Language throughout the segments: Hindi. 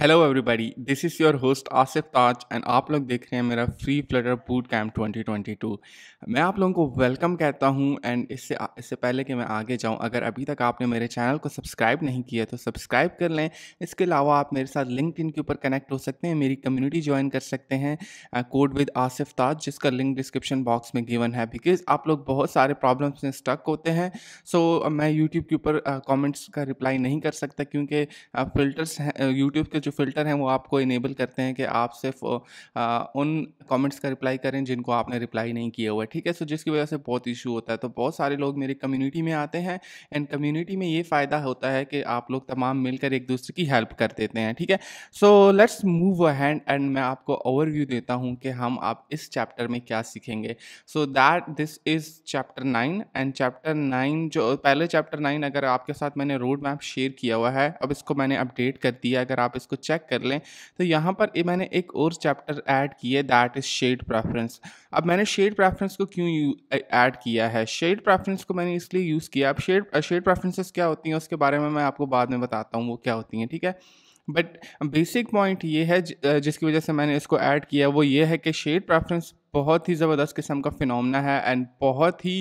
Hello everybody this is your host Asif Taj and आप लोग देख रहे हैं मेरा free Flutter bootcamp twenty twenty two मैं आप लोगों को वेलकम कहता हूं एंड इससे इससे पहले कि मैं आगे जाऊं अगर अभी तक आपने मेरे चैनल को सब्सक्राइब नहीं किया तो सब्सक्राइब कर लें इसके अलावा आप मेरे साथ लिंक के ऊपर कनेक्ट हो सकते हैं मेरी कम्युनिटी ज्वाइन कर सकते हैं कोड विद आसिफ ताज जिसका लिंक डिस्क्रिप्शन बॉक्स में गिवन है बिकॉज आप लोग बहुत सारे प्रॉब्लम्स में स्टक होते हैं सो so, मैं यूट्यूब के ऊपर कॉमेंट्स uh, का रिप्लाई नहीं कर सकता क्योंकि फिल्टर्स uh, हैं यूट्यूब uh, के जो फ़िल्टर हैं वो आपको इनेबल करते हैं कि आप सिर्फ उन कमेंट्स का रिप्लाई करें जिनको आपने रिप्लाई नहीं किया हुआ है ठीक है सो जिसकी वजह से बहुत इशू होता है तो बहुत सारे लोग मेरी कम्युनिटी में आते हैं एंड कम्युनिटी में ये फ़ायदा होता है कि आप लोग तमाम मिलकर एक दूसरे की हेल्प कर देते हैं ठीक है so let's move ahead and मैं आपको ओवरव्यू देता हूँ कि हम आप इस चैप्टर में क्या सीखेंगे so that this is chapter nine and chapter nine जो पहले चैप्टर नाइन अगर आपके साथ मैंने रोड मैप शेयर किया हुआ है अब इसको मैंने अपडेट कर दिया अगर आप इसको उसको चेक कर लें तो यहाँ पर मैंने एक और चैप्टर ऐड किया है दैट इज़ शेड प्रेफरेंस अब मैंने शेड प्रेफरेंस को क्यों ऐड किया है शेड प्रेफरेंस को मैंने इसलिए यूज़ किया अब शेड शेड प्रेफरेंसेस क्या होती हैं उसके बारे में मैं आपको बाद में बताता हूँ वो क्या होती हैं ठीक है बट बेसिक पॉइंट ये है जिसकी वजह से मैंने इसको ऐड किया वो ये है कि शेड प्रेफरेंस बहुत ही ज़बरदस्त किस्म का फिनोमना है एंड बहुत ही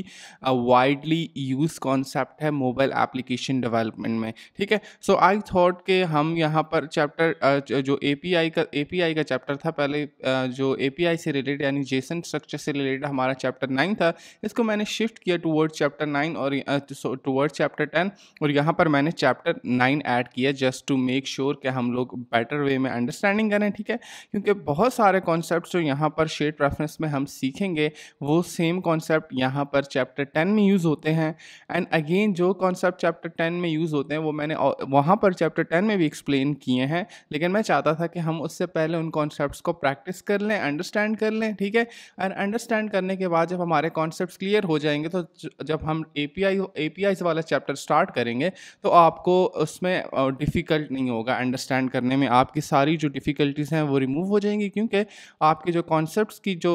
वाइडली यूज कॉन्सेप्ट है मोबाइल एप्लीकेशन डेवलपमेंट में ठीक है सो आई थॉट के हम यहाँ पर चैप्टर uh, जो ए का ए का चैप्टर था पहले uh, जो ए से रिलेटेड यानी जेसन स्ट्रक्चर से रिलेटेड हमारा चैप्टर नाइन था इसको मैंने शिफ्ट किया टूवर्ड चैप्टर नाइन और टूवर्ड चैप्टर टेन और यहाँ पर मैंने चैप्टर नाइन ऐड किया जस्ट टू मेक श्योर कि हम लोग बेटर वे में अंडरस्टैंडिंग करें ठीक है क्योंकि बहुत सारे कॉन्सेप्ट जो यहाँ पर शेड रेफरेंस जिसमें हम सीखेंगे वो सेम कॉन्सेप्ट यहाँ पर चैप्टर टेन में यूज़ होते हैं एंड अगेन जो कॉन्सेप्ट चैप्टर टेन में यूज़ होते हैं वो मैंने वहाँ पर चैप्टर टेन में भी एक्सप्लेन किए हैं लेकिन मैं चाहता था कि हम उससे पहले उन कॉन्सेप्ट को प्रैक्टिस कर लें अंडरस्टैंड कर लें ठीक है एंड अंडरस्टैंड करने के बाद जब हमारे कॉन्सेप्ट क्लियर हो जाएंगे तो जब हम ए पी आई वाला चैप्टर स्टार्ट करेंगे तो आपको उसमें डिफ़िकल्ट नहीं होगा अंडरस्टैंड करने में आपकी सारी जो डिफ़िकल्टीज़ हैं वो रिमूव हो जाएंगी क्योंकि आपके जो कॉन्सेप्ट की जो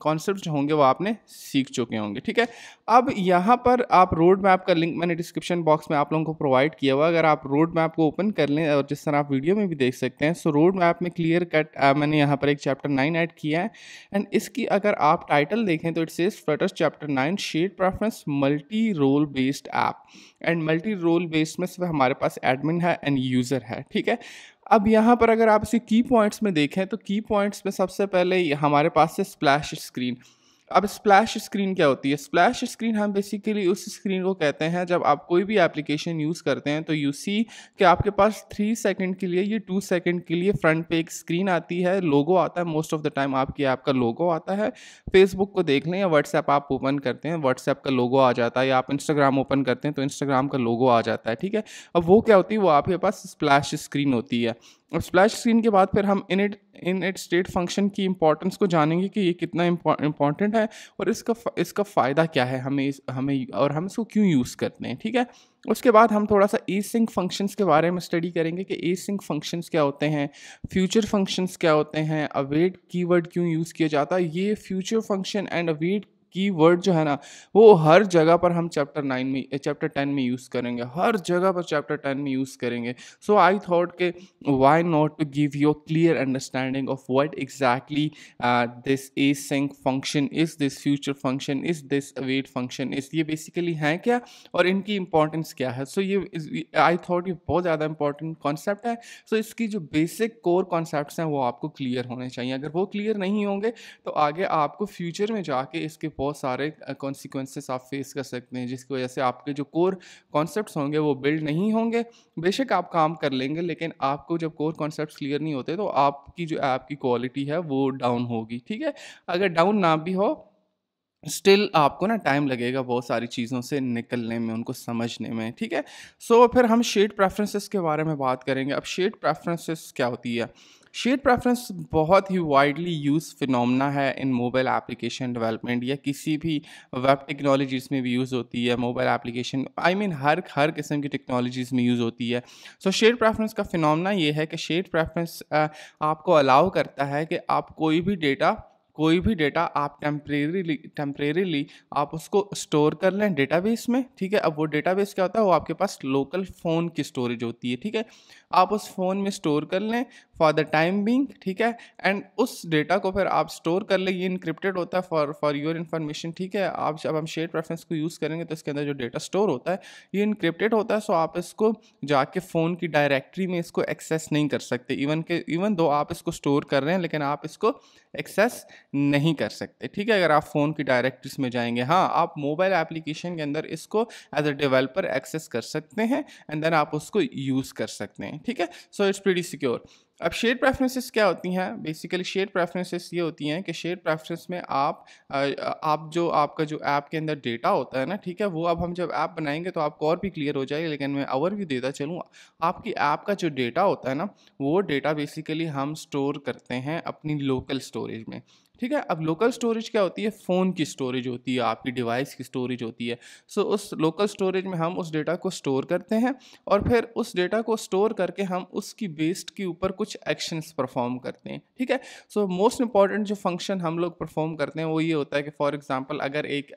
कॉन्सेप्ट um, जो होंगे वो आपने सीख चुके होंगे ठीक है अब यहाँ पर आप रोड मैप का लिंक मैंने डिस्क्रिप्शन बॉक्स में आप लोगों को प्रोवाइड किया हुआ अगर आप रोड मैप को ओपन कर लें और जिस तरह आप वीडियो में भी देख सकते हैं सो रोड मैप में क्लियर कट मैंने यहाँ पर एक चैप्टर नाइन ऐड किया है एंड इसकी अगर आप टाइटल देखें तो it's is Flutter's chapter nine shared preference multi role based app and multi role based में सिर्फ हमारे पास एडमिन है एंड यूज़र है ठीक है अब यहाँ पर अगर आप इसे की पॉइंट्स में देखें तो की पॉइंट्स में सबसे पहले हमारे पास है स्प्लैश स्क्रीन अब स्प्लैश स्क्रीन क्या होती है स्प्लैश स्क्रीन हम बेसिकली उस स्क्रीन को कहते हैं जब आप कोई भी एप्लीकेशन यूज़ करते हैं तो यू सी कि आपके पास थ्री सेकेंड के लिए ये टू सेकेंड के लिए फ्रंट पे एक स्क्रीन आती है लोगो आता है मोस्ट ऑफ द टाइम आपकी ऐप का लोगो आता है फेसबुक को देख लें या व्हाट्सएप आप ओपन करते हैं व्हाट्सएप का लोगो आ जाता है या आप इंस्टाग्राम ओपन करते हैं तो इंस्टाग्राम का लोगो आ जाता है ठीक है अब वो क्या होती है वो आपके पास स्प्लैश स्क्रीन होती है अब स्प्लैश स्क्रीन के बाद फिर हम init init state function की इंपॉर्टेंस को जानेंगे कि ये कितना इंपॉर्टेंट है और इसका इसका फ़ायदा क्या है हमें इस हमें और हम इसको क्यों यूज़ करते हैं ठीक है उसके बाद हम थोड़ा सा ए सिंक फंक्शंस के बारे में स्टडी करेंगे कि ए सिंक फंक्शंस क्या होते हैं फ्यूचर फंक्शंस क्या होते हैं अवेट कीवर्ड क्यों यूज़ किया जाता है ये future function and await keyword जो है ना वो हर जगह पर हम चैप्टर नाइन में चैप्टर टेन में यूज़ करेंगे हर जगह पर चैप्टर टेन में यूज़ करेंगे सो आई थॉट के why not to give your clear understanding of what exactly this async function is this future function is this await function is ये बेसिकली हैं क्या और इनकी इंपॉर्टेंस क्या है सो so ये आई थॉट ये बहुत ज़्यादा इंपॉर्टेंट कॉन्सेप्ट है सो so इसकी जो बेसिक कोर कॉन्सेप्ट हैं वो आपको क्लियर होने चाहिए अगर वो क्लियर नहीं होंगे तो आगे आपको फ्यूचर में जाके इसके बहुत सारे कॉन्सिक्वेंसेस आप फेस कर सकते हैं जिसकी वजह से आपके जो कोर कॉन्सेप्ट होंगे वो बिल्ड नहीं होंगे बेशक आप काम कर लेंगे लेकिन आपको जब कोर कॉन्सेप्ट क्लियर नहीं होते तो आपकी जो ऐप की क्वालिटी है वो डाउन होगी ठीक है अगर डाउन ना भी हो स्टिल आपको ना टाइम लगेगा बहुत सारी चीज़ों से निकलने में उनको समझने में ठीक है सो so, फिर हम शेड प्रेफरेंसेस के बारे में बात करेंगे अब शेड प्रेफरेंसेस क्या होती है शेयर प्रेफरेंस बहुत ही वाइडली यूज फिनोमना है इन मोबाइल एप्लीकेशन डेवलपमेंट या किसी भी वेब टेक्नोलॉजीज़ में भी यूज़ होती है मोबाइल एप्लीकेशन आई मीन हर हर किस्म की टेक्नोलॉजीज़ में यूज़ होती है सो शेयर प्रेफरेंस का फिनोमना ये है कि शेड प्रेफरेंस आपको अलाउ करता है कि आप कोई भी डेटा कोई भी डेटा आप टेम्परेरीली टेम्परेरीली आप उसको स्टोर कर लें डेटाबेस में ठीक है अब वो डेटाबेस क्या होता है वो आपके पास लोकल फ़ोन की स्टोरेज होती है ठीक है आप उस फ़ोन में स्टोर कर लें फॉर द टाइम बिंग ठीक है एंड उस डेटा को फिर आप स्टोर कर लें ये इनक्रिप्टेड होता है फॉर फॉर योर इन्फॉर्मेशन ठीक है आप जब हम शेयर प्रेफरेंस को यूज़ करेंगे तो इसके अंदर जो डेटा स्टोर होता है ये इनक्रिप्टेड होता है सो आप इसको जाके फ़ोन की डायरेक्टरी में इसको एक्सेस नहीं कर सकते इवन के इवन दो आप इसको स्टोर कर रहे हैं लेकिन आप इसको एक्सेस नहीं कर सकते ठीक है अगर आप फ़ोन की डायरेक्ट्रीज में जाएंगे हाँ आप मोबाइल एप्लीकेशन के अंदर इसको एज अ डिवेलपर एक्सेस कर सकते हैं एंड देन आप उसको यूज़ कर सकते हैं ठीक है सो इट्स प्रीडी सिक्योर अब शेयर प्रेफरेंसेस क्या होती हैं बेसिकली शेयर प्रेफरेंसेस ये होती हैं कि शेयर प्रेफरेंस में आप आप जो आपका जो ऐप के अंदर डेटा होता है ना ठीक है वो अब हम जब ऐप बनाएंगे तो आपको और भी क्लियर हो जाएगा लेकिन मैं भी देता चलूँ आपकी ऐप का जो डेटा होता है ना वो डेटा बेसिकली हम स्टोर करते हैं अपनी लोकल स्टोरेज में ठीक है अब लोकल स्टोरेज क्या होती है फ़ोन की स्टोरेज होती है आपकी डिवाइस की स्टोरेज होती है सो उस लोकल स्टोरेज में हम उस डेटा को स्टोर करते हैं और फिर उस डेटा को स्टोर करके हम उसकी बेस्ड के ऊपर कुछ एक्शंस परफॉर्म करते हैं ठीक है सो मोस्ट इंपॉर्टेंट जो फंक्शन हम लोग परफॉर्म करते हैं वो ये होता है कि फॉर एग्ज़ाम्पल अगर एक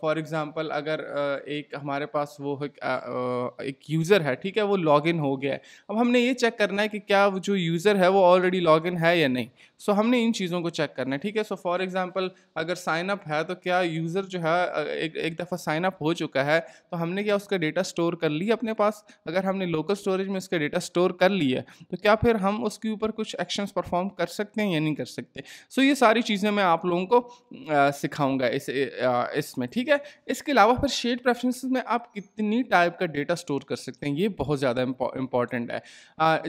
फॉर एग्ज़ाम्पल अगर एक हमारे पास वो एक यूज़र है ठीक है वो लॉगिन हो गया है अब हमने ये चेक करना है कि क्या जो यूज़र है वो ऑलरेडी लॉगिन है या नहीं सो so, हमने इन चीज़ों को चेक करना है ठीक है सो फॉर एग्ज़ाम्पल अगर साइन अप है तो क्या यूज़र जो है एक एक दफ़ा साइन अप हो चुका है तो हमने क्या उसका डेटा स्टोर कर लिया अपने पास अगर हमने लोकल स्टोरेज में उसका डेटा स्टोर कर लिया तो क्या फिर हम उसके ऊपर कुछ एक्शंस परफॉर्म कर सकते हैं या नहीं कर सकते सो so, ये सारी चीज़ें मैं आप लोगों को सिखाऊँगा इस इसमें ठीक है इसके अलावा फिर शेड प्रेफरेंस में आप कितनी टाइप का डेटा स्टोर कर सकते हैं ये बहुत ज़्यादा इंपॉर्टेंट है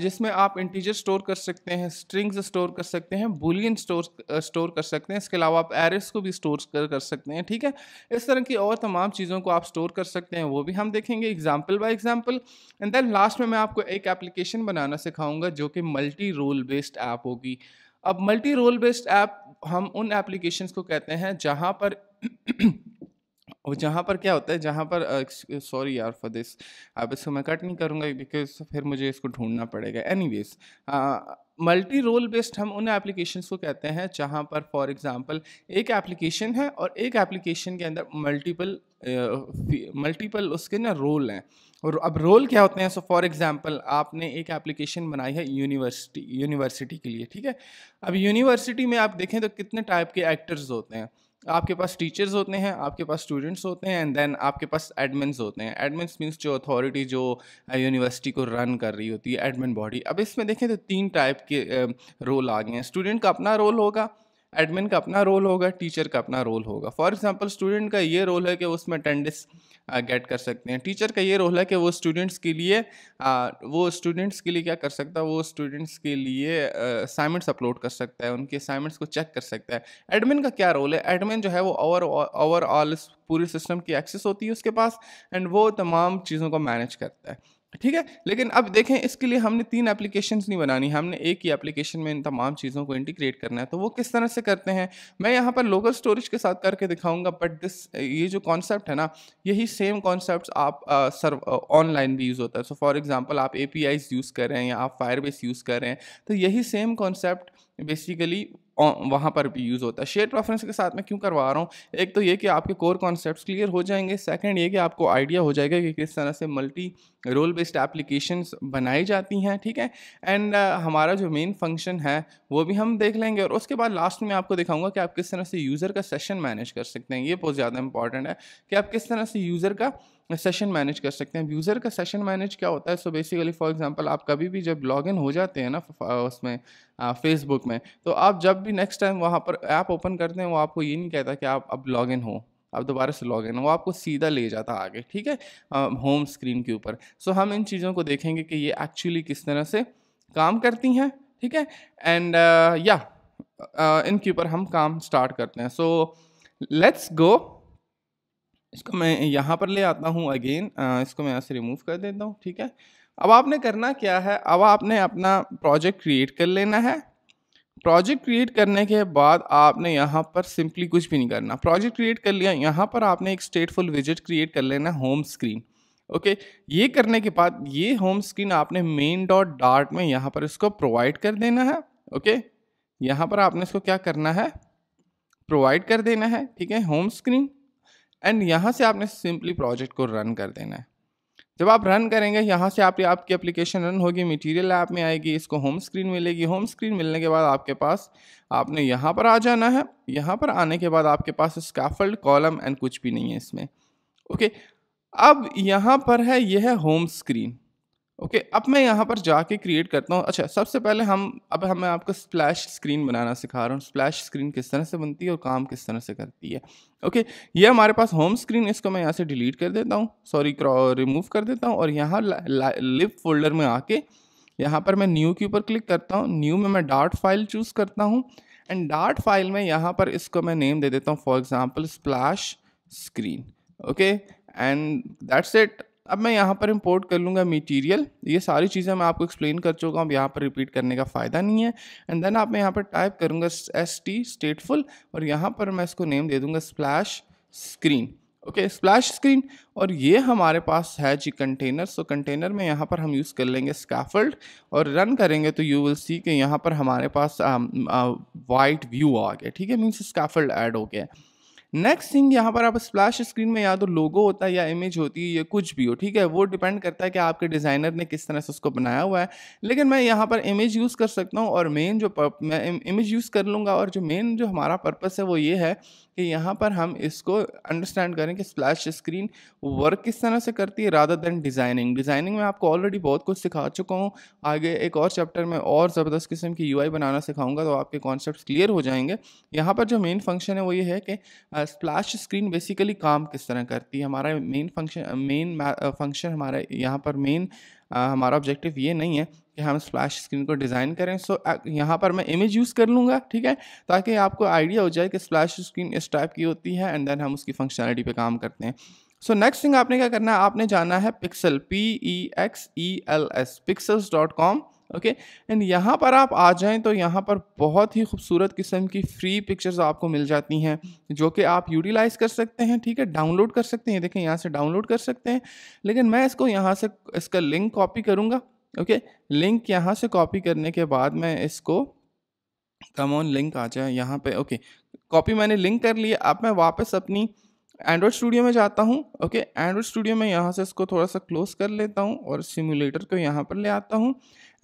जिसमें आप इंटीजर स्टोर कर सकते हैं स्ट्रिंग्स स्टोर कर सकते हैं हैं बुलियन स्टोर स्टोर कर सकते हैं इसके अलावा आप एरिस को भी स्टोर कर कर सकते हैं ठीक है इस तरह की और तमाम चीज़ों को आप स्टोर कर सकते हैं वो भी हम देखेंगे example by example and then last में मैं आपको एक एप्लीकेशन बनाना सिखाऊंगा जो कि मल्टी रोल बेस्ड ऐप होगी अब मल्टी रोल बेस्ड ऐप हम उन एप्लीकेशन को कहते हैं जहाँ पर और जहाँ पर क्या होता है जहाँ पर सॉरी यार फॉर दिस अब इसको मैं कट नहीं करूँगा बिकॉज फिर मुझे इसको ढूंढना पड़ेगा any ways multi role based हम उन एप्लीकेशंस को कहते हैं जहाँ पर फॉर एग्ज़ाम्पल एक एप्लीकेशन है और एक एप्लीकेशन के अंदर मल्टीपल मल्टीपल uh, उसके ना रोल हैं और अब रोल क्या होते हैं सो फॉर एग्ज़ाम्पल आपने एक एप्लीकेशन बनाई है यूनिवर्सिटी यूनिवर्सिटी के लिए ठीक है अब यूनिवर्सिटी में आप देखें तो कितने टाइप के एक्टर्स होते हैं आपके पास टीचर्स होते हैं आपके पास स्टूडेंट्स होते हैं एंड देन आपके पास एडमिन होते हैं एडमिन मीन्स जो अथॉरिटी जो यूनिवर्सिटी को रन कर रही होती है एडमिन बॉडी अब इसमें देखें तो तीन टाइप के रोल आ गए हैं स्टूडेंट का अपना रोल होगा एडमिन का अपना रोल होगा टीचर का अपना रोल होगा फॉर एग्जाम्पल स्टूडेंट का ये रोल है कि उसमें अटेंडेंस गेट कर सकते हैं टीचर का ये रोल है कि वो स्टूडेंट्स के लिए वो स्टूडेंट्स के लिए क्या कर सकता है वो स्टूडेंट्स के लिए असाइनमेंट्स अपलोड कर सकता है उनके असाइनमेंट्स को चेक कर सकता है एडमिन का क्या रोल है एडमिन जो है वो ओवर ओवरऑल पूरे सिस्टम की एक्सेस होती है उसके पास एंड वो तमाम चीज़ों को मैनेज करता है ठीक है लेकिन अब देखें इसके लिए हमने तीन एप्लीकेशंस नहीं बनानी हमने एक ही एप्लीकेशन में इन तमाम चीज़ों को इंटीग्रेट करना है तो वो किस तरह से करते हैं मैं यहाँ पर लोकल स्टोरेज के साथ करके दिखाऊंगा बट दिस ये जो कॉन्सेप्ट है ना यही सेम कॉन्सेप्ट आप सर्व ऑनलाइन भी यूज़ होता है सो फॉर एग्जाम्पल आप ए यूज़ कर रहे हैं या आप फायर यूज़ कर रहे हैं तो यही सेम कॉन्सेप्ट बेसिकली वहाँ पर भी यूज़ होता है शेयर प्रेफरेंस के साथ मैं क्यों करवा रहा हूँ एक तो ये कि आपके कोर कॉन्सेप्ट क्लियर हो जाएंगे सेकेंड ये कि आपको आइडिया हो जाएगा कि किस तरह से मल्टी रोल बेस्ड एप्लीकेशंस बनाई जाती हैं ठीक है एंड uh, हमारा जो मेन फंक्शन है वो भी हम देख लेंगे और उसके बाद लास्ट में आपको दिखाऊंगा कि आप किस तरह से यूज़र का सेशन मैनेज कर सकते हैं ये बहुत ज़्यादा इंपॉर्टेंट है कि आप किस तरह से यूज़र का सेशन मैनेज कर सकते हैं यूज़र का सेशन मैनेज क्या होता है सो बेसिकली फॉर एग्जांपल आप कभी भी जब लॉग इन हो जाते हैं ना उसमें फेसबुक में तो आप जब भी नेक्स्ट टाइम वहाँ पर ऐप ओपन करते हैं वो आपको ये नहीं कहता कि आप अब लॉग हो आप दोबारा से लॉग इन वो आपको सीधा ले जाता आगे ठीक है होम स्क्रीन के ऊपर सो हम इन चीज़ों को देखेंगे कि ये एक्चुअली किस तरह से काम करती हैं ठीक है एंड या इनके ऊपर हम काम स्टार्ट करते हैं सो लेट्स गो इसको मैं यहाँ पर ले आता हूँ अगेन uh, इसको मैं यहाँ से रिमूव कर देता हूँ ठीक है अब आपने करना क्या है अब आपने अपना प्रोजेक्ट क्रिएट कर लेना है प्रोजेक्ट क्रिएट करने के बाद आपने यहाँ पर सिंपली कुछ भी नहीं करना प्रोजेक्ट क्रिएट कर लिया यहाँ पर आपने एक स्टेटफुल विजिट क्रिएट कर लेना होम स्क्रीन ओके ये करने के बाद ये होम स्क्रीन आपने मेन डॉट डार्ट में यहाँ पर इसको प्रोवाइड कर देना है ओके यहाँ पर आपने इसको क्या करना है प्रोवाइड कर देना है ठीक है होम स्क्रीन एंड यहाँ से आपने सिंपली प्रोजेक्ट को रन कर देना है जब आप रन करेंगे यहाँ से आप आपकी एप्लीकेशन रन होगी मटेरियल ऐप में आएगी इसको होम स्क्रीन मिलेगी होम स्क्रीन मिलने के बाद आपके पास आपने यहाँ पर आ जाना है यहाँ पर आने के बाद आपके पास स्काफल्ड कॉलम एंड कुछ भी नहीं है इसमें ओके अब यहाँ पर है यह है होम स्क्रीन ओके okay, अब मैं यहाँ पर जाके क्रिएट करता हूँ अच्छा सबसे पहले हम अब हम मैं आपको स्प्लैश स्क्रीन बनाना सिखा रहा हूँ स्प्लैश स्क्रीन किस तरह से बनती है और काम किस तरह से करती है ओके okay, ये हमारे पास होम स्क्रीन इसको मैं यहाँ से डिलीट कर देता हूँ सॉरी रिमूव कर देता हूँ और यहाँ लिप फोल्डर में आके यहाँ पर मैं न्यू के ऊपर क्लिक करता हूँ न्यू में मैं डार्ट फाइल चूज़ करता हूँ एंड डार्ट फाइल में यहाँ पर इसको मैं नेम दे देता हूँ for example splash screen okay and that's it अब मैं यहाँ पर इंपोर्ट कर लूँगा मटेरियल ये सारी चीज़ें मैं आपको एक्सप्लेन कर चुका हूँ अब यहाँ पर रिपीट करने का फ़ायदा नहीं है एंड देन आप मैं यहाँ पर टाइप करूँगा एस टी स्टेटफुल और यहाँ पर मैं इसको नेम दे दूँगा splash screen okay splash screen और ये हमारे पास है जी कंटेनर सो कंटेनर में यहाँ पर हम यूज़ कर लेंगे स्कैफल्ड और रन करेंगे तो यू विल सी कि यहाँ पर हमारे पास वाइट um, व्यू uh, आ गया ठीक है मीन्स स्कैफल्ड ऐड हो गया है नेक्स्ट थिंग यहाँ पर आप स्प्लैश स्क्रीन में या तो लोगो होता है या इमेज होती है या कुछ भी हो ठीक है वो डिपेंड करता है कि आपके डिज़ाइनर ने किस तरह से उसको बनाया हुआ है लेकिन मैं यहाँ पर इमेज यूज़ कर सकता हूँ और मेन जो मैं इमेज यूज़ कर लूँगा और जो मेन जो हमारा पर्पस है वो ये है कि यहाँ पर हम इसको अंडरस्टैंड करें कि स्प्लैश स्क्रीन वर्क किस तरह से करती है राधर देन डिज़ाइनिंग डिज़ाइनिंग में आपको ऑलरेडी बहुत कुछ सिखा चुका हूँ आगे एक और चैप्टर में और ज़बरदस्त किस्म की यू बनाना सिखाऊंगा तो आपके कॉन्सेप्ट क्लियर हो जाएंगे यहाँ पर जो मेन फंक्शन है वो ये है कि स्प्लैश स्क्रीन बेसिकली काम किस तरह करती है हमारा मेन फंक्शन मेन फंक्शन हमारा यहाँ पर मेन हमारा ऑब्जेक्टिव ये नहीं है कि हम स्प्लैश स्क्रीन को डिज़ाइन करें सो यहाँ पर मैं इमेज यूज़ कर लूँगा ठीक है ताकि आपको आइडिया हो जाए कि स्प्लैश स्क्रीन इस टाइप की होती है एंड देन हम उसकी फंक्शनलिटी पे काम करते हैं सो नेक्स्ट थिंग आपने क्या करना है आपने जाना है pixel P E X E L S pixels dot com okay and यहाँ पर आप आ जाएं तो यहाँ पर बहुत ही खूबसूरत किस्म की फ्री पिक्चर्स आपको मिल जाती हैं जो कि आप यूटिलाइज़ कर सकते हैं ठीक है डाउनलोड कर सकते हैं देखें यहाँ से डाउनलोड कर सकते हैं लेकिन मैं इसको यहाँ से इसका लिंक कॉपी करूँगा ओके लिंक यहाँ से कॉपी करने के बाद मैं इसको कम ऑन लिंक आ जाए यहाँ पर ओके कॉपी मैंने लिंक कर लिया अब मैं वापस अपनी एंड्रॉयड स्टूडियो में जाता हूँ ओके एंड्रॉयड स्टूडियो में यहाँ से इसको थोड़ा सा क्लोज कर लेता हूँ और सिमुलेटर को यहाँ पर ले आता हूँ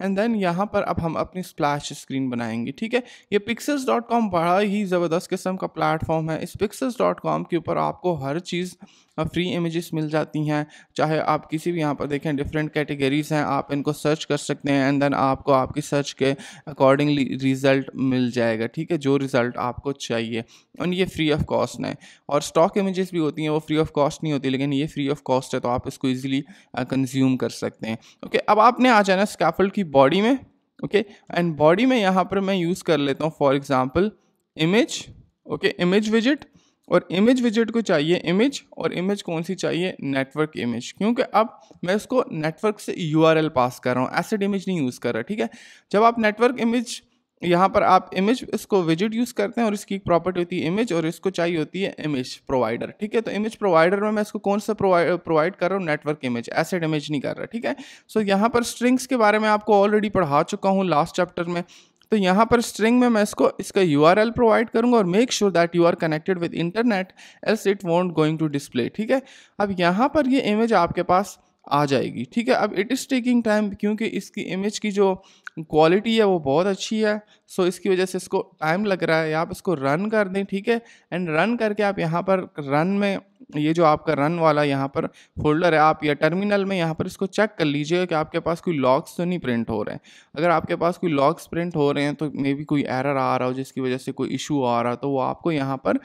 एंड देन यहाँ पर अब हम अपनी स्प्लैश स्क्रीन बनाएंगे ठीक है ये पिक्सल्स डॉट कॉम बड़ा ही ज़बरदस्त किस्म का प्लेटफॉर्म है इस पिक्सल्स डॉट कॉम के ऊपर आपको हर चीज़ फ्री इमेजेस मिल जाती हैं चाहे आप किसी भी यहाँ पर देखें डिफरेंट कैटेगरीज हैं आप इनको सर्च कर सकते हैं एंड देन आपको आपकी सर्च के अकॉर्डिंगली रिज़ल्ट मिल जाएगा ठीक है जो रिज़ल्ट आपको चाहिए और ये फ्री ऑफ कॉस्ट है और स्टॉक इमेजेस भी होती हैं वो फ्री ऑफ कॉस्ट नहीं होती लेकिन ये फ्री ऑफ कॉस्ट है तो आप इसको ईजिली कंज्यूम कर सकते हैं ओके अब आपने आ जाना स्कैफल्ड की बॉडी में ओके एंड बॉडी में यहाँ पर मैं यूज़ कर लेता हूँ for example image okay image विजिट और इमेज विजिट को चाहिए इमेज और इमेज कौन सी चाहिए नेटवर्क इमेज क्योंकि अब मैं इसको नेटवर्क से यू पास कर रहा हूँ एसिड इमेज नहीं यूज़ कर रहा ठीक है जब आप नेटवर्क इमेज यहाँ पर आप इमेज इसको विजिट यूज़ करते हैं और इसकी प्रॉपर्टी होती है इमेज और इसको चाहिए होती है इमेज प्रोवाइडर ठीक है तो इमेज प्रोवाइडर में मैं इसको कौन सा प्रोवाइड कर रहा हूँ नेटवर्क इमेज एसेड इमेज नहीं कर रहा ठीक है सो so, यहाँ पर स्ट्रिंग्स के बारे में आपको ऑलरेडी पढ़ा चुका हूँ लास्ट चैप्टर में तो यहाँ पर स्ट्रिंग में मैं इसको इसका यू प्रोवाइड करूँगा और make sure that you are connected with internet else it won't going to display ठीक है अब यहाँ पर ये इमेज आपके पास आ जाएगी ठीक है अब इट इज़ टेकिंग टाइम क्योंकि इसकी इमेज की जो क्वालिटी है वो बहुत अच्छी है सो so इसकी वजह से इसको टाइम लग रहा है आप इसको रन कर दें ठीक है एंड रन करके आप यहाँ पर रन में ये जो आपका रन वाला यहाँ पर फोल्डर है आप या टर्मिनल में यहाँ पर इसको चेक कर लीजिएगा कि आपके पास कोई लॉग्स तो नहीं प्रिंट हो रहे हैं अगर आपके पास कोई लॉग्स प्रिंट हो रहे हैं तो मे बी कोई एरर आ रहा हो जिसकी वजह से कोई इशू आ रहा तो वो आपको यहाँ पर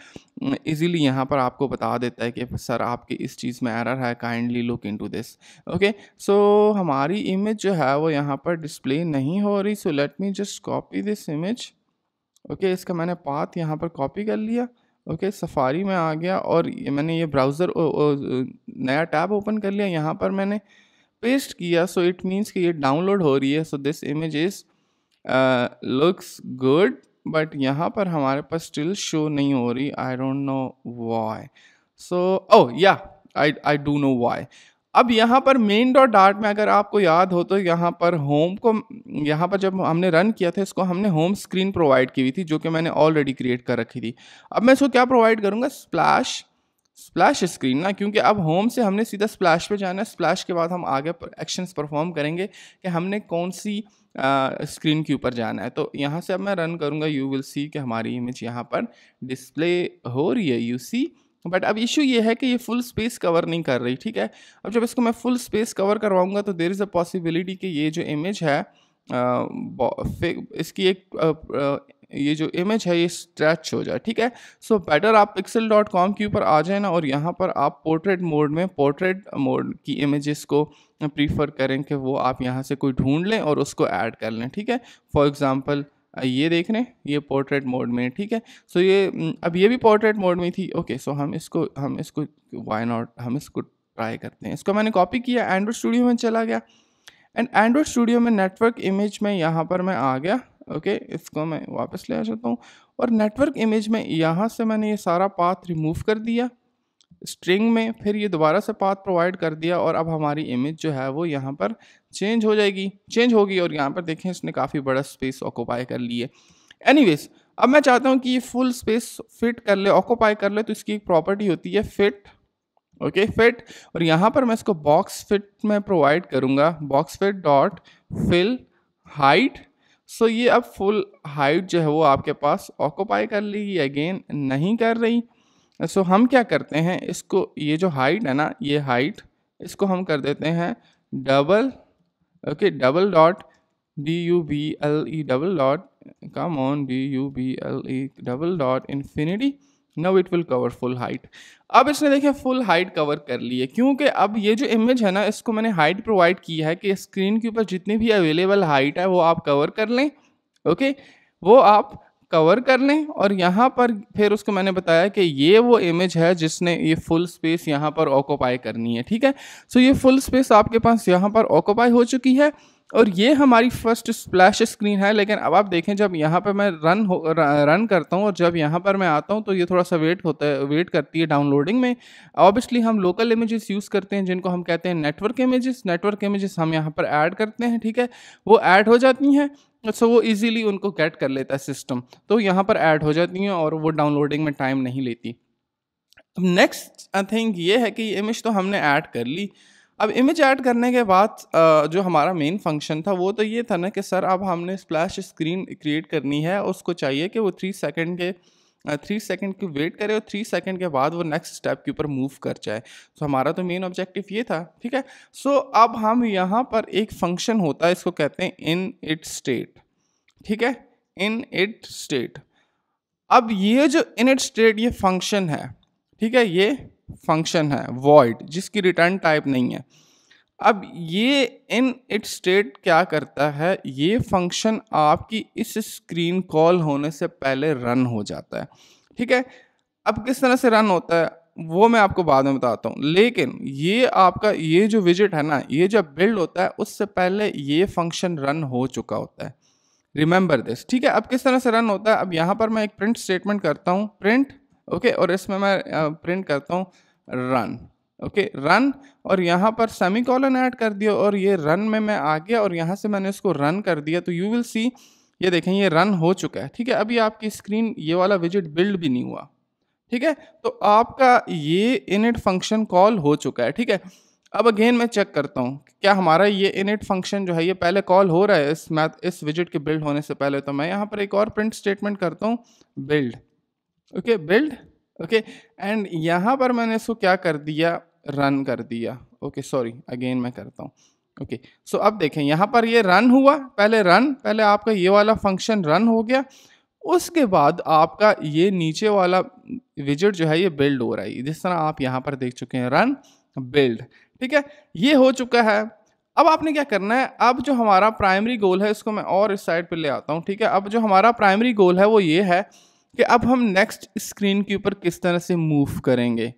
इजीली यहाँ पर आपको बता देता है कि सर आपके इस चीज़ में एरर है kindly look to this okay so हमारी इमेज जो है वो यहाँ पर डिस्प्ले नहीं हो रही so let me just copy this image okay इसका मैंने पाथ यहाँ पर कॉपी कर लिया ओके okay, सफारी में आ गया और मैंने ये ब्राउज़र नया टैब ओपन कर लिया यहाँ पर मैंने पेस्ट किया सो इट मीन्स कि ये डाउनलोड हो रही है so this image is looks good but यहाँ पर हमारे पास स्टिल शो नहीं हो रही I don't know why so oh yeah I I do know why अब यहाँ पर मेन डॉट डार्ट में अगर आपको याद हो तो यहाँ पर होम को यहाँ पर जब हमने रन किया था इसको हमने होम स्क्रीन प्रोवाइड की हुई थी जो कि मैंने ऑलरेडी क्रिएट कर रखी थी अब मैं इसको क्या प्रोवाइड करूँगा स्प्लैश स्प्लैश स्क्रीन ना क्योंकि अब होम से हमने सीधा स्प्लैश पे जाना है स्प्लैश के बाद हम आगे पर एक्शंस परफॉर्म करेंगे कि हमने कौन सी स्क्रीन के ऊपर जाना है तो यहाँ से अब मैं रन करूँगा यू विल सी कि हमारी इमेज यहाँ पर डिस्प्ले हो रही है यू सी बट अब इशू ये है कि ये फुल स्पेस कवर नहीं कर रही ठीक है अब जब इसको मैं फुल स्पेस कवर करवाऊंगा तो देर इज़ अ पॉसिबिलिटी कि ये जो इमेज है आ, इसकी एक आ, ये जो इमेज है ये स्ट्रेच हो जाए ठीक है सो so बेटर आप पिक्सल डॉट कॉम के ऊपर आ जाए ना और यहाँ पर आप पोर्ट्रेट मोड में पोर्ट्रेट मोड की इमेजेस को प्रीफर करें कि वो आप यहाँ से कोई ढूंढ लें और उसको ऐड कर लें ठीक है फॉर एग्ज़ाम्पल ये देख रहे हैं ये पोर्ट्रेट मोड में ठीक है सो ये अब ये भी पोर्ट्रेट मोड में थी ओके सो हम इसको हम इसको वाई नॉट हम इसको ट्राई करते हैं इसको मैंने कॉपी किया एंड्रॉयड स्टूडियो में चला गया एंड एंड्रॉयड स्टूडियो में नेटवर्क इमेज में यहाँ पर मैं आ गया ओके okay, इसको मैं वापस ले आ जाता हूँ और नेटवर्क इमेज में यहाँ से मैंने ये सारा पाथ रिमूव कर दिया स्ट्रिंग में फिर ये दोबारा से पाथ प्रोवाइड कर दिया और अब हमारी इमेज जो है वो यहाँ पर चेंज हो जाएगी चेंज होगी और यहाँ पर देखें इसने काफ़ी बड़ा स्पेस ऑक्यूपाई कर लिए एनी एनीवेज अब मैं चाहता हूँ कि ये फुल स्पेस फिट कर ले ऑक्यूपाई कर ले तो इसकी एक प्रॉपर्टी होती है फिट ओके okay, फिट और यहाँ पर मैं इसको बॉक्स फिट में प्रोवाइड करूँगा box fit dot fill height so ये अब फुल हाइट जो है वो आपके पास ऑक्यूपाई कर लेगी अगेन नहीं कर रही सो so, हम क्या करते हैं इसको ये जो हाइट है ना ये हाइट इसको हम कर देते हैं double okay double dot D U B L E double dot come on D U B L E double dot infinity now it will cover full height अब इसने देखिए फुल हाइट कवर कर ली है क्योंकि अब ये जो इमेज है ना इसको मैंने हाइट प्रोवाइड की है कि स्क्रीन के ऊपर जितनी भी अवेलेबल हाइट है वो आप कवर कर लें ओके okay? वो आप कवर कर लें और यहाँ पर फिर उसको मैंने बताया कि ये वो इमेज है जिसने ये फुल स्पेस यहाँ पर ऑक्यूपाई करनी है ठीक है सो ये फुल स्पेस आपके पास यहाँ पर ऑक्यूपाई हो चुकी है और ये हमारी फर्स्ट स्प्लैश स्क्रीन है लेकिन अब आप देखें जब यहाँ पर मैं रन हो रन करता हूँ और जब यहाँ पर मैं आता हूँ तो ये थोड़ा सा वेट होता है वेट करती है डाउनलोडिंग में ऑब्वियसली हम लोकल इमेजेस यूज़ करते हैं जिनको हम कहते हैं नेटवर्क इमेजेस नेटवर्क इमेजेस हम यहाँ पर ऐड करते हैं ठीक है वो ऐड हो जाती हैं सो वो इजीली उनको गेट कर लेता है सिस्टम तो यहाँ पर ऐड हो जाती हैं और वो डाउनलोडिंग में टाइम नहीं लेती अब नेक्स्ट आई थिंक ये है कि इमेज तो हमने ऐड कर ली अब इमेज ऐड करने के बाद जो हमारा मेन फंक्शन था वो तो ये था ना कि सर अब हमने स्प्लैश स्क्रीन क्रिएट करनी है उसको चाहिए कि वो थ्री सेकेंड के थ्री सेकंड की वेट करे और थ्री सेकंड के बाद वो नेक्स्ट स्टेप के ऊपर मूव कर जाए तो हमारा तो मेन ऑब्जेक्टिव ये था ठीक है सो so, अब हम यहाँ पर एक फंक्शन होता है इसको कहते हैं इन इट स्टेट ठीक है इन इट स्टेट अब ये जो इन इट स्टेट ये फंक्शन है ठीक है ये फंक्शन है वॉइड जिसकी रिटर्न टाइप नहीं है अब ये इन इट स्टेट क्या करता है ये फंक्शन आपकी इस स्क्रीन कॉल होने से पहले रन हो जाता है ठीक है अब किस तरह से रन होता है वो मैं आपको बाद में बताता हूँ लेकिन ये आपका ये जो विजिट है ना ये जब बिल्ड होता है उससे पहले ये फंक्शन रन हो चुका होता है रिमेंबर दिस ठीक है अब किस तरह से रन होता है अब यहाँ पर मैं एक प्रिंट स्टेटमेंट करता हूँ प्रिंट ओके और इसमें मैं प्रिंट करता हूँ रन ओके रन और यहाँ पर सेमी कॉलन ऐड कर दिया और ये रन में मैं आ गया और यहाँ से मैंने इसको रन कर दिया तो यू विल सी ये देखें ये रन हो चुका है ठीक है अभी आपकी स्क्रीन ये वाला विजिट बिल्ड भी नहीं हुआ ठीक है तो आपका ये इनिट फंक्शन कॉल हो चुका है ठीक है अब अगेन मैं चेक करता हूँ क्या हमारा ये इनिट फंक्शन जो है ये पहले कॉल हो रहा है इस मैथ इस विजिट के बिल्ड होने से पहले तो मैं यहाँ पर एक और प्रिंट स्टेटमेंट करता हूँ build okay build okay and यहाँ पर मैंने इसको क्या कर दिया रन कर दिया ओके सॉरी अगेन मैं करता हूँ ओके सो अब देखें यहाँ पर ये रन हुआ पहले रन पहले आपका ये वाला फंक्शन रन हो गया उसके बाद आपका ये नीचे वाला विजिट जो है ये बिल्ड हो रहा है जिस तरह आप यहाँ पर देख चुके हैं रन बिल्ड ठीक है ये हो चुका है अब आपने क्या करना है अब जो हमारा प्राइमरी गोल है इसको मैं और इस साइड पर ले आता हूँ ठीक है अब जो हमारा प्राइमरी गोल है वो ये है कि अब हम नेक्स्ट स्क्रीन के ऊपर किस तरह से मूव करेंगे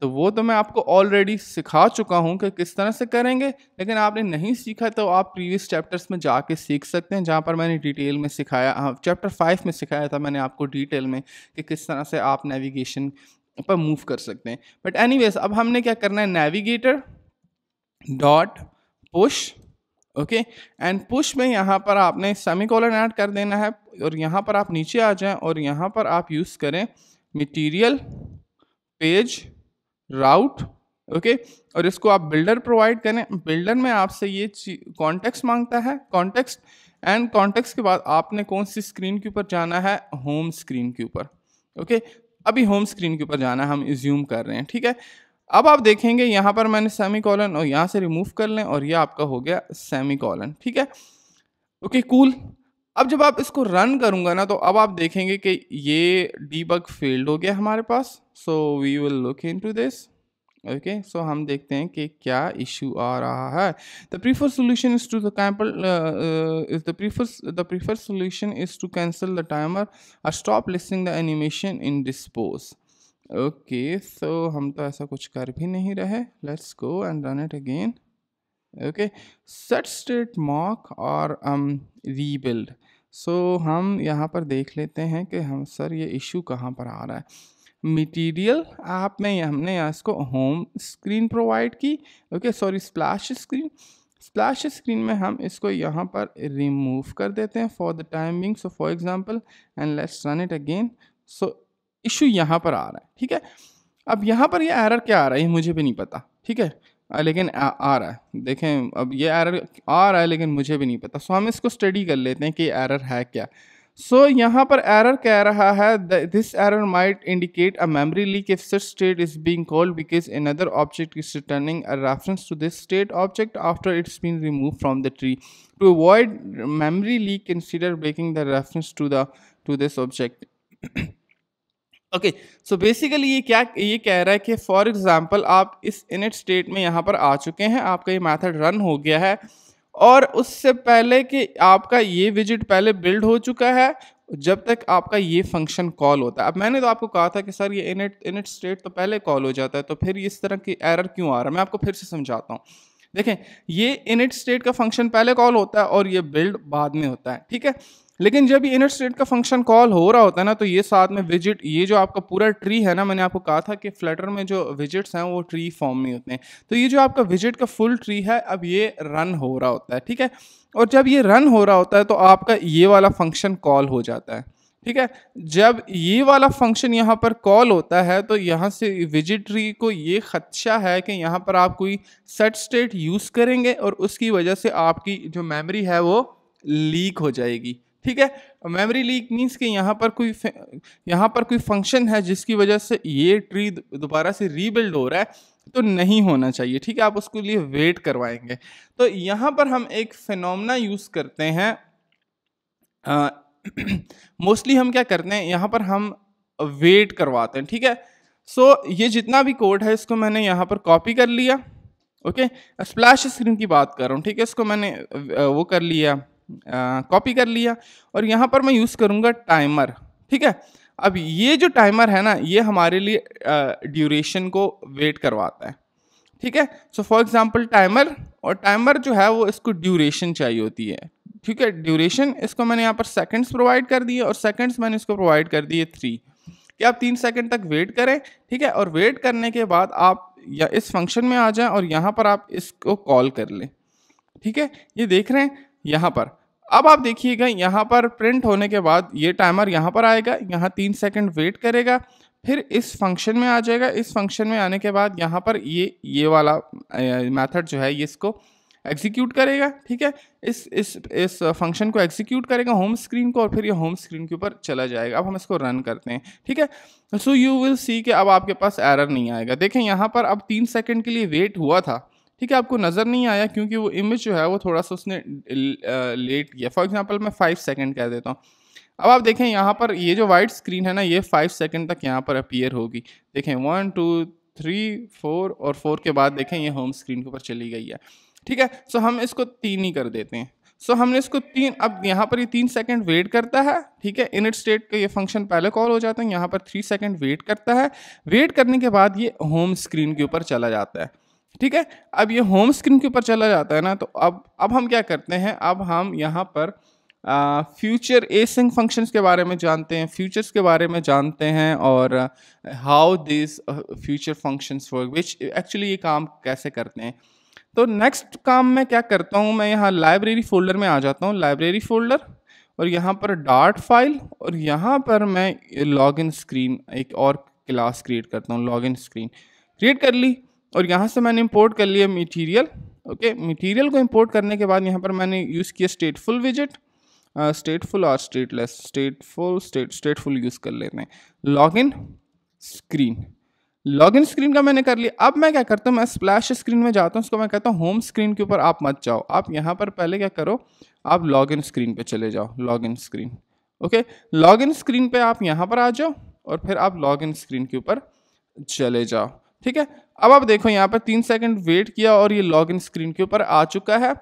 तो वो तो मैं आपको ऑलरेडी सिखा चुका हूँ कि किस तरह से करेंगे लेकिन आपने नहीं सीखा तो आप प्रीवियस चैप्टर्स में जाके सीख सकते हैं जहाँ पर मैंने डिटेल में सिखाया चैप्टर हाँ, फाइव में सिखाया था मैंने आपको डिटेल में कि किस तरह से आप नेविगेशन पर मूव कर सकते हैं बट एनीवेज अब हमने क्या करना है navigator dot push okay and push में यहाँ पर आपने सेमी कॉलर ऐड कर देना है और यहाँ पर आप नीचे आ जाएं और यहाँ पर आप यूज़ करें मटेरियल पेज राउट ओके और इसको आप बिल्डर प्रोवाइड करें बिल्डर में आपसे ये कॉन्टेक्स्ट मांगता है कॉन्टेक्स्ट एंड कॉन्टेक्स्ट के बाद आपने कौन सी स्क्रीन के ऊपर जाना है होम स्क्रीन के ऊपर ओके अभी होम स्क्रीन के ऊपर जाना हम इज्यूम कर रहे हैं ठीक है अब आप देखेंगे यहाँ पर मैंने सेमी कॉलन और यहाँ से रिमूव कर लें और ये आपका हो गया सेमी कॉलन ठीक है ओके okay, कूल cool. अब जब आप इसको रन करूँगा ना तो अब आप देखेंगे कि ये डीबग फील्ड हो गया हमारे पास so we will look into this okay so हम देखते हैं कि क्या इशू आ रहा है the prefer solution is to दैम्पल is the prefer the prefer solution is to cancel the timer or stop listening the animation in dispose okay so हम तो ऐसा कुछ कर भी नहीं रहे let's go and run it again okay set state mock और रीबिल्ड um, सो so, हम यहाँ पर देख लेते हैं कि हम सर ये इशू कहाँ पर आ रहा है मटेरियल ऐप में हमने यहाँ इसको होम स्क्रीन प्रोवाइड की okay sorry splash screen splash screen में हम इसको यहाँ पर रिमूव कर देते हैं for the timing so for example and let's run it again so issue यहाँ पर आ रहा है ठीक है अब यहाँ पर ये यह एरर क्या आ रहा है मुझे भी नहीं पता ठीक है आ, लेकिन आ, आ रहा है देखें अब ये एरर आ रहा है लेकिन मुझे भी नहीं पता सो हम इसको स्टडी कर लेते हैं कि एरर है क्या सो so, यहाँ पर एरर कह रहा है this error might indicate a memory leak if such state is being called because in other object is returning a reference to this state object after it's been remove from the tree to avoid memory leak consider breaking the reference to the to this object okay so basically ये क्या ये कह रहा है कि फॉर एग्ज़ाम्पल आप इस इनिट स्टेट में यहाँ पर आ चुके हैं आपका ये मैथड रन हो गया है और उससे पहले कि आपका ये विजिट पहले बिल्ड हो चुका है जब तक आपका ये फंक्शन कॉल होता है अब मैंने तो आपको कहा था कि सर ये इनिट इनिट स्टेट तो पहले कॉल हो जाता है तो फिर इस तरह की एरर क्यों आ रहा है मैं आपको फिर से समझाता हूँ देखें ये इनिट स्टेट का फंक्शन पहले कॉल होता है और ये बिल्ड बाद में होता है ठीक है लेकिन जब ये इनर स्टेट का फंक्शन कॉल हो रहा होता है ना तो ये साथ में विजिट ये जो आपका पूरा ट्री है ना मैंने आपको कहा था कि फ्लटर में जो विजिट्स हैं वो ट्री फॉर्म में होते हैं तो ये जो आपका विजिट का फुल ट्री है अब ये रन हो रहा होता है ठीक है और जब ये रन हो रहा होता है तो आपका ये वाला फंक्शन कॉल हो जाता है ठीक है जब ये वाला फंक्शन यहाँ पर कॉल होता है तो यहाँ से विजिटरी को ये ख़दशा है कि यहाँ पर आप कोई सेट स्टेट यूज़ करेंगे और उसकी वजह से आपकी जो मेमोरी है वो लीक हो जाएगी ठीक है मेमोरी लीक मीन्स कि यहाँ पर कोई यहाँ पर कोई फंक्शन है जिसकी वजह से ये ट्री दोबारा से रीबिल्ड हो रहा है तो नहीं होना चाहिए ठीक है आप उसके लिए वेट करवाएंगे तो यहाँ पर हम एक फिनोमना यूज़ करते हैं मोस्टली हम क्या करते हैं यहाँ पर हम वेट करवाते हैं ठीक है सो so, ये जितना भी कोड है इसको मैंने यहाँ पर कॉपी कर लिया ओके स्प्लैश स्क्रीन की बात कर रहा हूँ ठीक है इसको मैंने वो कर लिया कॉपी कर लिया और यहाँ पर मैं यूज़ करूँगा टाइमर ठीक है अब ये जो टाइमर है ना ये हमारे लिए ड्यूरेशन को वेट करवाता है ठीक है सो फॉर एग्जांपल टाइमर और टाइमर जो है वो इसको ड्यूरेशन चाहिए होती है ठीक है ड्यूरेशन इसको मैंने यहाँ पर सेकंड्स प्रोवाइड कर दिए और सेकंड्स मैंने इसको प्रोवाइड कर दिए थ्री कि आप तीन सेकंड तक वेट करें ठीक है और वेट करने के बाद आप या इस फंक्शन में आ जाएं और यहाँ पर आप इसको कॉल कर लें ठीक है ये देख रहे हैं यहाँ पर अब आप देखिएगा यहाँ पर प्रिंट होने के बाद ये टाइमर यहाँ पर आएगा यहाँ तीन सेकंड वेट करेगा फिर इस फंक्शन में आ जाएगा इस फंक्शन में आने के बाद यहाँ पर ये ये वाला मेथड जो है ये इसको एग्जीक्यूट करेगा ठीक है इस इस इस फंक्शन को एग्जीक्यूट करेगा होम स्क्रीन को और फिर ये होम स्क्रीन के ऊपर चला जाएगा अब हम इसको रन करते हैं ठीक है सो यू विल सी कि अब आपके पास एरर नहीं आएगा देखें यहाँ पर अब तीन सेकंड के लिए वेट हुआ था ठीक है आपको नज़र नहीं आया क्योंकि वो इमेज जो है वो थोड़ा सा उसने लेट किया फॉर एग्जांपल मैं फाइव सेकंड कह देता हूँ अब आप देखें यहाँ पर ये जो वाइट स्क्रीन है ना ये फाइव सेकंड तक यहाँ पर अपीयर होगी देखें वन टू थ्री फोर और फोर के बाद देखें ये होम स्क्रीन के ऊपर चली गई है ठीक है सो हम इसको तीन ही कर देते हैं सो so, हमने इसको तीन अब यहाँ पर ये तीन सेकंड वेट करता है ठीक है इनिट स्टेट का ये फंक्शन पहले कॉल हो जाता है यहाँ पर थ्री सेकंड वेट करता है वेट करने के बाद ये होम स्क्रीन के ऊपर चला जाता है ठीक है अब ये होम स्क्रीन के ऊपर चला जाता है ना तो अब अब हम क्या करते हैं अब हम यहाँ पर फ्यूचर एसिंग फंक्शंस के बारे में जानते हैं फ्यूचर्स के बारे में जानते हैं और how this future functions work which actually ये काम कैसे करते हैं तो नेक्स्ट काम मैं क्या करता हूँ मैं यहाँ लाइब्रेरी फोल्डर में आ जाता हूँ लाइब्रेरी फोल्डर और यहाँ पर डार्ट फाइल और यहाँ पर मैं लॉग स्क्रीन एक और क्लास क्रिएट करता हूँ लॉग स्क्रीन क्रिएट कर ली और यहाँ से मैंने इम्पोर्ट कर लिया मटीरियल ओके मटीरियल को इम्पोर्ट करने के बाद यहाँ पर मैंने यूज़ किया स्टेटफुल विजिट स्टेटफुल और stateless stateful state stateful use कर लेते हैं लॉगिन स्क्रीन लॉगिन स्क्रीन का मैंने कर लिया अब मैं क्या करता हूँ मैं स्प्लैश स्क्रीन में जाता हूँ उसको मैं कहता हूँ होम स्क्रीन के ऊपर आप मत जाओ आप यहाँ पर पहले क्या करो आप लॉगिन स्क्रीन पे चले जाओ login screen okay login screen पे आप यहाँ पर आ जाओ और फिर आप लॉगिन स्क्रीन के ऊपर चले जाओ ठीक है अब आप देखो यहाँ पर तीन सेकंड वेट किया और ये लॉगिन स्क्रीन के ऊपर आ चुका है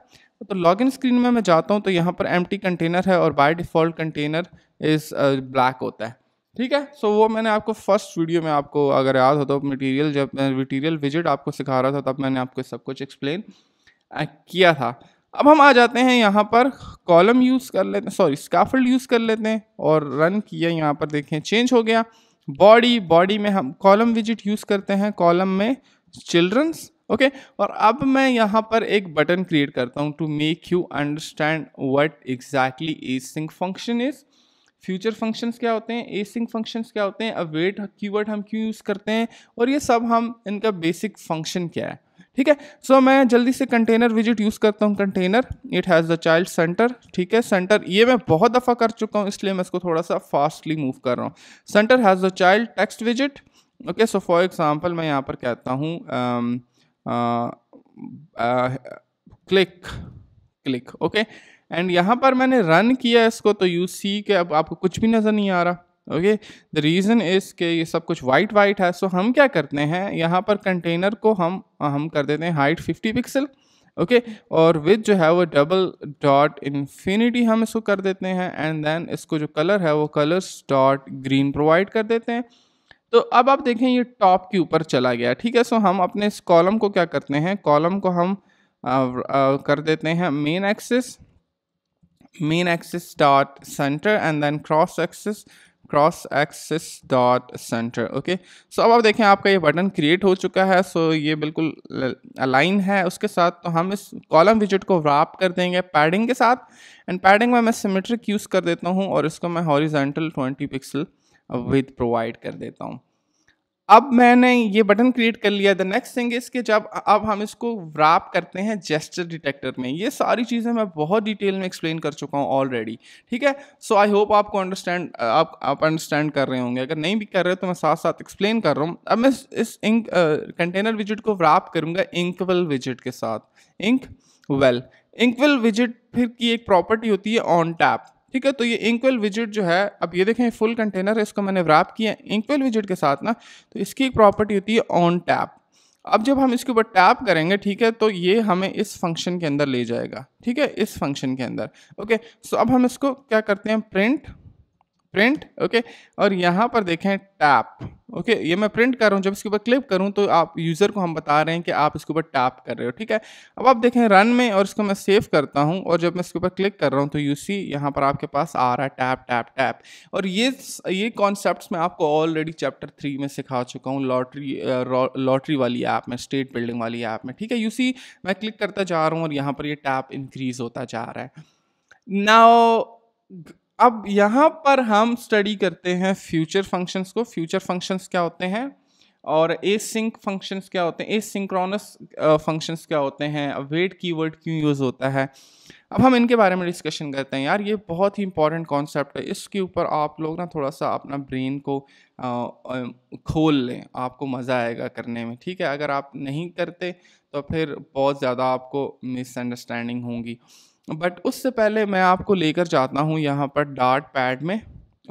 तो लॉगिन स्क्रीन में मैं जाता हूँ तो यहाँ पर एम कंटेनर है और by default container is black होता है ठीक है सो वो मैंने आपको फर्स्ट वीडियो में आपको अगर याद हो तो मटीरियल जब मैं मटीरियल विजिट आपको सिखा रहा था तब मैंने आपको सब कुछ एक्सप्लेन uh, किया था अब हम आ जाते हैं यहाँ पर कॉलम यूज़ कर लेते हैं सॉरी स्काफल्ड यूज़ कर लेते हैं और रन किया यहाँ पर देखें चेंज हो गया बॉडी बॉडी में हम कॉलम विजिट यूज़ करते हैं कॉलम में चिल्ड्रंस ओके okay, और अब मैं यहाँ पर एक बटन क्रिएट करता हूँ to make you understand what exactly async function is future functions क्या होते हैं ए सिंक फंक्शंस क्या होते हैं अवेट कीवर्ड हम क्यों यूज़ करते हैं और ये सब हम इनका बेसिक फंक्शन क्या है ठीक है सो so, मैं जल्दी से कंटेनर विजिट यूज़ करता हूँ container it has the child center ठीक है सेंटर ये मैं बहुत दफ़ा कर चुका हूँ इसलिए मैं इसको थोड़ा सा फास्टली मूव कर रहा हूँ center has the child text विजिट ओके सो फॉर एग्जाम्पल मैं यहाँ पर कहता हूँ क्लिक क्लिक ओके एंड यहाँ पर मैंने रन किया इसको तो यू सी के अब आपको कुछ भी नज़र नहीं आ रहा ओके द रीज़न इज़ कि ये सब कुछ वाइट वाइट है सो so हम क्या करते हैं यहाँ पर कंटेनर को हम हम कर देते हैं हाइट 50 पिक्सल ओके okay? और विद जो है वो डबल डॉट इन्फिनिटी हम इसको कर देते हैं एंड देन इसको जो कलर है वो कलर्स डॉट ग्रीन प्रोवाइड कर देते हैं तो अब आप देखें ये टॉप के ऊपर चला गया ठीक है सो हम अपने इस कॉलम को क्या करते हैं कॉलम को हम आ, आ, कर देते हैं main axis main axis dot center and then cross axis cross axis dot center okay so अब आप देखें आपका ये बटन क्रिएट हो चुका है सो so ये बिल्कुल अलाइन है उसके साथ तो हम इस कॉलम विजिट को व्राप कर देंगे पैडिंग के साथ एंड पैडिंग में मैं सिमेट्रिक यूज़ कर देता हूँ और इसको मैं हॉरिजेंटल 20 पिक्सल विद प्रोवाइड कर देता हूँ अब मैंने ये बटन क्रिएट कर लिया द नेक्स्ट थिंग इज़ कि जब अब हम इसको व्राप करते हैं जेस्टर डिटेक्टर में ये सारी चीज़ें मैं बहुत डिटेल में एक्सप्लेन कर चुका हूँ ऑलरेडी ठीक है सो आई होप आपको अंडरस्टैंड आप आप अंडरस्टैंड कर रहे होंगे अगर नहीं भी कर रहे हो तो मैं साथ साथ एक्सप्लेन कर रहा हूँ अब मैं इस इंक कंटेनर विजिट को व्राप करूँगा इंकवल विजिट के साथ इंक वेल इंकवल विजिट फिर की एक प्रॉपर्टी होती है ऑन टैप ठीक है तो ये इंक्वल विजिट जो है अब ये देखें फुल कंटेनर है इसको मैंने व्रैप किया इंक्वल विजिट के साथ ना तो इसकी एक प्रॉपर्टी होती है ऑन टैप अब जब हम इसके ऊपर टैप करेंगे ठीक है तो ये हमें इस फंक्शन के अंदर ले जाएगा ठीक है इस फंक्शन के अंदर ओके सो अब हम इसको क्या करते हैं प्रिंट प्रिंट ओके और यहाँ पर देखें टैप ओके ये मैं प्रिंट कर रहा हूँ जब इसके ऊपर क्लिक करूँ तो आप यूज़र को हम बता रहे हैं कि आप इसके ऊपर टैप कर रहे हो ठीक है अब आप देखें रन में और इसको मैं सेव करता हूँ और जब मैं इसके ऊपर क्लिक कर रहा हूँ तो यू सी यहाँ पर आपके पास आ रहा है टैप टैप टैप और ये ये कॉन्सेप्ट मैं आपको ऑलरेडी चैप्टर थ्री में सिखा चुका हूँ लॉटरी लॉटरी वाली ऐप में स्टेट बिल्डिंग वाली ऐप में ठीक है यू सी मैं क्लिक करता जा रहा हूँ और यहाँ पर ये टैप इंक्रीज़ होता जा रहा है ना अब यहाँ पर हम स्टडी करते हैं फ्यूचर फंक्शंस को फ्यूचर फंक्शंस क्या होते हैं और ए सिंक फंक्शंस क्या होते हैं ए सिंक्रोनस फंक्शंस क्या होते हैं वेट कीवर्ड क्यों यूज़ होता है अब हम इनके बारे में डिस्कशन करते हैं यार ये बहुत ही इंपॉर्टेंट कॉन्सेप्ट है इसके ऊपर आप लोग ना थोड़ा सा अपना ब्रेन को आ, खोल लें आपको मज़ा आएगा करने में ठीक है अगर आप नहीं करते तो फिर बहुत ज़्यादा आपको मिसअंडरस्टैंडिंग होंगी बट उससे पहले मैं आपको लेकर जाता हूँ यहाँ पर डार्ट पैड में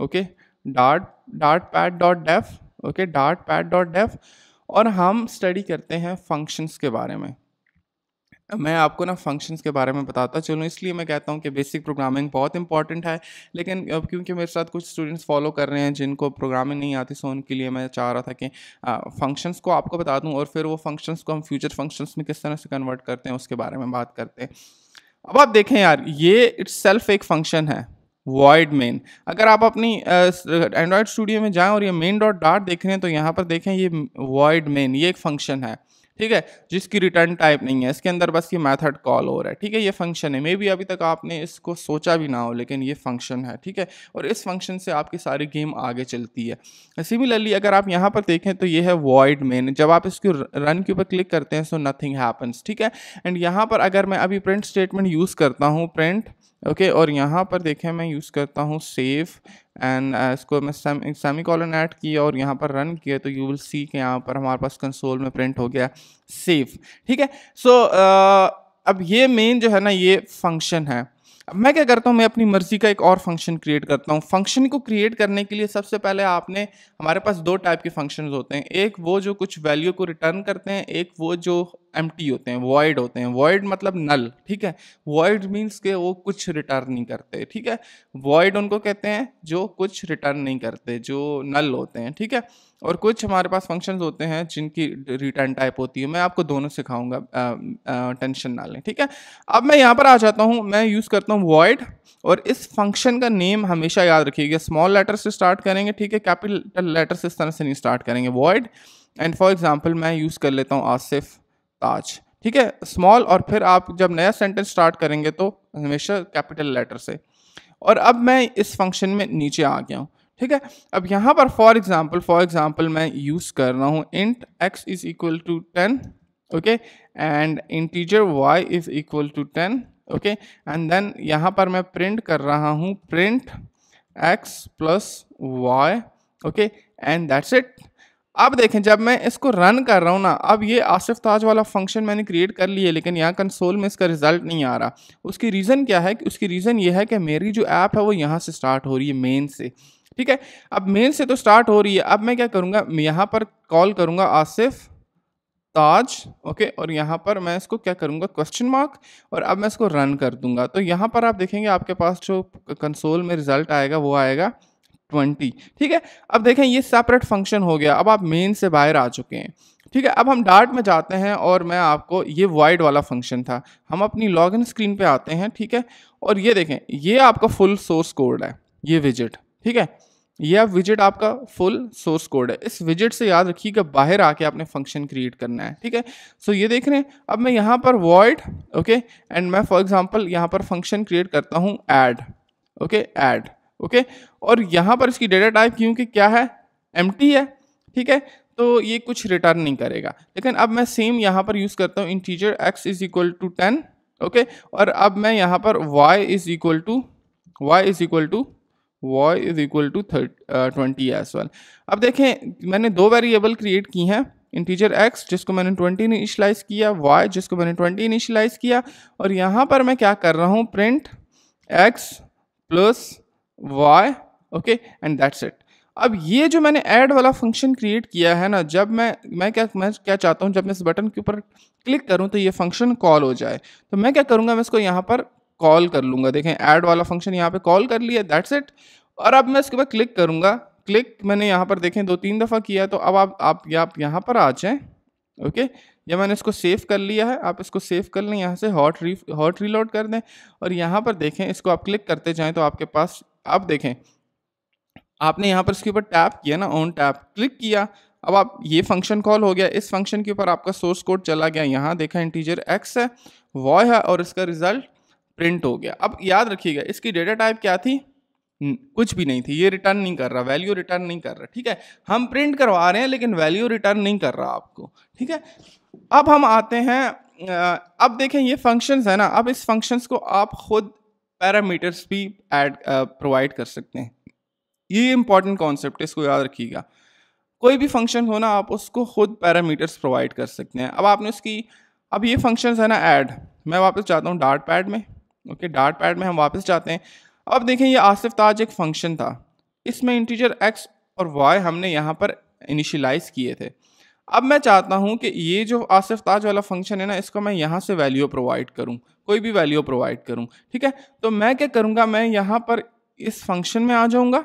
okay dart dart pad dot def okay dart pad dot def और हम स्टडी करते हैं फंक्शंस के बारे में मैं आपको ना फंक्शंस के बारे में बताता चलूँ इसलिए मैं कहता हूँ कि बेसिक प्रोग्रामिंग बहुत इंपॉर्टेंट है लेकिन अब क्योंकि मेरे साथ कुछ स्टूडेंट्स फॉलो कर रहे हैं जिनको प्रोग्रामिंग नहीं आती सो उनके लिए मैं चाह रहा था कि फंक्शंस को आपको बता दूँ और फिर वो फंक्शंस को हम फ्यूचर फंक्शंस में किस तरह से कन्वर्ट करते हैं उसके बारे में बात करते हैं अब आप देखें यार ये इट्स सेल्फ एक फंक्शन है वॉइड मेन अगर आप अपनी एंड्रॉयड स्टूडियो में जाएं और ये मेन डॉट डाट देख रहे हैं तो यहाँ पर देखें ये वॉइड मेन ये एक फंक्शन है ठीक है जिसकी रिटर्न टाइप नहीं है इसके अंदर बस ये मेथड कॉल हो रहा है ठीक है ये फंक्शन है मे भी अभी तक आपने इसको सोचा भी ना हो लेकिन ये फंक्शन है ठीक है और इस फंक्शन से आपकी सारी गेम आगे चलती है सिमिलरली अगर आप यहाँ पर देखें तो ये है वॉइड मेन जब आप इसको रन के ऊपर क्लिक करते हैं सो नथिंग हैपन्स ठीक है एंड यहाँ पर अगर मैं अभी प्रिंट स्टेटमेंट यूज़ करता हूँ प्रिंट ओके और यहाँ पर देखें मैं यूज़ करता हूँ सेफ एंड uh, इसको मैं सेमी कॉलन ऐड किया और यहाँ पर रन किया तो यू विल सी कि यहाँ पर हमारे पास कंसोल में प्रिंट हो गया सेफ ठीक है सो uh, अब ये मेन जो है ना ये फंक्शन है अब मैं क्या करता हूँ मैं अपनी मर्ज़ी का एक और फंक्शन क्रिएट करता हूँ फंक्शन को क्रिएट करने के लिए सबसे पहले आपने हमारे पास दो टाइप के फंक्शन होते हैं एक वो जो कुछ वैल्यू को रिटर्न करते हैं एक वो जो एम होते हैं वॉइड होते हैं वॉइड मतलब नल ठीक है वॉइड मीन्स के वो कुछ रिटर्न नहीं करते ठीक है वॉइड उनको कहते हैं जो कुछ रिटर्न नहीं करते जो नल होते हैं ठीक है और कुछ हमारे पास फंक्शंस होते हैं जिनकी रिटर्न टाइप होती है मैं आपको दोनों सिखाऊंगा टेंशन ना लें ठीक है अब मैं यहाँ पर आ जाता हूँ मैं यूज़ करता हूँ वॉइड और इस फंक्शन का नेम हमेशा याद रखिएगा स्मॉल लेटर से स्टार्ट करेंगे ठीक है कैपिटल लेटर से इस तरह से नहीं स्टार्ट करेंगे वॉइड एंड फॉर एग्जाम्पल मैं यूज़ कर लेता हूँ आसिफ़ ताज ठीक है स्मॉल और फिर आप जब नया सेंटेंस स्टार्ट करेंगे तो हमेशा कैपिटल लेटर से और अब मैं इस फंक्शन में नीचे आ गया हूँ ठीक है अब यहाँ पर फॉर एग्जाम्पल फॉर एग्जाम्पल मैं यूज़ कर रहा हूँ int x is equal to ten okay and integer y is equal to ten okay and then यहाँ पर मैं प्रिंट कर रहा हूँ print x plus y okay and that's it अब देखें जब मैं इसको रन कर रहा हूँ ना अब ये आसिफ ताज वाला फंक्शन मैंने क्रिएट कर लिया है लेकिन यहाँ कंसोल में इसका रिजल्ट नहीं आ रहा उसकी रीज़न क्या है कि उसकी रीज़न ये है कि मेरी जो ऐप है वो यहाँ से स्टार्ट हो रही है मेन से ठीक है अब मेन से तो स्टार्ट हो रही है अब मैं क्या करूँगा यहाँ पर कॉल करूँगा आसिफ ताज ओके और यहाँ पर मैं इसको क्या करूँगा क्वेश्चन मार्क और अब मैं इसको रन कर दूँगा तो यहाँ पर आप देखेंगे आपके पास जो कंसोल में रिज़ल्ट आएगा वो आएगा ट्वेंटी ठीक है अब देखें ये सेपरेट फंक्शन हो गया अब आप मेन से बाहर आ चुके हैं ठीक है अब हम डार्ट में जाते हैं और मैं आपको ये वाइड वाला फंक्शन था हम अपनी लॉगिन स्क्रीन पे आते हैं ठीक है और ये देखें ये आपका फुल सोर्स कोड है ये विजिट ठीक है यह विजिट आपका फुल सोर्स कोड है इस विजिट से याद रखिएगा बाहर आके आपने फंक्शन क्रिएट करना है ठीक है सो ये देख रहे हैं अब मैं यहाँ पर वॉइड ओके एंड मैं फॉर एग्जांपल यहाँ पर फंक्शन क्रिएट करता हूँ ऐड ओके ऐड ओके और यहाँ पर इसकी डेटा टाइप क्योंकि क्या है एम है ठीक है तो ये कुछ रिटर्न नहीं करेगा लेकिन अब मैं सेम यहाँ पर यूज़ करता हूँ integer x is equal to ten okay और अब मैं यहाँ पर y is equal to y is equal to y is equal to thirty twenty S one अब देखें मैंने दो वेरिएबल क्रिएट की हैं इंटीजर एक्स जिसको मैंने ट्वेंटी इनिशलाइज किया वाई जिसको मैंने ट्वेंटी इनिशलाइज किया और यहाँ पर मैं क्या कर रहा हूँ print x plus y okay and that's it अब ये जो मैंने ऐड वाला फंक्शन क्रिएट किया है ना जब मैं मैं क्या मैं क्या चाहता हूँ जब मैं इस बटन के ऊपर क्लिक करूँ तो ये फंक्शन कॉल हो जाए तो मैं क्या करूँगा मैं इसको यहाँ पर कॉल कर लूँगा देखें ऐड वाला फंक्शन यहाँ पे कॉल कर लिया दैट्स इट और अब मैं इसके ऊपर क्लिक करूँगा क्लिक मैंने यहाँ पर देखें दो तीन दफ़ा किया तो अब आप आप आप यहाँ पर आ जाएँ ओके या मैंने इसको सेव कर लिया है आप इसको सेव कर लें यहाँ से हॉट री हॉट रीलोड कर दें और यहाँ पर देखें इसको आप क्लिक करते जाएँ तो आपके पास आप देखें आपने यहाँ पर इसके ऊपर टैप किया ना ऑन टैप क्लिक किया अब आप ये फंक्शन कॉल हो गया इस फंक्शन के ऊपर आपका सोर्स कोड चला गया यहाँ देखा इंटीजर एक्स है वॉय है और इसका रिजल्ट प्रिंट हो गया अब याद रखिएगा इसकी डेटा टाइप क्या थी कुछ भी नहीं थी ये रिटर्न नहीं कर रहा वैल्यू रिटर्न नहीं कर रहा ठीक है हम प्रिंट करवा रहे हैं लेकिन वैल्यू रिटर्न नहीं कर रहा आपको ठीक है अब हम आते हैं अब देखें ये फंक्शंस है ना अब इस फंक्शंस को आप खुद पैरामीटर्स भी एड प्रोवाइड uh, कर सकते हैं ये इंपॉर्टेंट कॉन्सेप्ट है इसको याद रखिएगा कोई भी फंक्शन हो ना आप उसको खुद पैरामीटर्स प्रोवाइड कर सकते हैं अब आपने उसकी अब ये फंक्शन है ना ऐड मैं वापस जाता हूँ डार्ट पैड में ओके डार्ट पैड में हम वापस जाते हैं अब देखें ये आसिफ ताज एक फंक्शन था इसमें इंटीजर एक्स और वाई हमने यहाँ पर इनिशलाइज किए थे अब मैं चाहता हूँ कि ये जो आसिफ ताज वाला फंक्शन है ना इसको मैं यहाँ से वैल्यू प्रोवाइड करूँ कोई भी वैल्यू प्रोवाइड करूँ ठीक है तो मैं क्या करूँगा मैं यहाँ पर इस फंक्शन में आ जाऊँगा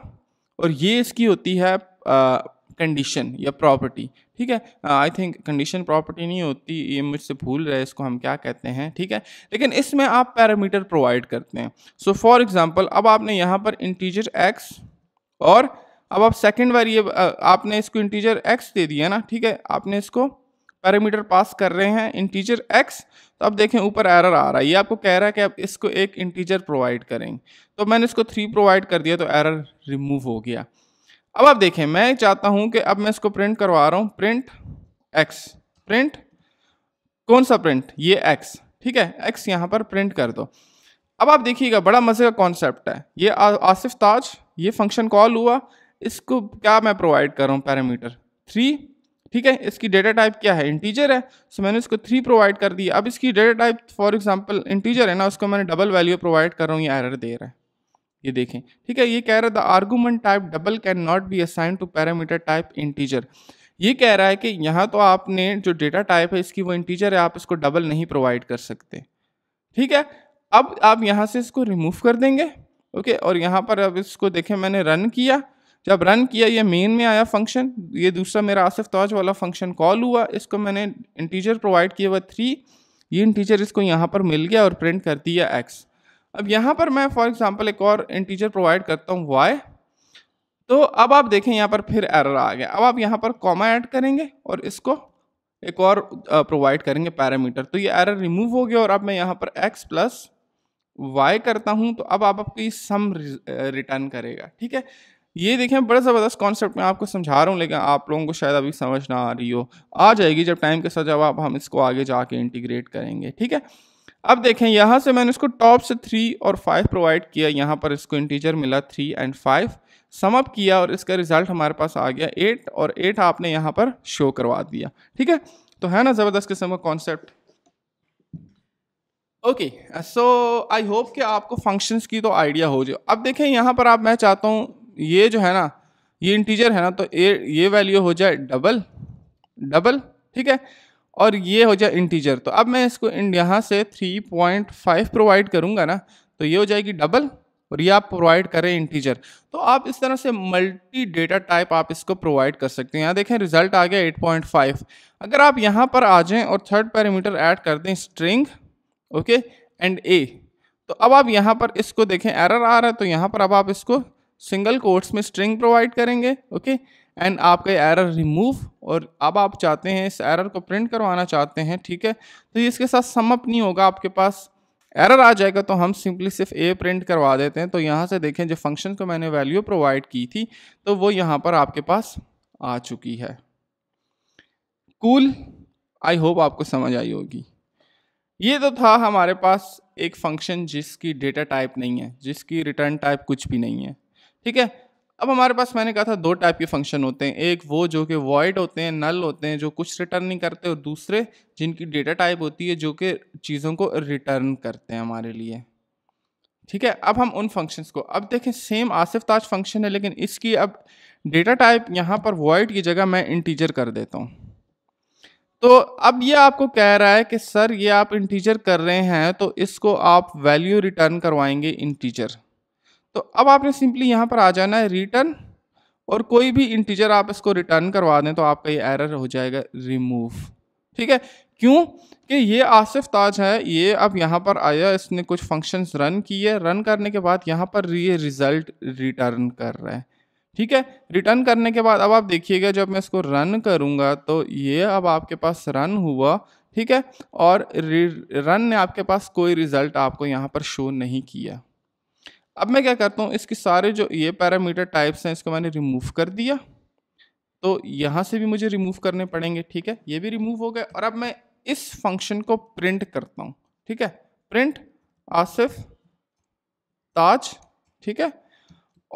और ये इसकी होती है कंडीशन या प्रॉपर्टी ठीक है आई थिंक कंडीशन प्रॉपर्टी नहीं होती ये मुझसे भूल रहे इसको हम क्या कहते हैं ठीक है लेकिन इसमें आप पैरामीटर प्रोवाइड करते हैं सो फॉर एग्ज़ाम्पल अब आपने यहाँ पर इंटीजर एक्स और अब आप सेकंड वेरिएबल आपने इसको इंटीजर एक्स दे दिया ना ठीक है आपने इसको पैरामीटर पास कर रहे हैं इंटीजर एक्स तो अब देखें ऊपर एरर आ रहा है ये आपको कह रहा है कि आप इसको एक इंटीजर प्रोवाइड करेंगे तो मैंने इसको थ्री प्रोवाइड कर दिया तो एरर रिमूव हो गया अब आप देखें मैं चाहता हूँ कि अब मैं इसको प्रिंट करवा रहा हूँ प्रिंट एक्स प्रिंट कौन सा प्रिंट ये एक्स ठीक है एक्स यहाँ पर प्रिंट कर दो अब आप देखिएगा बड़ा मज़े का कॉन्सेप्ट है ये आ, आसिफ ताज ये फंक्शन कॉल हुआ इसको क्या मैं प्रोवाइड कर रहा हूँ पैरामीटर थ्री ठीक है इसकी डेटा टाइप क्या है इंटीजर है सो मैंने इसको थ्री प्रोवाइड कर दी अब इसकी data type for example integer है ना उसको मैंने डबल वैल्यू प्रोवाइड कर रहा हूँ ये एरर दे रहा है ये देखें ठीक है ये कह रहा है the argument type double can not be assign to parameter type integer ये कह रहा है कि यहाँ तो आपने जो डेटा टाइप है इसकी वो इंटीजर है आप इसको डबल नहीं प्रोवाइड कर सकते ठीक है अब आप यहाँ से इसको रिमूव कर देंगे ओके और यहाँ पर अब इसको देखें मैंने रन किया जब रन किया ये मेन में आया फंक्शन ये दूसरा मेरा आसिफ ताज वाला फंक्शन कॉल हुआ इसको मैंने इंटीजर प्रोवाइड किया हुआ थ्री ये इंटीजर इसको यहाँ पर मिल गया और प्रिंट कर दिया एक्स अब यहाँ पर मैं फॉर एग्ज़ाम्पल एक और इंटीजर प्रोवाइड करता हूँ वाई तो अब आप देखें यहाँ पर फिर एरर आ गया अब आप यहाँ पर कॉमा ऐड करेंगे और इसको एक और प्रोवाइड करेंगे पैरामीटर तो ये एरर रिमूव हो गया और अब मैं यहाँ पर एक्स प्लस वाई करता हूँ तो अब आप आपकी सम रिटर्न करेगा ठीक है ये देखें बड़ा ज़बरदस्त कॉन्सेप्ट में आपको समझा रहा हूँ लेकिन आप लोगों को शायद अभी समझ ना आ रही हो आ जाएगी जब टाइम के साथ जब आप हम इसको आगे जाके इंटीग्रेट करेंगे ठीक है अब देखें यहाँ से मैंने इसको टॉप से थ्री और फाइव प्रोवाइड किया यहाँ पर इसको इंटीजर मिला थ्री एंड फाइव समअप किया और इसका रिजल्ट हमारे पास आ गया एट और एट आपने यहाँ पर शो करवा दिया ठीक है तो है ना ज़बरदस्त किस्म का concept okay so I hope कि आपको फंक्शंस की तो आइडिया हो जाए अब देखें यहाँ पर आप मैं चाहता हूँ ये जो है ना ये इंटीजर है ना तो ये ये वैल्यू हो जाए डबल डबल ठीक है और ये हो जाए इंटीजर तो अब मैं इसको यहाँ से 3.5 प्रोवाइड करूँगा ना तो ये हो जाएगी डबल और ये आप प्रोवाइड करें इंटीजर तो आप इस तरह से मल्टी डेटा टाइप आप इसको प्रोवाइड कर सकते हैं यहाँ देखें रिजल्ट आ गया 8.5 अगर आप यहाँ पर आ जाएँ और थर्ड पैरामीटर ऐड कर दें स्ट्रिंग ओके एंड ए तो अब आप यहाँ पर इसको देखें एरर आ रहा है तो यहाँ पर अब आप इसको सिंगल कोर्ट्स में स्ट्रिंग प्रोवाइड करेंगे ओके एंड आपका एरर रिमूव और अब आप चाहते हैं इस एरर को प्रिंट करवाना चाहते हैं ठीक है तो इसके साथ समअप नहीं होगा आपके पास एरर आ जाएगा तो हम सिंपली सिर्फ ए प्रिंट करवा देते हैं तो यहाँ से देखें जो फंक्शन को मैंने वैल्यू प्रोवाइड की थी तो वो यहाँ पर आपके पास आ चुकी है कूल आई होप आपको समझ आई होगी ये तो था हमारे पास एक फंक्शन जिसकी डेटा टाइप नहीं है जिसकी रिटर्न टाइप कुछ भी नहीं है ठीक है अब हमारे पास मैंने कहा था दो टाइप के फंक्शन होते हैं एक वो जो कि वॉइड होते हैं नल होते हैं जो कुछ रिटर्न नहीं करते और दूसरे जिनकी डेटा टाइप होती है जो कि चीज़ों को रिटर्न करते हैं हमारे लिए ठीक है अब हम उन फंक्शंस को अब देखें सेम आसिफ ताज फंक्शन है लेकिन इसकी अब डेटा टाइप यहाँ पर वॉइड की जगह मैं इंटीजर कर देता हूँ तो अब ये आपको कह रहा है कि सर ये आप इंटीजर कर रहे हैं तो इसको आप वैल्यू रिटर्न करवाएंगे इंटीजर तो अब आपने सिंपली यहाँ पर आ जाना है रिटर्न और कोई भी इंटीजर आप इसको रिटर्न करवा दें तो आपका ये एरर हो जाएगा रिमूव ठीक है क्यों कि ये आसिफ ताज है ये अब यहाँ पर आया इसने कुछ फंक्शंस रन किए रन करने के बाद यहाँ पर ये रिज़ल्ट रिटर्न कर रहा है ठीक है रिटर्न करने के बाद अब आप देखिएगा जब मैं इसको रन करूँगा तो ये अब आपके पास रन हुआ ठीक है और रन ने आपके पास कोई रिज़ल्ट आपको यहाँ पर शो नहीं किया अब मैं क्या करता हूँ इसके सारे जो ये पैरामीटर टाइप्स हैं इसको मैंने रिमूव कर दिया तो यहाँ से भी मुझे रिमूव करने पड़ेंगे ठीक है ये भी रिमूव हो गए और अब मैं इस फंक्शन को प्रिंट करता हूँ ठीक है प्रिंट आसिफ ताज ठीक है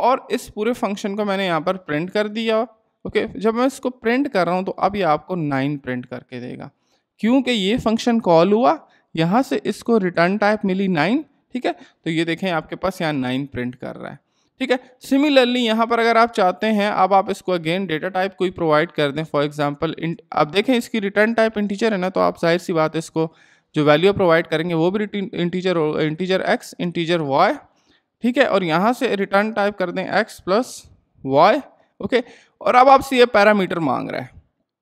और इस पूरे फंक्शन को मैंने यहाँ पर प्रिंट कर दिया ओके जब मैं इसको प्रिंट कर रहा हूँ तो अब ये आपको नाइन प्रिंट करके देगा क्योंकि ये फंक्शन कॉल हुआ यहाँ से इसको रिटर्न टाइप मिली नाइन ठीक है तो ये देखें आपके पास यहाँ नाइन प्रिंट कर रहा है ठीक है सिमिलरली यहाँ पर अगर आप चाहते हैं अब आप इसको अगेन डेटा टाइप कोई प्रोवाइड कर दें फॉर एग्जाम्पल अब देखें इसकी रिटर्न टाइप इंटीजर है ना तो आप जाहिर सी बात इसको जो वैल्यू प्रोवाइड करेंगे वो भी integer integer x integer y ठीक है और यहाँ से रिटर्न टाइप कर दें एक्स प्लस वाई ओके और अब आपसे ये पैरामीटर मांग रहा है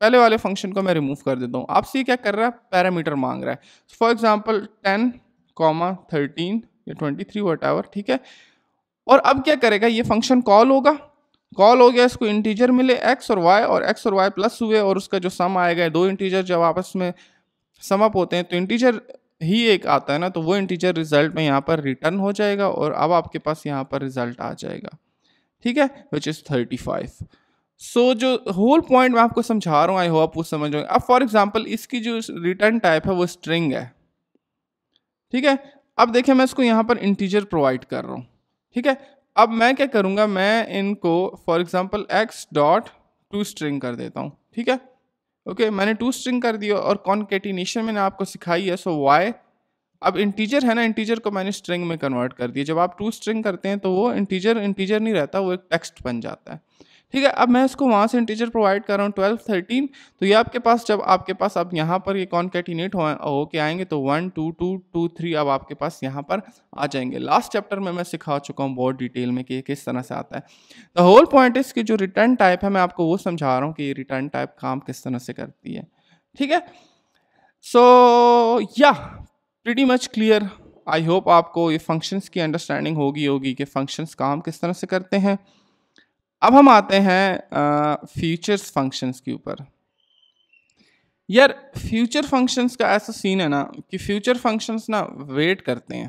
पहले वाले फंक्शन को मैं रिमूव कर देता हूँ आपसे क्या कर रहा है पैरामीटर मांग रहा है for example ten comma thirteen या ट्वेंटी थ्री वट आवर ठीक है और अब क्या करेगा ये फंक्शन कॉल होगा कॉल हो गया इसको इंटीजर मिले एक्स और वाई और एक्स और वाई प्लस हुए और उसका जो सम आएगा दो इंटीजर जब आपस में समअप होते हैं तो इंटीजर ही एक आता है ना तो वो इंटीजर रिजल्ट में यहाँ पर रिटर्न हो जाएगा और अब आपके पास यहाँ पर रिजल्ट आ जाएगा ठीक है which is thirty five so जो होल पॉइंट मैं आपको समझा रहा हूँ आई होप वो समझ रहे अब फॉर एग्जाम्पल इसकी जो रिटर्न टाइप है वो स्ट्रिंग है ठीक है अब देखिए मैं इसको यहाँ पर इंटीजर प्रोवाइड कर रहा हूँ ठीक है अब मैं क्या करूँगा मैं इनको for example x dot to string कर देता हूँ ठीक है ओके okay, मैंने टू स्ट्रिंग कर दिया और कॉन्केटिनेशन मैंने आपको सिखाई है सो वाई अब इंटीजर है ना इंटीजर को मैंने स्ट्रिंग में कन्वर्ट कर दिया जब आप टू स्ट्रिंग करते हैं तो वो इंटीजर इंटीजर नहीं रहता वो एक टेक्स्ट बन जाता है ठीक है अब मैं इसको वहाँ से इंटीजर प्रोवाइड कर रहा हूँ ट्वेल्व थर्टीन तो ये आपके पास जब आपके पास अब यहाँ पर ये कैटिनेट हो होके आएंगे तो one two two two three अब आपके पास यहाँ पर आ जाएंगे लास्ट चैप्टर में मैं सिखा चुका हूँ बहुत डिटेल में कि किस तरह से आता है द होल पॉइंट इस जो रिटर्न टाइप है मैं आपको वो समझा रहा हूँ कि ये रिटर्न टाइप काम किस तरह से करती है ठीक है सो या pretty much clear I hope आपको ये फंक्शंस की अंडरस्टैंडिंग होगी होगी कि फंक्शंस काम किस तरह से करते हैं अब हम आते हैं फ्यूचर्स फंक्शंस के ऊपर यार फ्यूचर फंक्शंस का ऐसा सीन है ना कि फ्यूचर फंक्शंस ना वेट करते हैं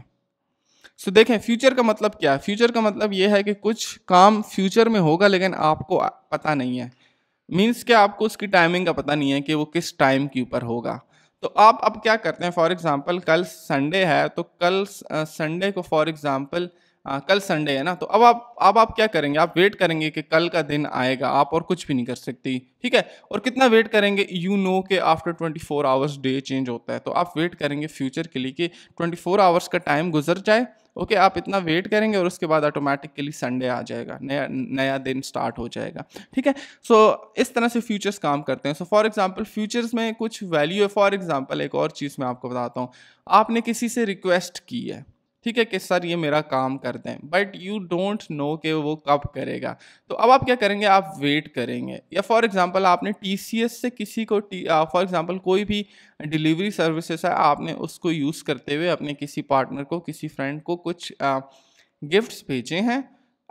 सो so, देखें फ्यूचर का मतलब क्या है फ्यूचर का मतलब ये है कि कुछ काम फ्यूचर में होगा लेकिन आपको पता नहीं है मीन्स क्या आपको उसकी टाइमिंग का पता नहीं है कि वो किस टाइम के ऊपर होगा तो आप अब क्या करते हैं फॉर एग्ज़ाम्पल कल संडे है तो कल संडे को फॉर एग्ज़ाम्पल आ, हाँ, कल संडे है ना तो अब आप अब आप क्या करेंगे आप वेट करेंगे कि कल का दिन आएगा आप और कुछ भी नहीं कर सकती ठीक है और कितना वेट करेंगे यू नो के after 24 four hours day change होता है तो आप वेट करेंगे फ्यूचर के लिए कि 24 फोर आवर्स का टाइम गुजर जाए ओके आप इतना वेट करेंगे और उसके बाद ऑटोमेटिकली संडे आ जाएगा नया नया दिन स्टार्ट हो जाएगा ठीक है सो so, इस तरह से फ्यूचर्स काम करते हैं सो फॉर एग्जांपल फ्यूचर्स में कुछ वैल्यू है फॉर एग्जांपल एक और चीज़ मैं आपको बताता हूँ आपने किसी से रिक्वेस्ट की है ठीक है कि सर ये मेरा काम कर दें बट यू डोंट नो कि वो कब करेगा तो अब आप क्या करेंगे आप वेट करेंगे या फॉर एग्जांपल आपने टी से किसी को फॉर एग्जांपल uh, कोई भी डिलीवरी सर्विसेज है आपने उसको यूज़ करते हुए अपने किसी पार्टनर को किसी फ्रेंड को कुछ गिफ्ट्स uh, भेजे हैं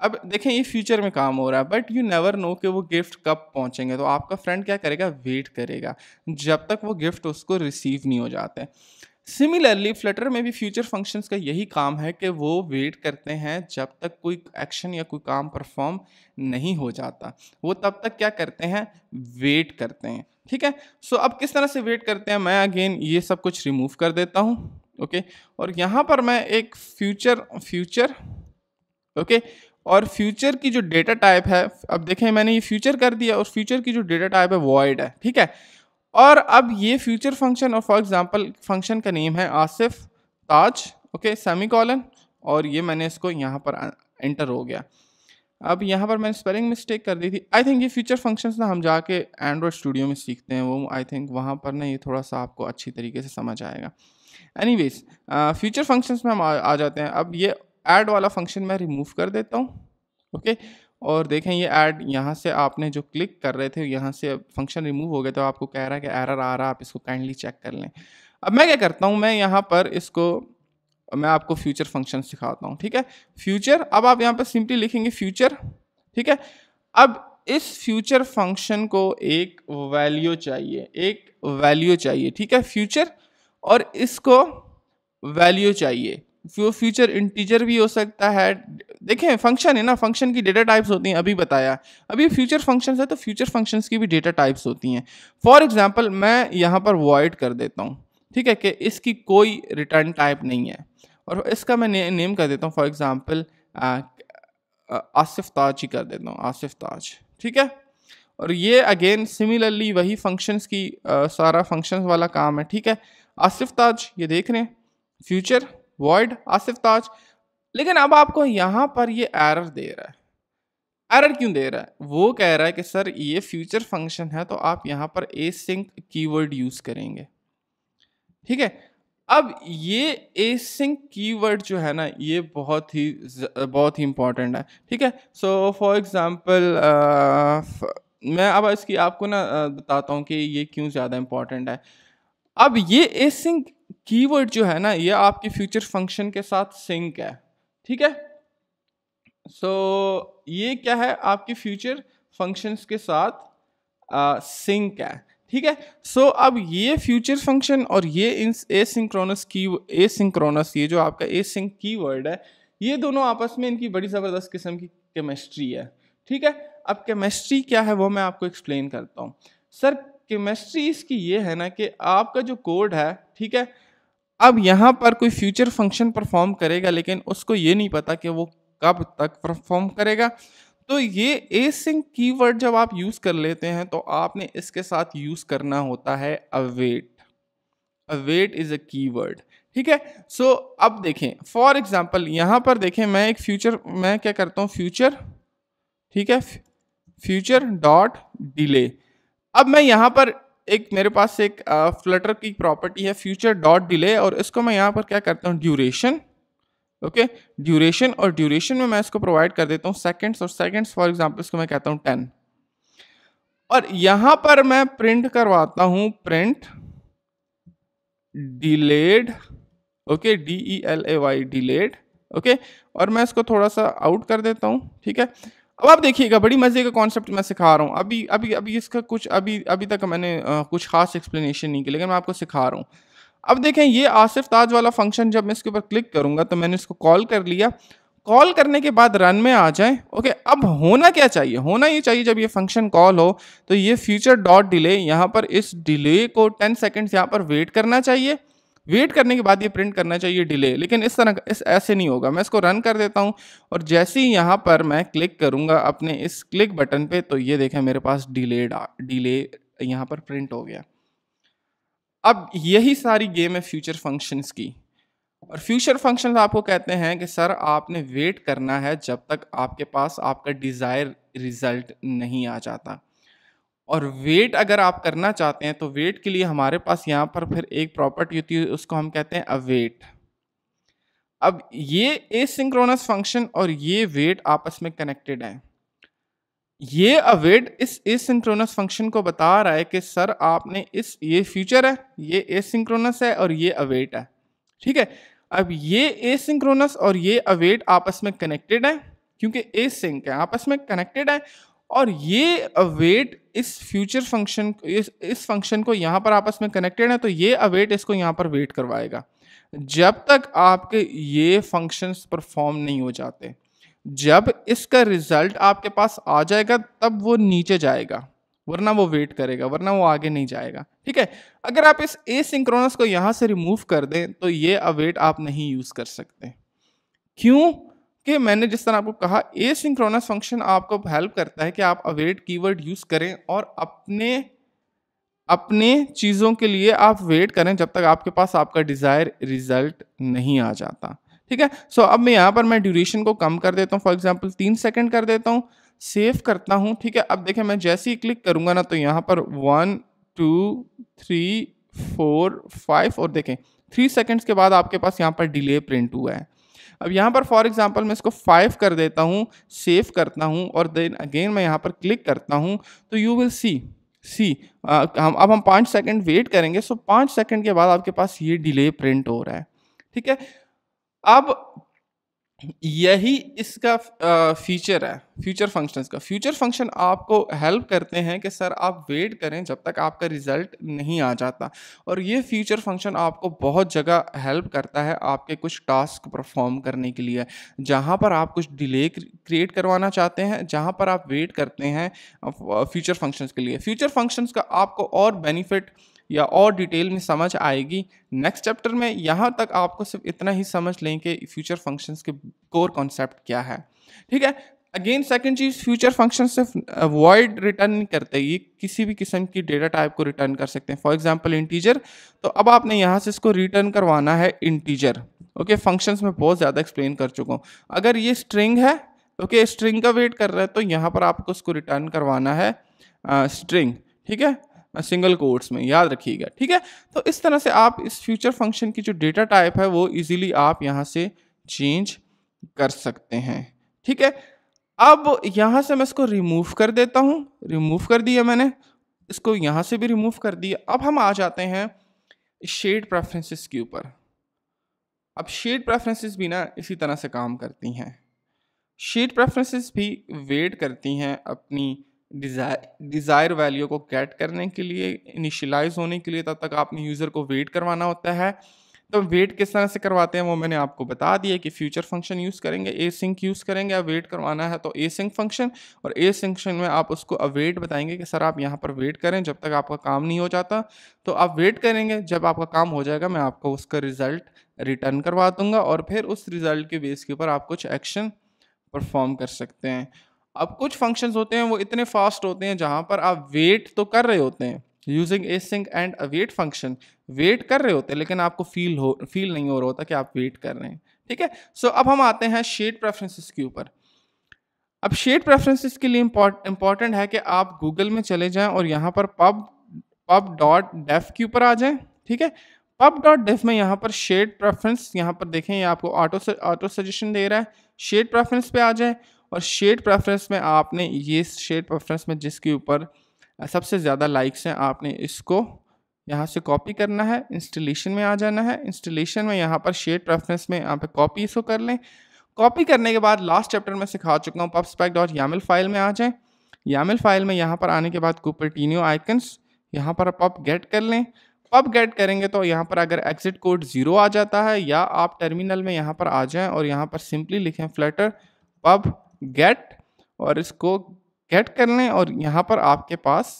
अब देखें ये फ्यूचर में काम हो रहा है बट यू नेवर नो कि वो गिफ्ट कब पहुंचेंगे तो आपका फ्रेंड क्या करेगा वेट करेगा जब तक वो गिफ्ट उसको रिसीव नहीं हो जाते सिमिलरली फ्लटर में भी फ्यूचर फंक्शंस का यही काम है कि वो वेट करते हैं जब तक कोई एक्शन या कोई काम परफॉर्म नहीं हो जाता वो तब तक क्या करते हैं वेट करते हैं ठीक है सो so, अब किस तरह से वेट करते हैं मैं अगेन ये सब कुछ रिमूव कर देता हूँ ओके okay? और यहाँ पर मैं एक फ्यूचर फ्यूचर ओके और फ्यूचर की जो डेटा टाइप है अब देखें मैंने ये फ्यूचर कर दिया और फ्यूचर की जो डेटा टाइप है वॉइड है ठीक है और अब ये फ्यूचर फंक्शन और फॉर एग्जांपल फंक्शन का नेम है Asif Taj okay semicolon और ये मैंने इसको यहाँ पर एंटर हो गया अब यहाँ पर मैंने स्पेलिंग मिस्टेक कर दी थी आई थिंक ये फ्यूचर फंक्शंस ना हम जाके एंड्रॉयड स्टूडियो में सीखते हैं वो आई थिंक वहाँ पर ना ये थोड़ा सा आपको अच्छी तरीके से समझ आएगा वेज़ फ्यूचर फंक्शंस में हम आ, आ जाते हैं अब ये एड वाला फंक्शन मैं रिमूव कर देता हूँ ओके okay? और देखें ये ऐड यहाँ से आपने जो क्लिक कर रहे थे यहाँ से फंक्शन रिमूव हो गया तो आपको कह रहा है कि एरर आ रहा है आप इसको काइंडली चेक कर लें अब मैं क्या करता हूँ मैं यहाँ पर इसको मैं आपको फ्यूचर फंक्शन सिखाता हूँ ठीक है फ्यूचर अब आप यहाँ पर सिंपली लिखेंगे फ्यूचर ठीक है अब इस फ्यूचर फंक्शन को एक वैल्यू चाहिए एक वैल्यू चाहिए ठीक है फ्यूचर और इसको वैल्यू चाहिए वो फ्यूचर इंटीजर भी हो सकता है देखें फंक्शन है ना फंक्शन की डेटा टाइप्स होती हैं अभी बताया अभी फ्यूचर फंक्शंस है तो फ्यूचर फंक्शंस की भी डेटा टाइप्स होती हैं फॉर एग्जांपल मैं यहाँ पर वॉइड कर देता हूँ ठीक है कि इसकी कोई रिटर्न टाइप नहीं है और इसका मैं ने, नेम कर देता हूँ फॉर एग्ज़ाम्पल आसिफ ताज ही कर देता हूँ आसिफ ताज ठीक है और ये अगेन सिमिलरली वही फंक्शंस की आ, सारा फंक्शंस वाला काम है ठीक है आसिफ ताज ये देख रहे हैं फ्यूचर वॉइड आसिफ ताज लेकिन अब आपको यहाँ पर ये एरर दे रहा है एरर क्यों दे रहा है वो कह रहा है कि सर ये फ्यूचर फंक्शन है तो आप यहाँ पर ए सिंक वर्ड यूज़ करेंगे ठीक है अब ये ए सिंक वर्ड जो है ना ये बहुत ही बहुत ही इम्पॉर्टेंट है ठीक है सो फॉर एग्ज़ाम्पल मैं अब इसकी आपको ना uh, बताता हूँ कि ये क्यों ज़्यादा इम्पॉर्टेंट है अब ये ए सिंक कीवर्ड जो है ना ये आपके फ्यूचर फंक्शन के साथ सिंक है ठीक है सो so, ये क्या है आपके फ्यूचर फंक्शंस के साथ सिंक है ठीक है सो so, अब ये फ्यूचर फंक्शन और ये एसिंक्रोनस की एसिंक्रोनस ये जो आपका एसिंक कीवर्ड है ये दोनों आपस में इनकी बड़ी ज़बरदस्त किस्म की केमिस्ट्री है ठीक है अब केमिस्ट्री क्या है वो मैं आपको एक्सप्लेन करता हूँ सर केमिस्ट्री इसकी ये है ना कि आपका जो कोड है ठीक है अब यहाँ पर कोई फ्यूचर फंक्शन परफॉर्म करेगा लेकिन उसको ये नहीं पता कि वो कब तक परफॉर्म करेगा तो ये ए कीवर्ड जब आप यूज़ कर लेते हैं तो आपने इसके साथ यूज़ करना होता है await await is a keyword ठीक है सो so, अब देखें फॉर एग्जाम्पल यहाँ पर देखें मैं एक फ्यूचर मैं क्या करता हूँ फ्यूचर ठीक है फ्यूचर डॉट डिले अब मैं यहाँ पर एक मेरे पास एक फ्लटर की प्रॉपर्टी है फ्यूचर डॉट डिले और इसको मैं यहाँ पर क्या करता हूँ ड्यूरेशन ओके ड्यूरेशन और ड्यूरेशन में मैं इसको प्रोवाइड कर देता हूँ सेकेंड्स और सेकेंड्स फॉर एग्जाम्पल इसको मैं कहता हूँ टेन और यहाँ पर मैं प्रिंट करवाता हूँ print delayed okay D E L A Y delayed okay और मैं इसको थोड़ा सा आउट कर देता हूँ ठीक है अब आप देखिएगा बड़ी मज़े का कॉन्सेप्ट मैं सिखा रहा हूँ अभी अभी अभी इसका कुछ अभी अभी तक मैंने आ, कुछ खास एक्सप्लेनेशन नहीं किया लेकिन मैं आपको सिखा रहा हूँ अब देखें ये आसिफ ताज वाला फंक्शन जब मैं इसके ऊपर क्लिक करूँगा तो मैंने इसको कॉल कर लिया कॉल करने के बाद रन में आ जाए ओके अब होना क्या चाहिए होना ये चाहिए जब ये फंक्शन कॉल हो तो ये फ्यूचर डॉट डिले यहाँ पर इस डिले को टेन सेकेंड्स यहाँ पर वेट करना चाहिए वेट करने के बाद ये प्रिंट करना चाहिए डिले लेकिन इस तरह इस ऐसे नहीं होगा मैं इसको रन कर देता हूँ और जैसे ही यहाँ पर मैं क्लिक करूँगा अपने इस क्लिक बटन पे तो ये देखें मेरे पास डिले डिले यहाँ पर प्रिंट हो गया अब यही सारी गेम है फ्यूचर फंक्शंस की और फ्यूचर फंक्शंस आपको कहते हैं कि सर आपने वेट करना है जब तक आपके पास आपका डिज़ायर रिज़ल्ट नहीं आ जाता और वेट अगर आप करना चाहते हैं तो वेट के लिए हमारे पास यहाँ पर फिर एक प्रॉपर्टी होती है उसको हम कहते हैं अवेट अब ये एसिंक्रोनस फंक्शन और ये वेट आपस में कनेक्टेड है ये अवेट इस एसिंक्रोनस फंक्शन को बता रहा है कि सर आपने इस ये फ्यूचर है ये एसिंक्रोनस है और ये अवेट है ठीक है अब ये एसिंक्रोनस और ये अवेट आपस में कनेक्टेड है क्योंकि ए सिंक है आपस में कनेक्टेड है और ये अवेट इस फ्यूचर फंक्शन इस इस फंक्शन को यहाँ पर आपस में कनेक्टेड है तो ये अवेट इसको यहाँ पर वेट करवाएगा जब तक आपके ये फंक्शंस परफॉर्म नहीं हो जाते जब इसका रिजल्ट आपके पास आ जाएगा तब वो नीचे जाएगा वरना वो वेट करेगा वरना वो आगे नहीं जाएगा ठीक है अगर आप इस ए सिंक्रोनस को यहाँ से रिमूव कर दें तो ये अवेट आप नहीं यूज़ कर सकते क्यों कि मैंने जिस तरह आपको कहा ए सिंक्रोनस फंक्शन आपको हेल्प करता है कि आप अवेट कीवर्ड यूज़ करें और अपने अपने चीज़ों के लिए आप वेट करें जब तक आपके पास आपका डिज़ायर रिज़ल्ट नहीं आ जाता ठीक है सो so, अब मैं यहाँ पर मैं ड्यूरेशन को कम कर देता हूँ फॉर एग्जाम्पल तीन सेकेंड कर देता हूँ सेव करता हूँ ठीक है अब देखें मैं जैसे ही क्लिक करूँगा ना तो यहाँ पर one two three four five और देखें थ्री सेकेंड्स के बाद आपके पास यहाँ पर डिले प्रिंट हुआ है अब यहाँ पर फॉर एग्जाम्पल मैं इसको फाइव कर देता हूँ सेव करता हूँ और देन अगेन मैं यहाँ पर क्लिक करता हूँ तो यू विल सी सी हम अब हम पाँच सेकंड वेट करेंगे सो पाँच सेकंड के बाद आपके पास ये डिले प्रिंट हो रहा है ठीक है अब यही इसका फीचर है फ्यूचर फंक्शंस का फ्यूचर फंक्शन आपको हेल्प करते हैं कि सर आप वेट करें जब तक आपका रिज़ल्ट नहीं आ जाता और ये फ्यूचर फंक्शन आपको बहुत जगह हेल्प करता है आपके कुछ टास्क परफॉर्म करने के लिए जहाँ पर आप कुछ डिले क्रिएट करवाना चाहते हैं जहाँ पर आप वेट करते हैं फ्यूचर फंक्शंस के लिए फ्यूचर फंक्शंस का आपको और बेनिफिट या और डिटेल में समझ आएगी नेक्स्ट चैप्टर में यहाँ तक आपको सिर्फ इतना ही समझ लें कि फ्यूचर फंक्शन के कोर कॉन्सेप्ट क्या है ठीक है अगेन सेकंड चीज़ फ्यूचर फंक्शन सिर्फ वॉइड रिटर्न नहीं करते ये किसी भी किस्म की डेटा टाइप को रिटर्न कर सकते हैं फॉर एग्जांपल इंटीजर तो अब आपने यहाँ से इसको रिटर्न करवाना है इंटीजर ओके फंक्शन फंक्शंस में बहुत ज़्यादा एक्सप्लेन कर चुका हूँ अगर ये स्ट्रिंग है ओके okay, स्ट्रिंग का वेट कर रहा है तो यहाँ पर आपको उसको रिटर्न करवाना है स्ट्रिंग ठीक है सिंगल कोर्ट्स में याद रखिएगा ठीक है तो इस तरह से आप इस फ्यूचर फंक्शन की जो डेटा टाइप है वो इजीली आप यहाँ से चेंज कर सकते हैं ठीक है अब यहाँ से मैं इसको रिमूव कर देता हूँ रिमूव कर दिया मैंने इसको यहाँ से भी रिमूव कर दिया अब हम आ जाते हैं शेड प्रेफरेंसेस के ऊपर अब शेड प्रेफरेंसेस भी ना इसी तरह से काम करती हैं शेड प्रेफरेंसेस भी वेट करती हैं अपनी डिज़ायर वैल्यू को कैट करने के लिए इनिशलाइज होने के लिए तब तक आपने यूज़र को वेट करवाना होता है तो वेट किस तरह से करवाते हैं वो मैंने आपको बता दिया कि फ्यूचर फंक्शन यूज़ करेंगे ए सिंक यूज़ करेंगे वेट करवाना है तो ए सिंक फंक्शन और ए फंक्शन में आप उसको अवेट बताएंगे कि सर आप यहाँ पर वेट करें जब तक आपका काम नहीं हो जाता तो आप वेट करेंगे जब आपका काम हो जाएगा मैं आपको उसका रिज़ल्ट रिटर्न करवा दूंगा और फिर उस रिज़ल्ट के बेस के ऊपर आप कुछ एक्शन परफॉर्म कर सकते हैं अब कुछ फंक्शंस होते हैं वो इतने फास्ट होते हैं जहाँ पर आप वेट तो कर रहे होते हैं using async and await function wait कर रहे होते हैं लेकिन आपको फील हो फील नहीं हो रहा होता कि आप वेट कर रहे हैं ठीक है सो so, अब हम आते हैं शेड प्रेफरेंसेस के ऊपर अब शेड प्रेफरेंसेस के लिए इंपॉर्टेंट है कि आप गूगल में चले जाएं और यहाँ पर पब पब डॉट डेफ के ऊपर आ जाएं ठीक है पब डॉट डेफ में यहाँ पर शेड प्रेफरेंस यहाँ पर देखें ये आपको ऑटो ऑटो सजेशन दे रहा है शेड प्रेफरेंस पे आ जाएं और शेड प्रेफरेंस में आपने ये शेड प्रेफरेंस में जिसके ऊपर सबसे ज़्यादा लाइक्स हैं आपने इसको यहाँ से कॉपी करना है इंस्टॉलेशन में आ जाना है इंस्टॉलेशन में यहाँ पर शेड प्रेफरेंस में यहाँ पर कॉपी इसको कर लें कॉपी करने के बाद लास्ट चैप्टर में सिखा चुका हूँ पब्सपैक डॉट यामिल फाइल में आ जाएँ यामिल फाइल में यहाँ पर आने के बाद कुपरटीनियो आइकन्स यहाँ पर पब गेट कर लें पब गेट करेंगे तो यहाँ पर अगर एग्जिट कोड ज़ीरो आ जाता है या आप टर्मिनल में यहाँ पर आ जाएँ और यहाँ पर सिंपली लिखें फ्लैटर पब गेट और इसको गेट कर लें और यहाँ पर आपके पास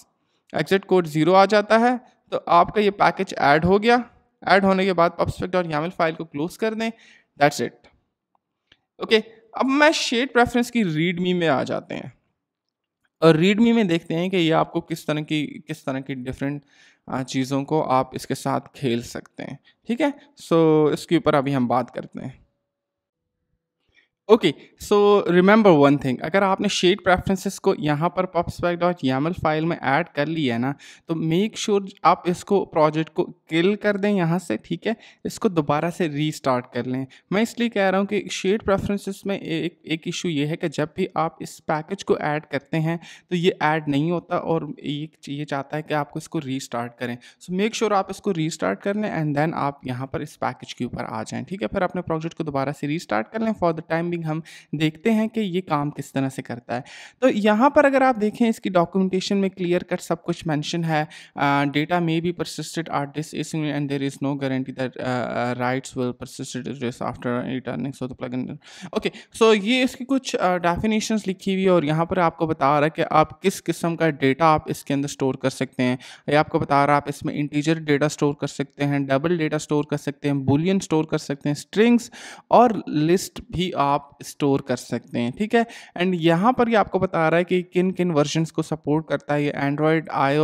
एग्जिट कोड ज़ीरो आ जाता है तो आपका ये पैकेज ऐड हो गया ऐड होने के बाद पब्सपेक्ट और यामिल फाइल को क्लोज कर दें दैट्स इट ओके अब मैं शेड प्रेफरेंस की रीडमी में आ जाते हैं और रीडमी में देखते हैं कि ये आपको किस तरह की किस तरह की डिफरेंट चीज़ों को आप इसके साथ खेल सकते हैं ठीक है सो so, इसके ऊपर अभी हम बात करते हैं okay so remember one thing अगर आपने शेड प्रेफरेंसेस को यहाँ पर popspec डॉट यामल फाइल में ऐड कर लिया है ना तो मेक श्योर sure आप इसको प्रोजेक्ट को किल कर दें यहाँ से ठीक है इसको दोबारा से रीस्टार्ट कर लें मैं इसलिए कह रहा हूँ कि शेड प्रेफरेंसेस में एक एक इशू ये है कि जब भी आप इस पैकेज को ऐड करते हैं तो ये ऐड नहीं होता और ये ये चाहता है कि आपको इसको रीस्टार्ट करें सो मेक श्योर आप इसको रीस्टार्ट कर लें एंड देन आप यहाँ पर इस पैकेज के ऊपर आ जाएँ ठीक है फिर अपने प्रोजेक्ट को दोबारा से रीस्टार्ट कर लें फॉर द टाइम बिंग हम देखते हैं कि ये काम किस तरह से करता है तो यहाँ पर अगर आप देखें इसकी डॉक्यूमेंटेशन में क्लियर कट सब कुछ मैंशन है data may be persisted or this and there is no guarantee that writes will persisted after returning so the plugin okay so ये इसकी कुछ डेफिनेशन uh, लिखी हुई है और यहाँ पर आपको बता रहा है कि आप किस किस्म का डेटा आप इसके अंदर स्टोर कर सकते हैं ये आपको बता रहा है आप इसमें इंटीजर डेटा स्टोर कर सकते हैं डबल डेटा स्टोर कर सकते हैं बुलियन स्टोर कर सकते हैं स्ट्रिंग्स और लिस्ट भी आप आप स्टोर कर सकते हैं ठीक है एंड यहाँ पर ये आपको बता रहा है कि किन किन वर्जन्स को सपोर्ट करता है ये Android I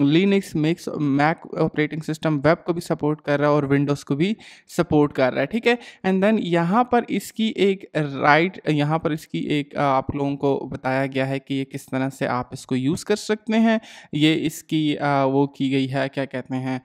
Linux mix Mac operating system web को भी सपोर्ट कर रहा है और विंडोज़ को भी सपोर्ट कर रहा है ठीक है एंड देन यहाँ पर इसकी एक राइट right, यहाँ पर इसकी एक आप लोगों को बताया गया है कि ये किस तरह से आप इसको यूज़ कर सकते हैं ये इसकी आ, वो की गई है क्या कहते हैं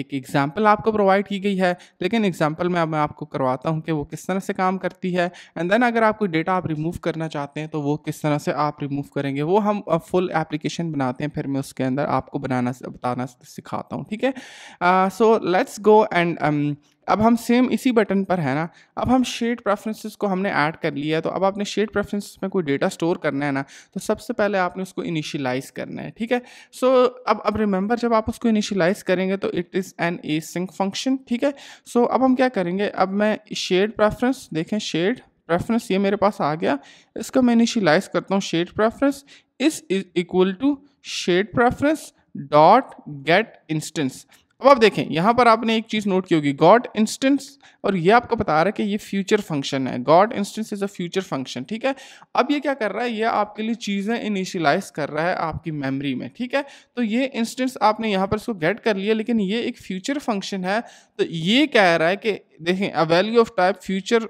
एक एग्ज़ाम्पल आपको प्रोवाइड की गई है लेकिन एग्ज़ाम्पल में मैं आपको करवाता हूँ कि वो किस तरह से काम करती है एंड देन अगर आप कोई डेटा आप रिमूव करना चाहते हैं तो वो किस तरह से आप रिमूव करेंगे वो हम फुल एप्लीकेशन बनाते हैं फिर मैं उसके अंदर आप आपको बनाना बताना सिखाता हूँ ठीक है सो लेट्स गो एंड अब हम सेम इसी बटन पर है ना अब हम शेड प्रेफरेंसेस को हमने ऐड कर लिया है तो अब आपने शेड प्रेफरेंसेस में कोई डेटा स्टोर करना है ना तो सबसे पहले आपने उसको इनिशियलाइज़ करना है ठीक है सो so, अब अब रिमेंबर जब आप उसको इनिशियलाइज़ करेंगे तो it is an async function ठीक है सो so, अब हम क्या करेंगे अब मैं शेड प्रेफरेंस देखें शेड प्रेफरेंस ये मेरे पास आ गया इसको मैं इनिशियलाइज़ करता हूँ शेड प्रेफरेंस इस is equal to shared preference dot get instance अब आप देखें यहाँ पर आपने एक चीज़ नोट की होगी गॉड इंस्टेंस और ये आपको बता रहा है कि ये फ्यूचर फंक्शन है got instance is a future function ठीक है अब ये क्या कर रहा है ये आपके लिए चीज़ें इनिशियलाइज कर रहा है आपकी मेमोरी में ठीक है तो ये इंस्टेंस आपने यहाँ पर इसको गेट कर लिया लेकिन ये एक फ्यूचर फंक्शन है तो ये कह रहा है कि देखें a value of type future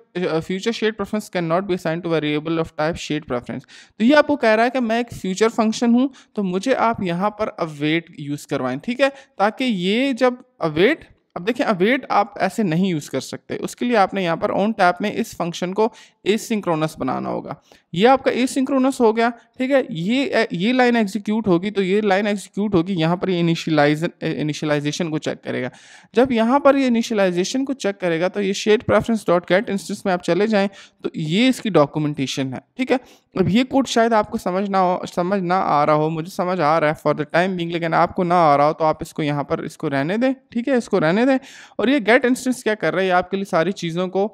future shared preference can not be assign to variable of type shared preference तो ये आपको कह रहा है कि मैं एक फ्यूचर फंक्शन हूँ तो मुझे आप यहाँ पर अ वेट यूज़ करवाएं ठीक है ताकि ये जब अ वेट अब देखें अवेट आप ऐसे नहीं यूज़ कर सकते उसके लिए आपने यहाँ पर ऑन टैप में इस फंक्शन को एसिंक्रोनस बनाना होगा ये आपका एसिंक्रोनस हो गया ठीक है ये ये लाइन एग्जीक्यूट होगी तो ये लाइन एग्जीक्यूट होगी यहाँ पर ये इनिशियलाइज इनिशियलाइजेशन को चेक करेगा जब यहाँ पर ये इनिशियलाइजेशन को चेक करेगा तो ये shared preference dot get instance में आप चले जाएँ तो ये इसकी डॉक्यूमेंटेशन है ठीक है अब ये कोड शायद आपको समझ ना हो समझ ना आ रहा हो मुझे समझ आ रहा है फॉर द टाइम बिंग लेकिन आपको ना आ रहा हो तो आप इसको यहाँ पर इसको रहने दें ठीक है इसको रहने दें और ये गेट इंस्टेंस क्या कर रहा है ये आपके लिए सारी चीज़ों को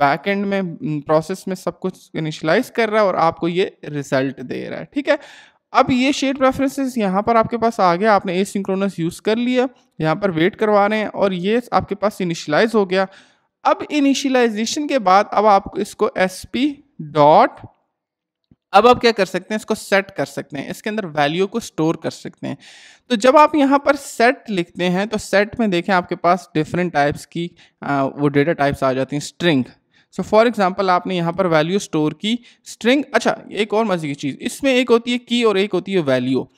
बैक एंड में प्रोसेस में सब कुछ इनिशलाइज कर रहा है रहा है और आपको ये रिजल्ट दे रहा है ठीक है अब ये शेड प्रेफरेंसेस यहाँ पर आपके पास आ गया आपने ए सिंक्रोनस यूज़ कर लिया यहाँ पर वेट करवा रहे हैं और ये आपके पास इनिशलाइज हो गया अब इनिशियलाइजेशन के बाद अब आप इसको एस पी डॉट अब आप क्या कर सकते हैं इसको सेट कर सकते हैं इसके अंदर वैल्यू को स्टोर कर सकते हैं तो जब आप यहाँ पर सेट लिखते हैं तो सेट में देखें आपके पास डिफरेंट टाइप्स की आ, वो डेटा टाइप्स आ जाती हैं स्ट्रिंग सो फॉर एग्जाम्पल आपने यहाँ पर वैल्यू स्टोर की स्ट्रिंग अच्छा एक और मजे की चीज़ इसमें एक होती है की और एक होती है वैल्यू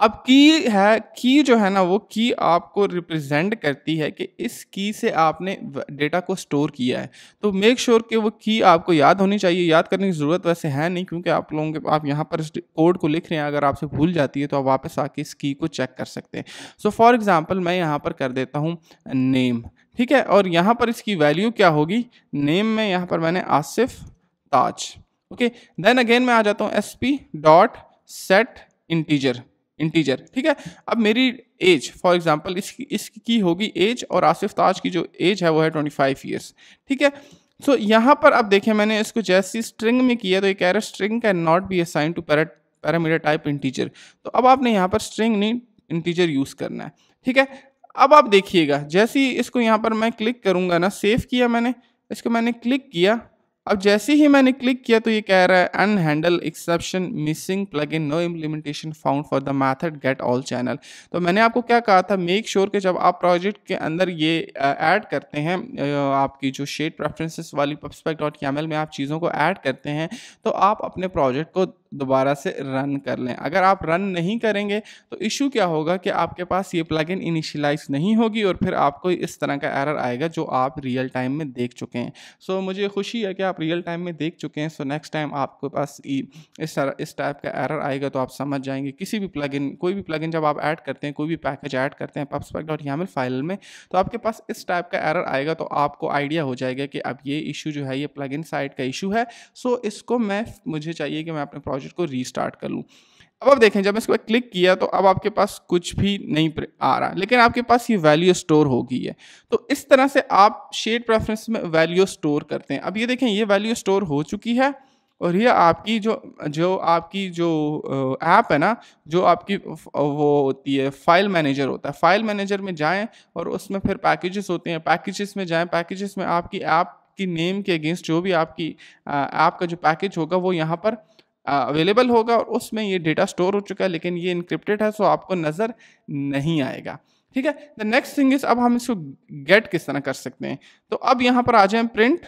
अब की है की जो है ना वो की आपको रिप्रेजेंट करती है कि इस की से आपने डेटा को स्टोर किया है तो मेक श्योर sure कि वो की आपको याद होनी चाहिए याद करने की ज़रूरत वैसे है नहीं क्योंकि आप लोगों के आप यहाँ पर कोड को लिख रहे हैं अगर आपसे भूल जाती है तो आप वापस आके इस की को चेक कर सकते हैं सो फॉर एग्ज़ाम्पल मैं यहाँ पर कर देता हूँ नेम ठीक है और यहाँ पर इसकी वैल्यू क्या होगी नेम में यहाँ पर मैंने Asif Taj okay then again मैं आ जाता हूँ S P dot set integer integer ठीक है अब मेरी एज फॉर एग्जाम्पल इसकी इसकी होगी एज और आसिफ ताज की जो एज है वो है ट्वेंटी फाइव ईयर्स ठीक है सो so, यहाँ पर अब देखें मैंने इसको जैसी स्ट्रिंग में किया तो ये कह रहा है string can not be assign to para parameter type integer तो अब आपने यहाँ पर स्ट्रिंग नहीं इंटीजर यूज़ करना है ठीक है अब आप देखिएगा जैसे ही इसको यहाँ पर मैं क्लिक करूँगा ना सेव किया मैंने इसको मैंने क्लिक किया अब जैसे ही मैंने क्लिक किया तो ये कह रहा है unhandle exception missing plugin no implementation found for the method get all channel तो मैंने आपको क्या कहा था मेक श्योर sure कि जब आप प्रोजेक्ट के अंदर ये ऐड करते हैं आपकी जो शेड प्रेफरेंसेस वाली पब्सपेक्ट डॉट में आप चीज़ों को ऐड करते हैं तो आप अपने प्रोजेक्ट को दोबारा से रन कर लें अगर आप रन नहीं करेंगे तो इशू क्या होगा कि आपके पास ये प्लगइन इनिशियलाइज नहीं होगी और फिर आपको इस तरह का एरर आएगा जो आप रियल टाइम में देख चुके हैं सो so, मुझे खुशी है कि आप रियल टाइम में देख चुके हैं सो नेक्स्ट टाइम आपके पास इस तरह इस टाइप का एरर आएगा तो आप समझ जाएंगे किसी भी प्लग कोई भी प्लग जब आप ऐड करते हैं कोई भी पैकेज ऐड करते हैं पब्सपैक डॉट यामिल फाइल में तो आपके पास इस टाइप का एरर आएगा तो आपको आइडिया हो जाएगा कि अब ये इशू जो है ये प्लग साइड का इशू है सो so, इसको मैं मुझे चाहिए कि मैं अपने प्रोजेक्ट प्रोजेक्ट को रीस्टार्ट कर लूँ अब आप देखें जब मैं इसके बाद क्लिक किया तो अब आपके पास कुछ भी नहीं आ रहा लेकिन आपके पास ये वैल्यू स्टोर हो गई है तो इस तरह से आप शेड प्रेफरेंस में वैल्यू स्टोर करते हैं अब ये देखें ये वैल्यू स्टोर हो चुकी है और ये आपकी जो जो आपकी जो ऐप है ना जो आपकी वो होती है फाइल मैनेजर होता है फाइल मैनेजर में जाएं और उसमें फिर पैकेजेस होते हैं पैकेजेस में जाएं पैकेजेस में आपकी ऐप की नेम के अगेंस्ट जो भी आपकी ऐप का जो पैकेज होगा वो यहाँ पर अवेलेबल होगा और उसमें ये डेटा स्टोर हो चुका है लेकिन ये इनक्रिप्टेड है सो आपको नज़र नहीं आएगा ठीक है द नेक्स्ट थिंग इज अब हम इसको गेट किस तरह कर सकते हैं तो अब यहाँ पर आ जाए print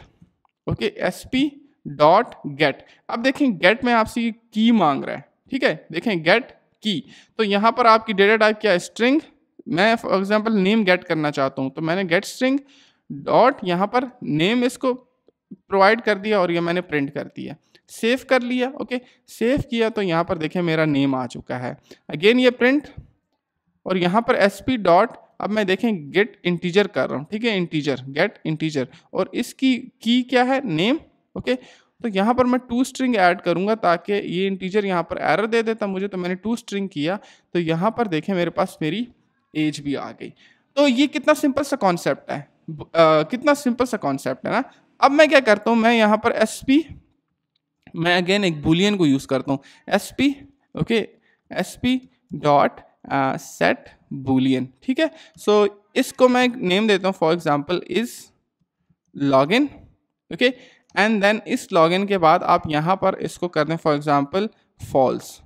okay S P dot get अब देखें गेट में आपसे की मांग रहा है ठीक है देखें गेट की तो यहाँ पर आपकी डेटा टाइप क्या है स्ट्रिंग मैं फॉर एग्जाम्पल नेम गेट करना चाहता हूँ तो मैंने गेट स्ट्रिंग डॉट यहाँ पर नेम इसको प्रोवाइड कर दिया और ये मैंने प्रिंट कर दिया सेव कर लिया ओके सेव किया तो यहाँ पर देखें मेरा नेम आ चुका है अगेन ये प्रिंट और यहाँ पर एस पी डॉट अब मैं देखें गेट इंटीजर कर रहा हूँ ठीक है इंटीजर गेट इंटीजर और इसकी की क्या है नेम ओके तो यहाँ पर मैं टू स्ट्रिंग ऐड करूँगा ताकि ये इंटीजर यहाँ पर एरर दे देता मुझे तो मैंने टू स्ट्रिंग किया तो यहाँ पर देखें मेरे पास मेरी एज भी आ गई तो ये कितना सिंपल सा कॉन्सेप्ट है आ, कितना सिंपल सा कॉन्सेप्ट है ना अब मैं क्या करता हूँ मैं यहाँ पर एस पी मैं अगेन एक बुलियन को यूज़ करता हूँ S P okay S P dot set boolean ठीक है सो so, इसको मैं एक नेम देता हूँ for example is login okay and then इस लॉगिन के बाद आप यहाँ पर इसको कर दें फॉर एग्जाम्पल फॉल्स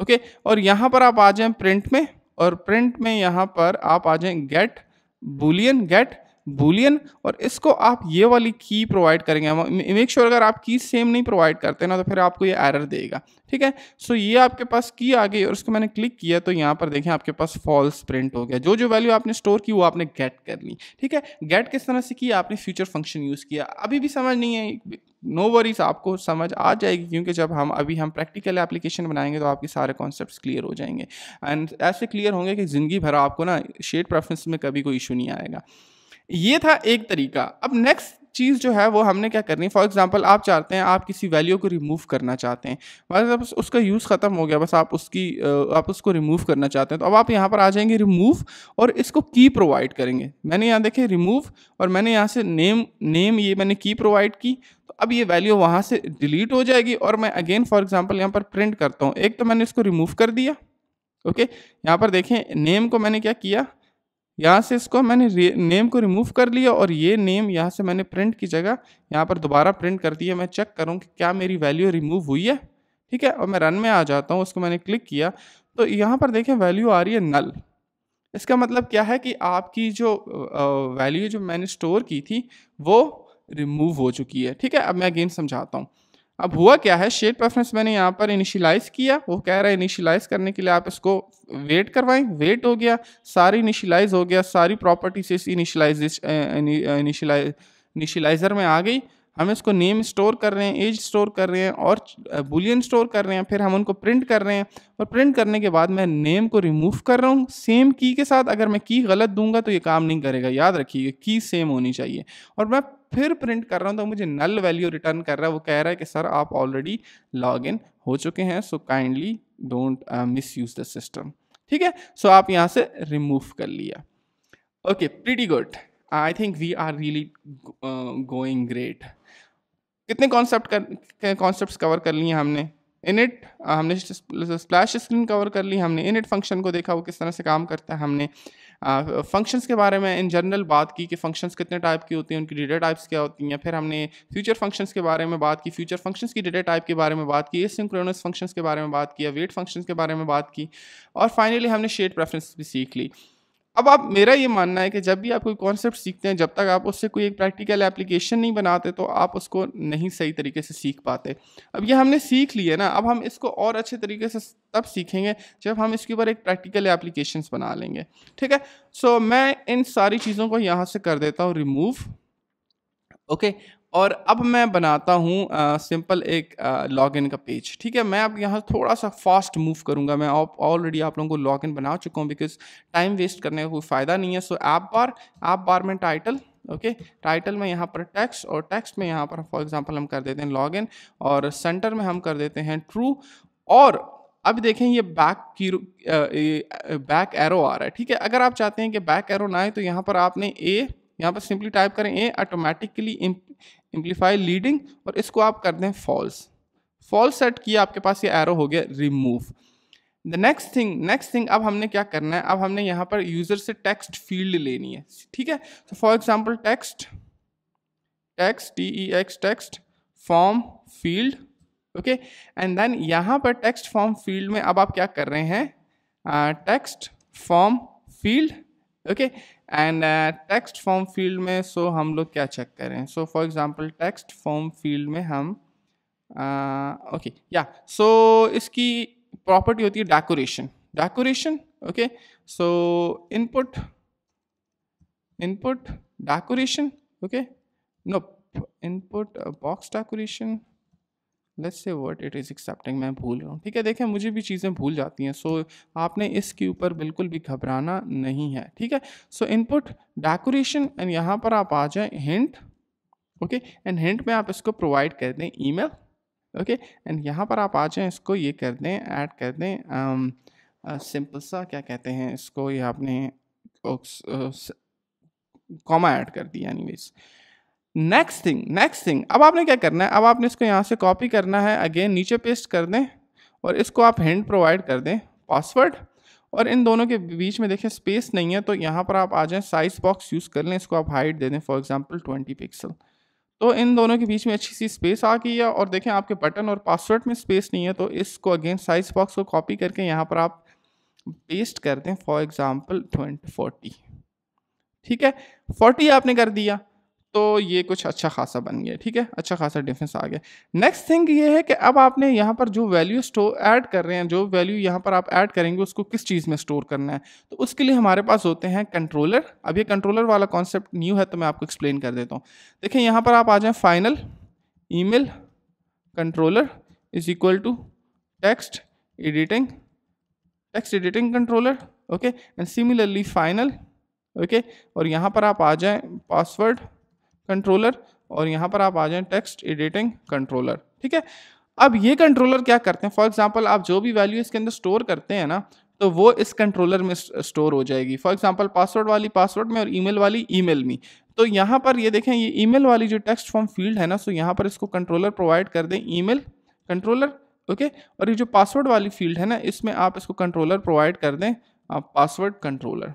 ओके और यहाँ पर आप आ जाएं प्रिंट में और प्रिंट में यहाँ पर आप आ जाएं गेट बुलियन गेट बुलियन और इसको आप ये वाली की प्रोवाइड करेंगे मेक श्योर sure अगर आप की सेम नहीं प्रोवाइड करते ना तो फिर आपको ये एरर देगा ठीक है सो so ये आपके पास की आ गई और उसको मैंने क्लिक किया तो यहाँ पर देखें आपके पास फॉल्स प्रिंट हो गया जो जो वैल्यू आपने स्टोर की वो आपने गेट कर ली ठीक है गेट किस तरह से किया आपने फ्यूचर फंक्शन यूज़ किया अभी भी समझ नहीं है नो no वरीज आपको समझ आ जाएगी क्योंकि जब हम अभी हम प्रैक्टिकल एप्लीकेशन बनाएंगे तो आपके सारे कॉन्सेप्ट क्लियर हो जाएंगे एंड ऐसे क्लियर होंगे कि ज़िंदगी भर आपको ना शेड प्रेफरेंस में कभी कोई इशू नहीं आएगा ये था एक तरीका अब नेक्स्ट चीज़ जो है वो हमने क्या करनी फॉर एग्जांपल आप चाहते हैं आप किसी वैल्यू को रिमूव करना चाहते हैं बस उसका यूज़ ख़त्म हो गया बस आप उसकी आप उसको रिमूव करना चाहते हैं तो अब आप यहाँ पर आ जाएंगे रिमूव और इसको की प्रोवाइड करेंगे मैंने यहाँ देखे रिमूव और मैंने यहाँ से नेम नेम ये मैंने की प्रोवाइड की तो अब ये वैल्यू वहाँ से डिलीट हो जाएगी और मैं अगेन फॉर एग्जाम्पल यहाँ पर प्रिंट करता हूँ एक तो मैंने इसको रिमूव कर दिया ओके यहाँ पर देखें नेम को मैंने क्या किया यहाँ से इसको मैंने नेम को रिमूव कर लिया और ये नेम यहाँ से मैंने प्रिंट की जगह यहाँ पर दोबारा प्रिंट कर दिया मैं चेक करूँ कि क्या मेरी वैल्यू रिमूव हुई है ठीक है और मैं रन में आ जाता हूँ उसको मैंने क्लिक किया तो यहाँ पर देखें वैल्यू आ रही है नल इसका मतलब क्या है कि आपकी जो वैल्यू जो मैंने स्टोर की थी वो रिमूव हो चुकी है ठीक है अब मैं अगेन समझाता हूँ अब हुआ क्या है शेड प्रेफरेंस मैंने यहाँ पर इनिशियलाइज किया वो कह रहा है इनिशियलाइज करने के लिए आप इसको वेट करवाएं वेट हो गया सारी इनिशियलाइज हो गया सारी प्रॉपर्टी से इस इनिशियलाइज इनिशियलाइजर में आ गई हम इसको नेम स्टोर कर रहे हैं एज स्टोर कर रहे हैं और बुलियन स्टोर कर रहे हैं फिर हम उनको प्रिंट कर रहे हैं और प्रिंट करने के बाद मैं नेम को रिमूव कर रहा हूँ सेम की के साथ अगर मैं की गलत दूंगा तो ये काम नहीं करेगा याद रखिएगा की सेम होनी चाहिए और मैं फिर प्रिंट कर रहा हूँ तो मुझे नल वैल्यू रिटर्न कर रहा है वो कह रहा है कि सर आप ऑलरेडी लॉग इन हो चुके हैं so kindly don't misuse the system ठीक है सो आप यहाँ से रिमूव कर लिया okay pretty good I think we are really going great कितने कॉन्सेप्ट कॉन्सेप्ट कवर कर लिए हमने इनिट uh, हमने स्प्लैश स्क्रीन कवर कर ली हमने इनिट फंक्शन को देखा वो किस तरह से काम करता है हमने फंक्शंस uh, के बारे में इन जनरल बात की कि फंक्शंस कितने टाइप की होती हैं उनकी डेटा टाइप्स क्या होती हैं फिर हमने फ्यूचर फंक्शंस के बारे में बात की फ्यूचर फंक्शंस की डेटा टाइप के बारे में बात की एसिंक्रोनस फंक्शंस के बारे में बात किया वेट फंक्शंस के बारे में बात की और फाइनली हमने शेड प्रेफरेंस भी सीख ली अब आप मेरा ये मानना है कि जब भी आप कोई कॉन्सेप्ट सीखते हैं जब तक आप उससे कोई एक प्रैक्टिकल एप्लीकेशन नहीं बनाते तो आप उसको नहीं सही तरीके से सीख पाते अब ये हमने सीख लिया ना अब हम इसको और अच्छे तरीके से तब सीखेंगे जब हम इसके ऊपर एक प्रैक्टिकल एप्लीकेशन बना लेंगे ठीक है सो so, मैं इन सारी चीज़ों को यहाँ से कर देता हूँ रिमूव ओके okay, और अब मैं बनाता हूँ सिंपल एक लॉगिन का पेज ठीक है मैं अब यहाँ थोड़ा सा फास्ट मूव करूँगा मैं ऑलरेडी आप लोगों को लॉगिन बना चुका हूँ बिकॉज टाइम वेस्ट करने का कोई फ़ायदा नहीं है सो ऐप बार ऐप बार में टाइटल ओके okay? टाइटल में यहाँ पर टेक्स्ट और टेक्स्ट में यहाँ पर फॉर एग्जांपल हम कर देते हैं लॉगिन और सेंटर में हम कर देते हैं ट्रू और अब देखें ये बैक की बैक एरो आ रहा है ठीक है अगर आप चाहते हैं कि बैक एरो ना आए तो यहाँ पर आपने ए यहाँ पर सिंपली टाइप करें ए ऑटोमेटिकली इम्प्लीफाई लीडिंग और इसको आप कर दें फॉल्स फॉल्स सेट किया आपके पास ये एरो हो गया remove the next thing next thing अब हमने क्या करना है अब हमने यहाँ पर यूज़र से टेक्स्ट फील्ड लेनी है ठीक है तो for example text text T E X text form field okay and then यहाँ पर टेक्स्ट फॉर्म फील्ड में अब आप क्या कर रहे हैं text form field okay and text form field में सो so हम लोग क्या चेक करें so for example text form field में हम ओके या सो इसकी प्रॉपर्टी होती है decoration decoration okay so input input decoration okay no input box decoration let's say word it is accepting मैं भूल रहा हूँ ठीक है देखें मुझे भी चीज़ें भूल जाती हैं सो so, आपने इसके ऊपर बिल्कुल भी घबराना नहीं है ठीक है सो इनपुट डेकोरेशन एंड यहाँ पर आप आ जाएँ हिंट ओके एंड हिंट में आप इसको प्रोवाइड कर दें ईमेल ओके एंड यहाँ पर आप आ जाएँ इसको ये कर दें ऐड कर दें सिंपल um, uh, सा क्या कहते हैं इसको ये आपने कॉमा uh, ऐड uh, कर दिया anyways next thing next thing अब आपने क्या करना है अब आपने इसको यहाँ से कॉपी करना है अगेन नीचे पेस्ट कर दें और इसको आप हैंड प्रोवाइड कर दें पासवर्ड और इन दोनों के बीच में देखें स्पेस नहीं है तो यहाँ पर आप आ जाएँ साइज बॉक्स यूज़ कर लें इसको आप हाइट दे दें फॉर एग्जाम्पल ट्वेंटी पिक्सल तो इन दोनों के बीच में अच्छी सी स्पेस आ गई है और देखें आपके बटन और पासवर्ड में स्पेस नहीं है तो इसको अगेन साइज बॉक्स को कॉपी करके यहाँ पर आप पेस्ट कर दें फॉर एग्ज़ाम्पल ट्वेंटी फोर्टी ठीक है फोर्टी आपने कर दिया तो ये कुछ अच्छा खासा बन गया ठीक है अच्छा खासा डिफरेंस आ गया नेक्स्ट थिंग ये है कि अब आपने यहाँ पर जो वैल्यू स्टोर ऐड कर रहे हैं जो वैल्यू यहाँ पर आप ऐड करेंगे उसको किस चीज़ में स्टोर करना है तो उसके लिए हमारे पास होते हैं कंट्रोलर अब ये कंट्रोलर वाला कॉन्सेप्ट न्यू है तो मैं आपको एक्सप्लेन कर देता हूँ देखिए यहाँ पर आप आ जाएँ final email controller is equal to text editing text editing controller okay and similarly final okay और यहाँ पर आप आ जाएँ पासवर्ड कंट्रोलर और यहाँ पर आप आ जाए टेक्स्ट एडिटिंग कंट्रोलर ठीक है अब ये कंट्रोलर क्या करते हैं फॉर एग्जाम्पल आप जो भी वैल्यू इसके अंदर स्टोर करते हैं ना तो वो इस कंट्रोलर में स्टोर हो जाएगी फॉर एग्जाम्पल पासवर्ड वाली पासवर्ड में और ईमेल वाली ईमेल में तो यहाँ पर ये देखें ये ईमेल वाली जो टेक्स्ट फॉर्म फील्ड है ना सो यहाँ पर इसको कंट्रोलर प्रोवाइड कर दें ई कंट्रोलर ओके और ये जो पासवर्ड वाली फील्ड है ना इसमें आप इसको कंट्रोलर प्रोवाइड कर दें आप पासवर्ड कंट्रोलर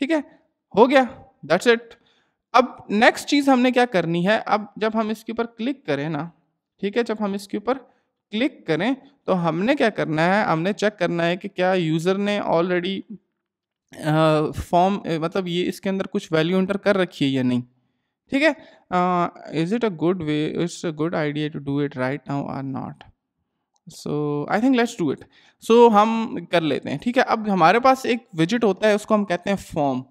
ठीक है हो गया दैट्स इट अब नेक्स्ट चीज़ हमने क्या करनी है अब जब हम इसके ऊपर क्लिक करें ना ठीक है जब हम इसके ऊपर क्लिक करें तो हमने क्या करना है हमने चेक करना है कि क्या यूज़र ने ऑलरेडी फॉर्म मतलब ये इसके अंदर कुछ वैल्यू इंटर कर रखी है या नहीं ठीक है is it a good way it's a good idea to do it right now or not so I think let's do it so हम कर लेते हैं ठीक है अब हमारे पास एक विजिट होता है उसको हम कहते हैं फॉर्म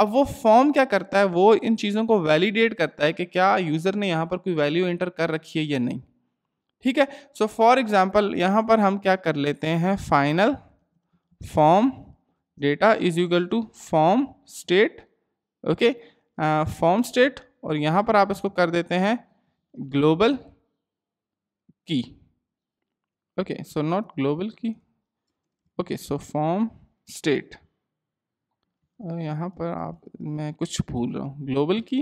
अब वो फॉर्म क्या करता है वो इन चीज़ों को वैलिडेट करता है कि क्या यूज़र ने यहाँ पर कोई वैल्यू एंटर कर रखी है या नहीं ठीक है सो फॉर एग्ज़ाम्पल यहाँ पर हम क्या कर लेते हैं final form data is equal to form state okay form state और यहाँ पर आप इसको कर देते हैं global key okay so not global key okay so form state और यहाँ पर आप मैं कुछ भूल रहा हूँ global key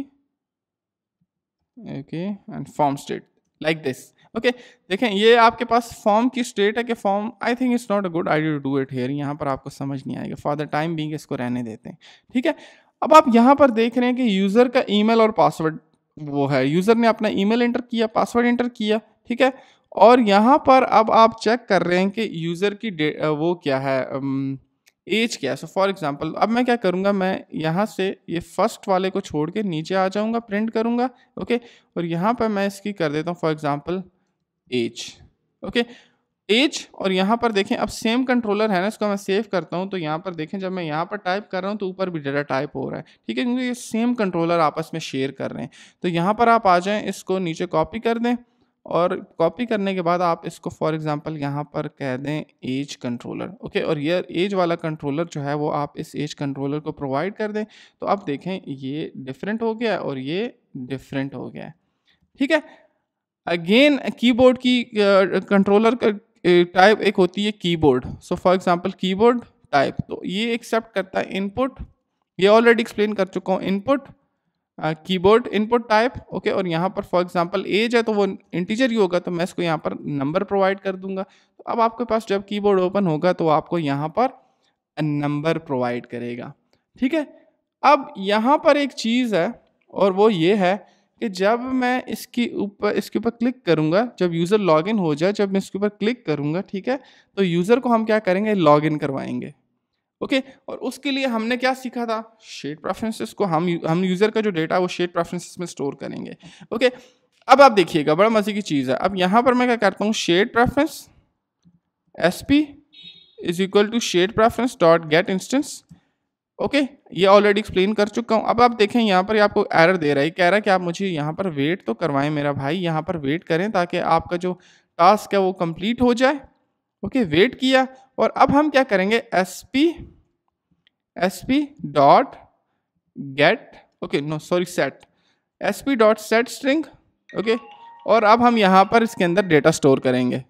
okay and form state like this okay देखें ये आपके पास फॉर्म की स्टेट है कि form I think it's not a good idea to do it here यहाँ पर आपको समझ नहीं आएगा फॉर द टाइम बींग इसको रहने देते हैं ठीक है अब आप यहाँ पर देख रहे हैं कि यूज़र का ईमेल और पासवर्ड वो है यूज़र ने अपना ईमेल एंटर किया पासवर्ड एंटर किया ठीक है और यहाँ पर अब आप चेक कर रहे हैं कि यूज़र की वो क्या है um, एज क्या है सो फॉर एग्जाम्पल अब मैं क्या करूँगा मैं यहाँ से ये फर्स्ट वाले को छोड़ के नीचे आ जाऊँगा प्रिंट करूँगा ओके और यहाँ पर मैं इसकी कर देता हूँ for example age okay age और यहाँ पर देखें अब सेम कंट्रोलर है ना इसको मैं सेव करता हूँ तो यहाँ पर देखें जब मैं यहाँ पर टाइप कर रहा हूँ तो ऊपर भी डेटा टाइप हो रहा है ठीक है क्योंकि ये सेम कंट्रोलर आपस में शेयर कर रहे हैं तो यहाँ पर आप आ जाएँ इसको नीचे कॉपी कर दें और कॉपी करने के बाद आप इसको फॉर एग्जांपल यहाँ पर कह दें एज कंट्रोलर ओके और ये एज वाला कंट्रोलर जो है वो आप इस एज कंट्रोलर को प्रोवाइड कर दें तो आप देखें ये डिफरेंट हो गया और ये डिफरेंट हो गया ठीक है अगेन कीबोर्ड की कंट्रोलर का टाइप एक होती है keyboard so for example keyboard type तो ये एक्सेप्ट करता है इनपुट ये ऑलरेडी एक्सप्लेन कर चुका हूँ input keyboard input type okay और यहाँ पर फॉर एग्जांपल एज है तो वो इंटीजर ही होगा तो मैं इसको यहाँ पर नंबर प्रोवाइड कर दूंगा तो अब आपके पास जब कीबोर्ड ओपन होगा तो आपको यहाँ पर नंबर प्रोवाइड करेगा ठीक है अब यहाँ पर एक चीज़ है और वो ये है कि जब मैं इसकी ऊपर इसके ऊपर क्लिक करूँगा जब यूज़र लॉगिन हो जाए जब मैं इसके ऊपर क्लिक करूँगा ठीक है तो यूज़र को हम क्या करेंगे लॉगिन करवाएंगे ओके okay? और उसके लिए हमने क्या सीखा था शेड प्रेफरेंसेस को हम हम यूज़र का जो डेटा है वो शेड प्रेफरेंसेस में स्टोर करेंगे ओके okay? अब आप देखिएगा बड़ा मज़े की चीज़ है अब यहाँ पर मैं क्या करता हूँ shared preference S P is equal to shared preference dot get instance okay ये ऑलरेडी एक्सप्लेन कर चुका हूँ अब आप देखें यहाँ पर आपको एरर दे रहा है कह रहा है कि आप मुझे यहाँ पर वेट तो करवाएं मेरा भाई यहाँ पर वेट करें ताकि आपका जो टास्क है वो कंप्लीट हो जाए ओके okay, वेट किया और अब हम क्या करेंगे S P S P dot get okay no sorry set S P dot set string okay और अब हम यहाँ पर इसके अंदर डेटा स्टोर करेंगे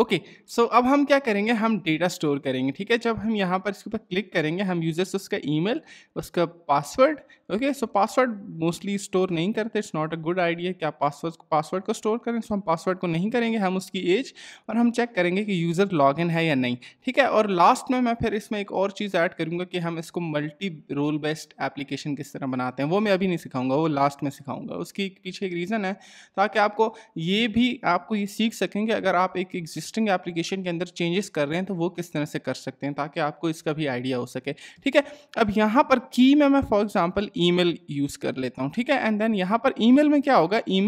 ओके okay, सो so अब हम क्या करेंगे हम डेटा स्टोर करेंगे ठीक है जब हम यहाँ पर इसके ऊपर क्लिक करेंगे हम यूजर से उसका ईमेल उसका password okay so password mostly store नहीं करते it's not a good idea कि आप पासवर्ड पासवर्ड को स्टोर करें सो so हम पासवर्ड को नहीं करेंगे हम उसकी एज और हम चेक करेंगे कि यूज़र लॉग इन है या नहीं ठीक है और लास्ट में मैं फिर इसमें एक और चीज़ ऐड करूँगा कि हम इसको मल्टी रोल बेस्ड एप्लीकेशन किस तरह बनाते हैं वो मैं अभी नहीं सिखाऊंगा वो लास्ट में सिखाऊंगा उसकी पीछे एक रीज़न है ताकि आपको ये भी आपको ये सीख सकेंगे अगर आप एक एग्जिस्ट एग्जिस्टिंग एप्लीकेशन के अंदर चेंजेस कर रहे हैं तो वो किस तरह से कर सकते हैं ताकि आपको इसका भी आइडिया हो सके ठीक है अब यहाँ पर की में मैं फॉर एग्जाम्पल ई यूज़ कर लेता हूँ ठीक है एंड देन यहाँ पर ई में क्या होगा ई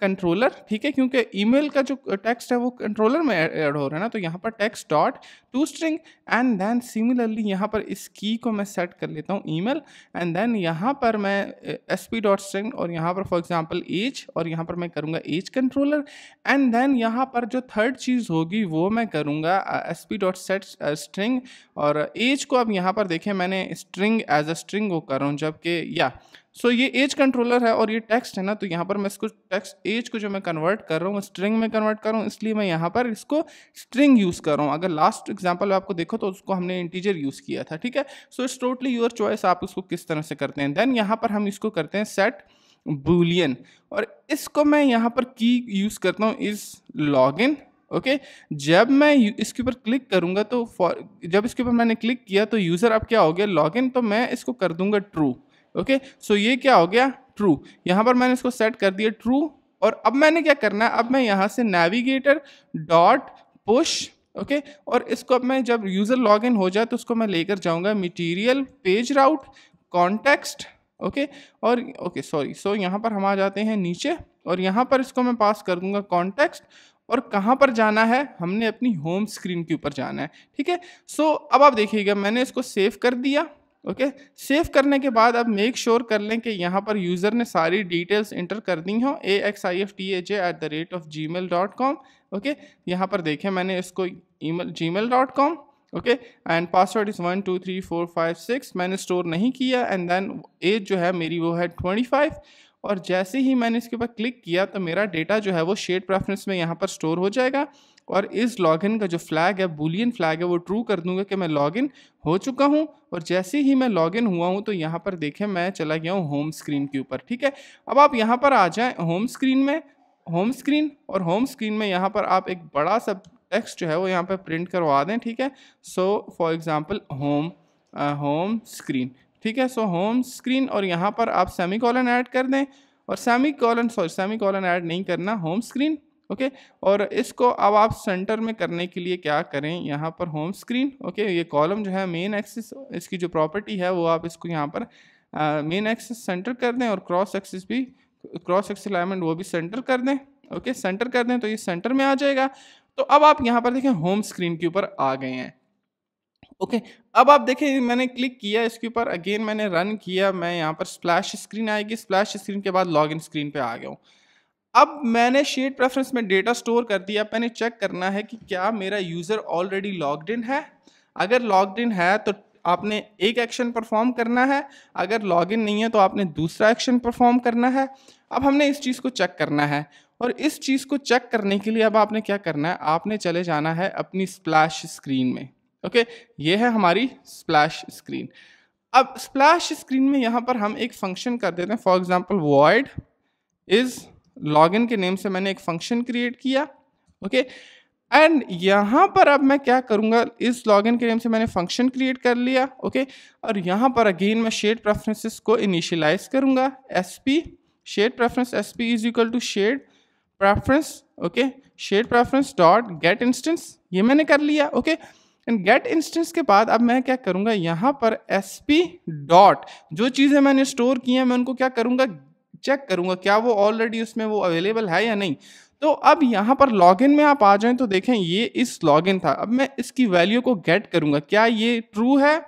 कंट्रोलर ठीक है क्योंकि ईमेल का जो टेक्स्ट है वो कंट्रोलर में ऐड हो रहा है ना तो यहाँ पर text dot to string and then similarly यहाँ पर इस की को मैं सेट कर लेता हूँ ईमेल एंड देन यहाँ पर मैं एस पी डॉट स्ट्रिंग और यहाँ पर फॉर एग्जांपल एज और यहाँ पर मैं करूँगा एज कंट्रोलर एंड देन यहाँ पर जो थर्ड चीज़ होगी वो मैं करूँगा S P dot set string और एज को अब यहाँ पर देखें मैंने स्ट्रिंग एज अ स्ट्रिंग वो करूँ जबकि या yeah, सो so, ये एज कंट्रोलर है और ये टेक्स्ट है ना तो यहाँ पर मैं इसको टेक्स्ट एज को जो मैं कन्वर्ट कर रहा हूँ स्ट्रिंग में कन्वर्ट कर रहा हूँ इसलिए मैं यहाँ पर इसको स्ट्रिंग यूज़ कर रहा हूँ अगर लास्ट एग्जाम्पल आपको देखो तो उसको हमने इंटीजर यूज़ किया था ठीक है so it's totally your choice आप उसको किस तरह से करते हैं देन यहाँ पर हम इसको करते हैं सेट बुलियन और इसको मैं यहाँ पर की यूज़ करता हूँ इज़ लॉग इन ओके जब मैं इसके ऊपर क्लिक करूँगा तो फॉर जब इसके ऊपर मैंने क्लिक किया तो यूज़र आप क्या हो गया इन तो मैं इसको कर दूंगा ट्रू ओके सो ये क्या हो गया ट्रू यहाँ पर मैंने इसको सेट कर दिया ट्रू और अब मैंने क्या करना है अब मैं यहाँ से नेविगेटर डॉट पुश ओके और इसको अब मैं जब यूज़र लॉग इन हो जाए तो उसको मैं लेकर जाऊँगा material page route context okay और ओके सॉरी सो यहाँ पर हम आ जाते हैं नीचे और यहाँ पर इसको मैं पास कर दूंगा कॉन्टेक्स्ट और कहाँ पर जाना है हमने अपनी होम स्क्रीन के ऊपर जाना है ठीक है सो अब आप देखिएगा मैंने इसको सेव कर दिया ओके सेव करने के बाद अब मेक श्योर कर लें कि यहाँ पर यूज़र ने सारी डिटेल्स इंटर कर दी हों A X I F T A J at the rate of Gmail dot com okay यहाँ पर देखें मैंने इसको email Gmail dot com okay and password is one two three four five six मैंने स्टोर नहीं किया एंड देन एज जो है मेरी वो है ट्वेंटी फाइव और जैसे ही मैंने इसके ऊपर क्लिक किया तो मेरा डेटा जो है वो शेड प्रेफरेंस में यहाँ पर स्टोर हो जाएगा और इस लॉगिन का जो फ्लैग है बुलियन फ्लैग है वो ट्रू कर दूंगा कि मैं लॉगिन हो चुका हूँ और जैसे ही मैं लॉगिन हुआ हूँ तो यहाँ पर देखें मैं चला गया हूँ होम स्क्रीन के ऊपर ठीक है अब आप यहाँ पर आ जाएं होम स्क्रीन में होम स्क्रीन और होम स्क्रीन में यहाँ पर आप एक बड़ा सा टेक्स्ट जो है वो यहाँ पर प्रिंट करवा दें ठीक है so for example home home screen ठीक है सो होम स्क्रीन और यहाँ पर आप सेमी कॉलन ऐड कर दें और semicolon sorry semicolon add नहीं करना होम स्क्रीन ओके और इसको अब आप सेंटर में करने के लिए क्या करें यहाँ पर होम स्क्रीन ओके ये कॉलम जो है मेन एक्सिस इसकी जो प्रॉपर्टी है वो आप इसको यहाँ पर मेन एक्सिस सेंटर कर दें और क्रॉस एक्सिस भी क्रॉस एक्सिस अलाइनमेंट वो भी सेंटर कर दें ओके सेंटर कर दें तो ये सेंटर में आ जाएगा तो अब आप यहाँ पर देखें होम स्क्रीन के ऊपर आ गए हैं ओके okay, अब आप देखें मैंने क्लिक किया इसके ऊपर अगेन मैंने रन किया मैं यहाँ पर स्प्लैश स्क्रीन आएगी स्प्लैश स्क्रीन के बाद इन स्क्रीन पे आ गया हूँ अब मैंने शेड प्रेफरेंस में डेटा स्टोर कर दिया मैंने चेक करना है कि क्या मेरा यूज़र ऑलरेडी लॉग्ड इन है अगर लॉग्ड इन है तो आपने एक एक्शन परफॉर्म करना है अगर लॉग इन नहीं है तो आपने दूसरा एक्शन परफॉर्म करना है अब हमने इस चीज़ को चेक करना है और इस चीज़ को चेक करने के लिए अब आपने क्या करना है आपने चले जाना है अपनी स्प्लैश स्क्रीन में ओके ये है हमारी स्प्लैश स्क्रीन अब स्प्लैश स्क्रीन में यहाँ पर हम एक फंक्शन कर देते हैं for example void is login के नेम से मैंने एक फंक्शन क्रिएट किया ओके एंड यहाँ पर अब मैं क्या करूँगा इस लॉगिन के नेम से मैंने फंक्शन क्रिएट कर लिया ओके और यहाँ पर अगेन मैं शेड प्रेफरेंसेस को इनिशियलाइज करूँगा S P shared preference S P is equal to shared preference okay shared preference dot get instance ये मैंने कर लिया ओके एंड गेट इंस्टेंस के बाद अब मैं क्या करूँगा यहाँ पर एस पी डॉट जो चीज़ें मैंने स्टोर की हैं मैं उनको क्या करूँगा चेक करूँगा क्या वो ऑलरेडी उसमें वो अवेलेबल है या नहीं तो अब यहाँ पर लॉगिन में आप आ जाएं तो देखें ये इस लॉगिन था अब मैं इसकी वैल्यू को गेट करूँगा क्या ये ट्रू है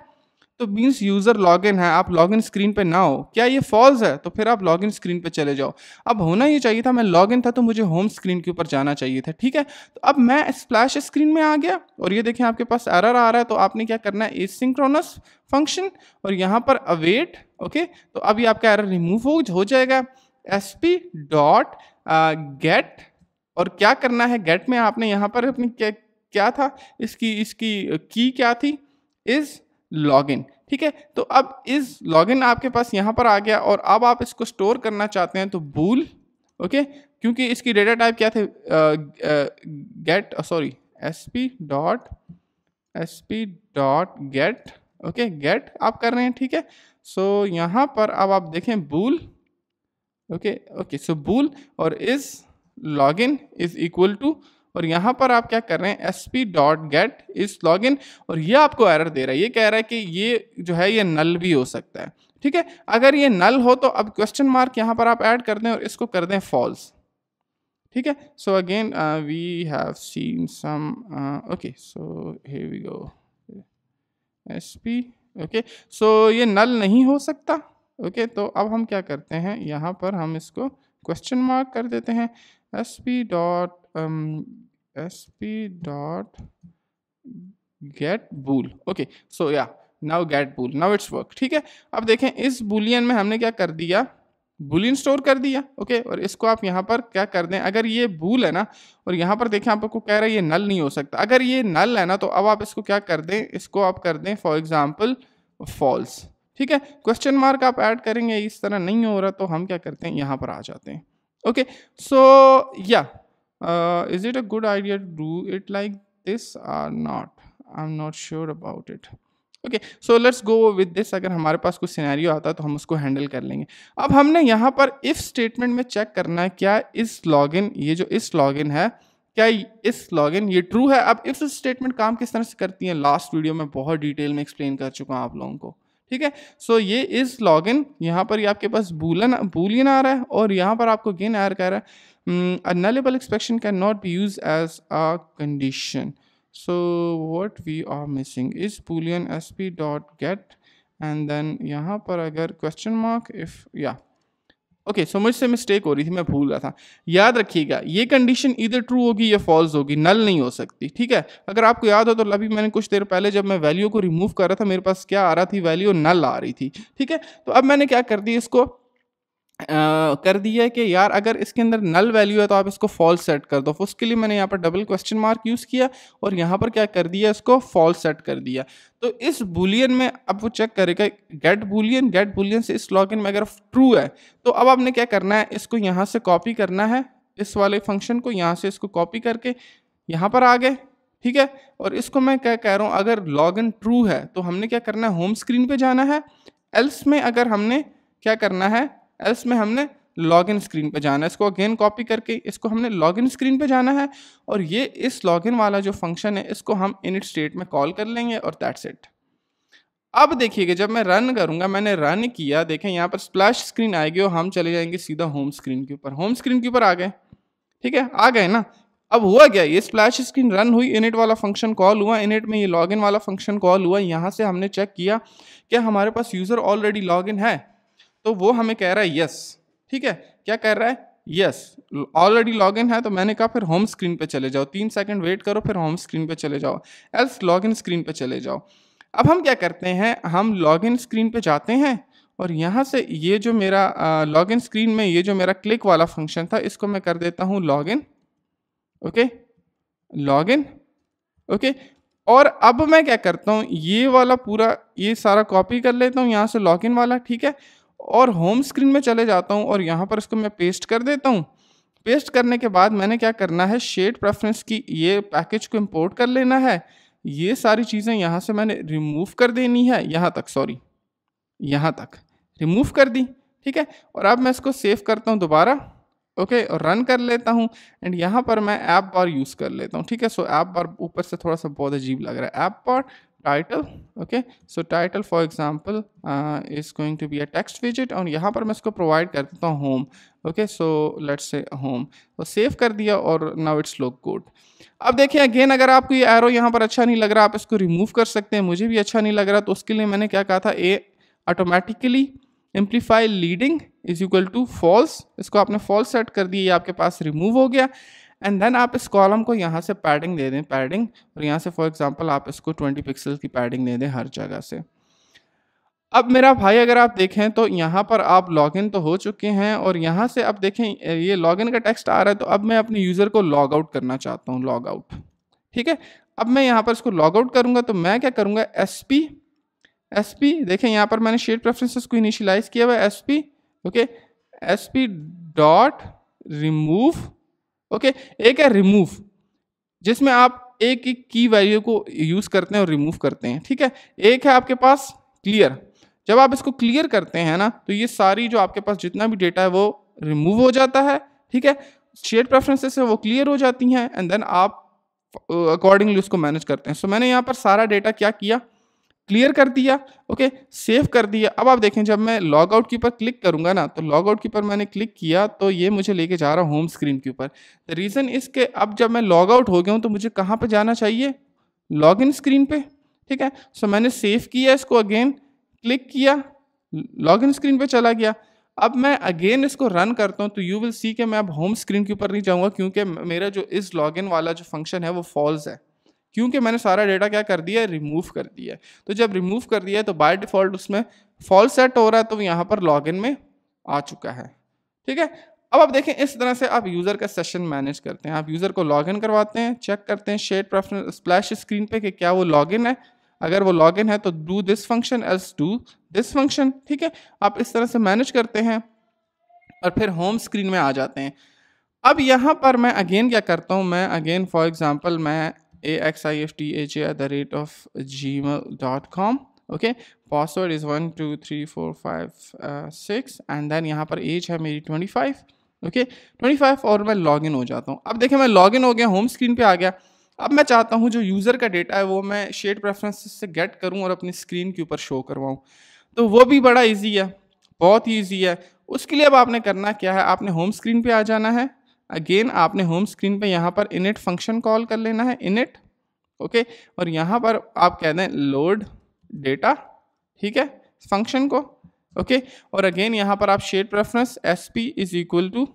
तो मीन्स यूज़र लॉगिन है आप लॉगिन स्क्रीन पे ना हो क्या ये फॉल्स है तो फिर आप लॉगिन स्क्रीन पे चले जाओ अब होना ये चाहिए था मैं लॉगिन था तो मुझे होम स्क्रीन के ऊपर जाना चाहिए था ठीक है तो अब मैं स्प्लैश स्क्रीन में आ गया और ये देखें आपके पास एरर आ रहा है तो आपने क्या करना है एसिंक्रोनस फंक्शन और यहाँ पर अवेट ओके तो अभी आपका एरर रिमूव हो, हो जाएगा एस पी डॉट गेट और क्या करना है गेट में आपने यहाँ पर अपनी क्या, क्या था इसकी इसकी की क्या थी इज़ लॉगिन ठीक है तो अब इस लॉगिन आपके पास यहाँ पर आ गया और अब आप इसको स्टोर करना चाहते हैं तो बूल ओके क्योंकि इसकी डेटा टाइप क्या थे get sorry S P dot S P dot get okay okay, get आप कर रहे हैं ठीक है सो so, यहाँ पर अब आप देखें बूल ओके ओके सो बूल और is log in is equal to और यहाँ पर आप क्या कर रहे हैं S P dot get is log in और ये आपको एरर दे रहा है ये कह रहा है कि ये जो है ये नल भी हो सकता है ठीक है अगर ये नल हो तो अब क्वेश्चन मार्क यहाँ पर आप ऐड कर दें और इसको कर दें फॉल्स ठीक है so again we have seen some okay so hey we go S P okay so ये नल नहीं हो सकता ओके okay, तो अब हम क्या करते हैं यहाँ पर हम इसको क्वेश्चन मार्क कर देते हैं S P dot S P dot get bool okay so या now get bool now it's work ठीक है अब देखें इस बुलियन में हमने क्या कर दिया बुलियन स्टोर कर दिया ओके और इसको आप यहाँ पर क्या कर दें अगर ये बूल है ना और यहाँ पर देखें आपको कह रहा है ये नल नहीं हो सकता अगर ये नल है ना तो अब आप इसको क्या कर दें इसको आप कर दें फॉर एग्जाम्पल फॉल्स ठीक है क्वेश्चन मार्क आप ऐड करेंगे इस तरह नहीं हो रहा तो हम क्या करते हैं यहाँ पर आ जाते हैं ओके सो या is it a good idea to do it like this or not I am not sure about it okay so let's go with this अगर हमारे पास कुछ सिनेरियो आता तो हम उसको हैंडल कर लेंगे अब हमने यहाँ पर इफ़ स्टेटमेंट में चेक करना है क्या इस लॉगिन ये जो इस लॉगिन है क्या इस लॉगिन ये ट्रू है अब इफ स्टेटमेंट काम किस तरह से करती है लास्ट वीडियो में बहुत डिटेल में एक्सप्लेन कर चुका हूँ आप लोगों को ठीक है सो so, ये इस लॉगिन यहाँ पर ये आपके पास बूलन बूलियन आ रहा है और यहाँ पर आपको गेन आर कह रहा है nullable expectation can not be use as a condition so what we are missing is boolean sp dot get and then यहाँ पर अगर क्वेश्चन मार्क इफ या ओके सो मुझसे मिस्टेक हो रही थी मैं भूल रहा था याद रखिएगा ये कंडीशन इधर ट्रू होगी या फॉल्स होगी नल नहीं हो सकती ठीक है अगर आपको याद हो तो अभी मैंने कुछ देर पहले जब मैं वैल्यू को रिमूव कर रहा था मेरे पास क्या आ रहा थी वैल्यू नल आ रही थी ठीक है तो अब मैंने क्या कर दी इसको कर दिया है कि यार अगर इसके अंदर नल वैल्यू है तो आप इसको फॉल्स सेट कर दो उसके लिए मैंने यहाँ पर डबल क्वेश्चन मार्क यूज़ किया और यहाँ पर क्या कर दिया इसको फॉल्स सेट कर दिया तो इस बुलियन में अब वो चेक करेगा गेट बुलियन गेट बुलियन से इस लॉगिन में अगर ट्रू है तो अब आपने क्या करना है इसको यहाँ से कॉपी करना है इस वाले फंक्शन को यहाँ से इसको कॉपी करके यहाँ पर आ गए ठीक है और इसको मैं क्या कह रहा हूँ अगर लॉगिन ट्रू है तो हमने क्या करना है होम स्क्रीन पे जाना है एल्स में अगर हमने क्या करना है इसमें हमने लॉगिन स्क्रीन पर जाना है इसको अगेन कॉपी करके इसको हमने लॉगिन स्क्रीन पर जाना है और ये इस लॉगिन वाला जो फंक्शन है इसको हम इनिट स्टेट में कॉल कर लेंगे और दैट्स इट अब देखिएगा जब मैं रन करूंगा मैंने रन किया देखें यहाँ पर स्प्लैश स्क्रीन आएगी और हम चले जाएंगे सीधा होम स्क्रीन के ऊपर होम स्क्रीन के ऊपर आ गए ठीक है आ गए ना अब हुआ क्या ये स्प्लैश स्क्रीन रन हुई इनिट वाला फंक्शन कॉल हुआ इनिट में ये लॉगिन वाला फंक्शन कॉल हुआ यहाँ से हमने चेक किया कि हमारे पास यूज़र ऑलरेडी लॉगिन है तो वो हमें कह रहा है यस ठीक है क्या कह रहा है यस ऑलरेडी लॉग इन है तो मैंने कहा फिर होम स्क्रीन पे चले जाओ तीन सेकंड वेट करो फिर होम स्क्रीन पे चले जाओ एल्स लॉग इन स्क्रीन पे चले जाओ अब हम क्या करते हैं हम लॉग इन स्क्रीन पे जाते हैं और यहाँ से ये जो मेरा लॉग इन स्क्रीन में ये जो मेरा क्लिक वाला फंक्शन था इसको मैं कर देता हूँ log in okay log in okay और अब मैं क्या करता हूँ ये वाला पूरा ये सारा कॉपी कर लेता हूँ यहाँ से लॉग इन वाला ठीक है और होम स्क्रीन में चले जाता हूँ और यहाँ पर इसको मैं पेस्ट कर देता हूँ पेस्ट करने के बाद मैंने क्या करना है शेड प्रेफरेंस की ये पैकेज को इम्पोर्ट कर लेना है ये सारी चीज़ें यहाँ से मैंने रिमूव कर देनी है यहाँ तक सॉरी यहाँ तक रिमूव कर दी ठीक है और अब मैं इसको सेव करता हूँ दोबारा ओके और रन कर लेता हूँ एंड यहाँ पर मैं ऐप बार यूज़ कर लेता हूँ ठीक है सो ऐप बार ऊपर से थोड़ा सा बहुत अजीब लग रहा है app bar title okay so title for example is going to be a text विजिट और यहाँ पर मैं इसको प्रोवाइड कर देता हूँ home okay so let's say home तो सेव कर दिया और नाउ इट्स लुक गुड अब देखिए अगेन अगर आपको ये एरो यहाँ पर अच्छा नहीं लग रहा आप इसको रिमूव कर सकते हैं मुझे भी अच्छा नहीं लग रहा तो उसके लिए मैंने क्या कहा था a automatically imply leading is equal to false इसको आपने फॉल्स सेट कर दिया ये आपके पास रिमूव हो गया एंड देन आप इस कॉलम को यहाँ से पैडिंग दे दें पैडिंग और यहाँ से फॉर एग्जांपल आप इसको 20 पिक्सल की पैडिंग दे दें हर जगह से अब मेरा भाई अगर आप देखें तो यहाँ पर आप लॉगिन तो हो चुके हैं और यहाँ से अब देखें ये लॉगिन का टेक्स्ट आ रहा है तो अब मैं अपने यूज़र को लॉग आउट करना चाहता हूँ लॉग आउट ठीक है अब मैं यहाँ पर इसको लॉग आउट करूँगा तो मैं क्या करूँगा एस पी एस पी देखें यहाँ पर मैंने शेड प्रेफरेंसेस को इनिशियलाइज़ किया हुआ S P okay S P dot remove okay एक है रिमूव जिसमें आप एक एक की वैल्यू को यूज़ करते हैं और रिमूव करते हैं ठीक है एक है आपके पास क्लियर जब आप इसको क्लियर करते हैं ना तो ये सारी जो आपके पास जितना भी डेटा है वो रिमूव हो जाता है ठीक है शेड प्रेफरेंसेस से वो क्लियर हो जाती हैं एंड देन आप अकॉर्डिंगली uh, उसको मैनेज करते हैं सो so, मैंने यहाँ पर सारा डेटा क्या किया क्लियर कर दिया ओके सेव कर दिया अब आप देखें जब मैं लॉग आउट के ऊपर क्लिक करूंगा ना तो लॉग आउट के ऊपर मैंने क्लिक किया तो ये मुझे लेके जा रहा हूँ होम स्क्रीन के ऊपर द रीज़न इस के अब जब मैं लॉग आउट हो गया हूँ तो मुझे कहाँ पर जाना चाहिए लॉग इन स्क्रीन पर ठीक है सो so, मैंने सेव किया इसको अगेन क्लिक किया लॉग इन स्क्रीन पर चला गया अब मैं अगेन इसको रन करता हूँ तो यू विल सी कि मैं अब होम स्क्रीन के ऊपर नहीं जाऊँगा क्योंकि मेरा जो इस लॉग वाला जो फंक्शन है वो फॉल्स है क्योंकि मैंने सारा डेटा क्या कर दिया है रिमूव कर दिया है तो जब रिमूव कर दिया है तो बाय डिफ़ॉल्ट उसमें फॉल सेट हो रहा है तो यहाँ पर लॉगिन में आ चुका है ठीक है अब आप देखें इस तरह से आप यूज़र का सेशन मैनेज करते हैं आप यूज़र को लॉगिन करवाते हैं चेक करते हैं शेड प्रेफरेंस स्प्लैश स्क्रीन पे कि क्या वो लॉगिन है अगर वो लॉगिन है तो do this function else do this function ठीक है आप इस तरह से मैनेज करते हैं और फिर होम स्क्रीन में आ जाते हैं अब यहाँ पर मैं अगेन क्या करता हूँ मैं अगेन फॉर एग्ज़ाम्पल मैं A X I F T at the rate of Gmail dot com okay password is one two three four five six and then यहाँ पर एज है मेरी twenty five okay twenty five और मैं लॉग इन हो जाता हूँ अब देखिए मैं लॉग इन हो गया होम स्क्रीन पे आ गया अब मैं चाहता हूँ जो यूज़र का डेटा है वो मैं शेड प्रेफरेंस से गेट करूँ और अपनी स्क्रीन के ऊपर शो करवाऊँ तो वो भी बड़ा ईजी है बहुत ही ईजी है उसके लिए अब आपने करना क्या है आपने होम स्क्रीन पर आ जाना है अगेन आपने होम स्क्रीन पे यहाँ पर इनिट फंक्शन कॉल कर लेना है इनिट ओके और यहाँ पर आप कह दें लोड डेटा ठीक है फंक्शन को ओके और अगेन यहाँ पर आप shared preference S P is equal to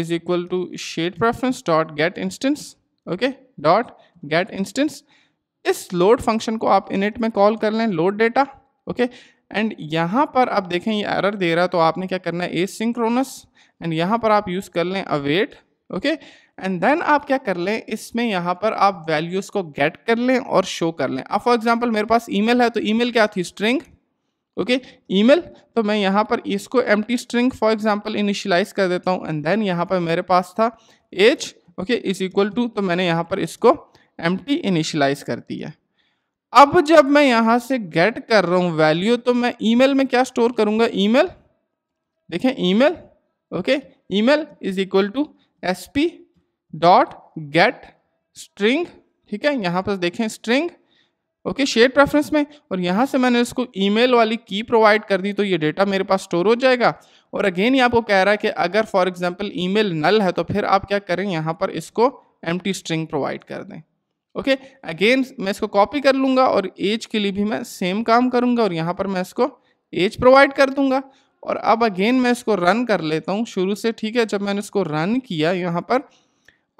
is equal to shared preference dot get instance okay dot get instance इस लोड फंक्शन को आप इनिट में कॉल कर लें लोड डेटा ओके एंड यहाँ पर आप देखें ये एरर दे रहा है तो आपने क्या करना है ए सिंक्रोनस एंड यहाँ पर आप यूज़ कर लें अवेट ओके एंड देन आप क्या कर लें इसमें यहाँ पर आप वैल्यूज़ को गेट कर लें और शो कर लें अब फॉर एग्जांपल मेरे पास ईमेल है तो ईमेल क्या थी स्ट्रिंग ओके ईमेल तो मैं यहाँ पर इसको एम स्ट्रिंग फॉर एग्जांपल इनिशलाइज कर देता हूँ एंड देन यहाँ पर मेरे पास था age okay is equal to तो मैंने यहाँ पर इसको एम इनिशलाइज कर दिया अब जब मैं यहाँ से गेट कर रहा हूँ वैल्यू तो मैं ईमेल में क्या स्टोर करूँगा ईमेल देखें email okay email is equal to S P dot get string ठीक है यहाँ पर देखें स्ट्रिंग ओके शेयर प्रेफरेंस में और यहाँ से मैंने इसको ईमेल वाली की प्रोवाइड कर दी तो ये डेटा मेरे पास स्टोर हो जाएगा और अगेन ये आपको कह रहा है कि अगर फॉर एग्जांपल ईमेल नल है तो फिर आप क्या करें यहाँ पर इसको एम स्ट्रिंग प्रोवाइड कर दें ओके okay, अगेन मैं इसको कॉपी कर लूँगा और एज के लिए भी मैं सेम काम करूँगा और यहाँ पर मैं इसको एज प्रोवाइड कर दूँगा और अब अगेन मैं इसको रन कर लेता हूँ शुरू से ठीक है जब मैंने इसको रन किया यहाँ पर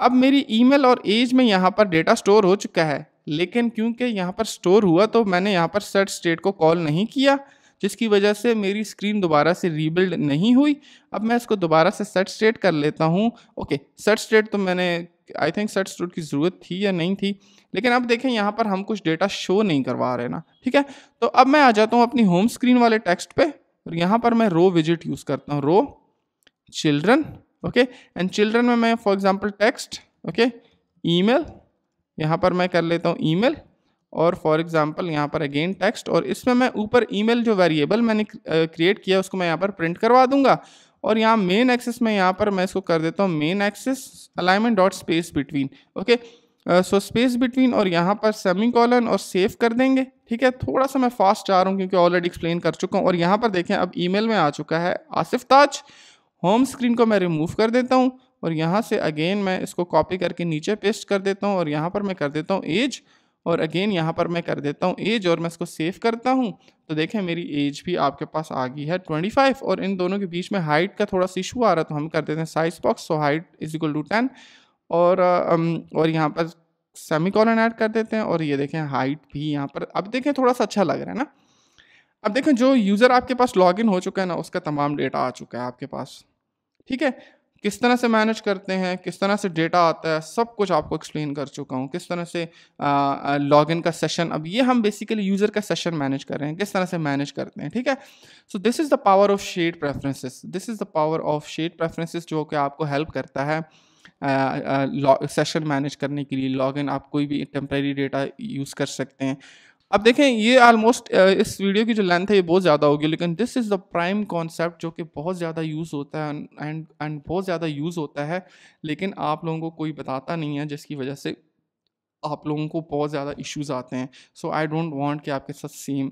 अब मेरी ईमेल और एज में यहाँ पर डेटा स्टोर हो चुका है लेकिन क्योंकि यहाँ पर स्टोर हुआ तो मैंने यहाँ पर सेट स्टेट को कॉल नहीं किया जिसकी वजह से मेरी स्क्रीन दोबारा से रीबिल्ड नहीं हुई अब मैं इसको दोबारा से सेट स्टेट कर लेता हूँ ओके सेट स्टेट तो मैंने आई थिंक सेट स्टूड की ज़रूरत थी या नहीं थी लेकिन अब देखें यहाँ पर हम कुछ डेटा शो नहीं करवा रहे ना ठीक है तो अब मैं आ जाता हूँ अपनी होम स्क्रीन वाले टेक्स्ट पे और यहाँ पर मैं रो विजिट यूज़ करता हूँ row children okay and children में मैं for example text okay email यहाँ पर मैं कर लेता हूँ ई मेल और फॉर एग्जाम्पल यहाँ पर अगेन टेक्स्ट और इसमें मैं ऊपर मेल जो वेरिएबल मैंने क्रिएट किया उसको मैं यहाँ पर प्रिंट करवा दूंगा और यहाँ मेन एक्सेस में यहाँ पर मैं इसको कर देता हूँ main axis alignment dot space between okay so space between और यहाँ पर सेमी कॉलन और सेव कर देंगे ठीक है थोड़ा सा मैं फास्ट जा रहा हूँ क्योंकि ऑलरेडी एक्सप्लेन कर चुका हूँ और यहाँ पर देखें अब ईमेल में आ चुका है आसिफ ताज होम स्क्रीन को मैं रिमूव कर देता हूँ और यहाँ से अगेन मैं इसको कॉपी करके नीचे पेस्ट कर देता हूँ और यहाँ पर मैं कर देता हूँ एज और अगेन यहाँ पर मैं कर देता हूँ एज और मैं इसको सेव करता हूँ तो देखें मेरी एज भी आपके पास आ गई है 25 और इन दोनों के बीच में हाइट का थोड़ा सा इशू आ रहा तो हम कर देते हैं size box so height is equal to ten और और यहाँ पर सेमी कॉलन ऐड कर देते हैं और ये देखें हाइट भी यहाँ पर अब देखें थोड़ा सा अच्छा लग रहा है ना अब देखें जो यूज़र आपके पास लॉग हो चुका है ना उसका तमाम डेटा आ चुका है आपके पास ठीक है किस तरह से मैनेज करते हैं किस तरह से डेटा आता है सब कुछ आपको एक्सप्लेन कर चुका हूँ किस तरह से लॉग इन का सेशन अब ये हम बेसिकली यूज़र का सेशन मैनेज कर रहे हैं किस तरह से मैनेज करते हैं ठीक है so this is the power of shared preferences this is the power of shared preferences जो कि आपको हेल्प करता है सेशन मैनेज करने के लिए लॉग इन आप कोई भी टेम्प्रेरी डेटा यूज़ कर सकते हैं अब देखें ये ऑलमोस्ट इस वीडियो की जो लेंथ है ये बहुत ज़्यादा होगी लेकिन this is the prime concept जो कि बहुत ज़्यादा यूज़ होता है एंड एंड बहुत ज़्यादा यूज़ होता है लेकिन आप लोगों को कोई बताता नहीं है जिसकी वजह से आप लोगों को बहुत ज़्यादा इश्यूज़ आते हैं सो आई डोंट वांट कि आपके साथ सेम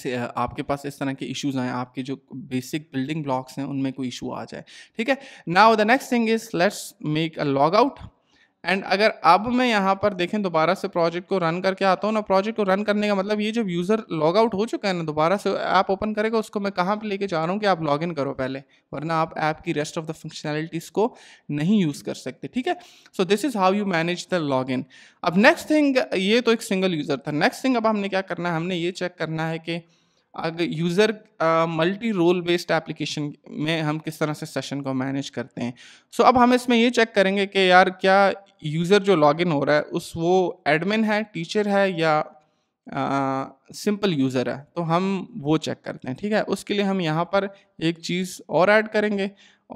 से आपके पास इस तरह के इश्यूज आए आपके जो बेसिक बिल्डिंग ब्लॉक्स हैं उनमें कोई इशू आ जाए ठीक है now the next thing is let's make a log out and अगर अब मैं यहाँ पर देखें दोबारा से प्रोजेक्ट को रन करके आता हूँ ना प्रोजेक्ट को रन करने का मतलब ये जब यूज़र लॉग आउट हो चुका है ना दोबारा से ऐप ओपन करेगा उसको मैं कहाँ पे लेके जा रहा हूँ कि आप लॉग इन करो पहले वरना आप ऐप की रेस्ट ऑफ द फंक्शनैलिटीज़ को नहीं यूज़ कर सकते ठीक है so this is how you manage the log in अब नेक्स्ट थिंग ये तो एक सिंगल यूज़र था नेक्स्ट थिंग अब हमने क्या करना है हमने ये चेक करना है कि अगर user multi role based application में हम किस तरह से सेशन को मैनेज करते हैं सो so, अब हम इसमें ये चेक करेंगे कि यार क्या यूज़र जो लॉगिन हो रहा है उस वो एडमिन है टीचर है या सिंपल यूज़र है तो हम वो चेक करते हैं ठीक है उसके लिए हम यहाँ पर एक चीज़ और ऐड करेंगे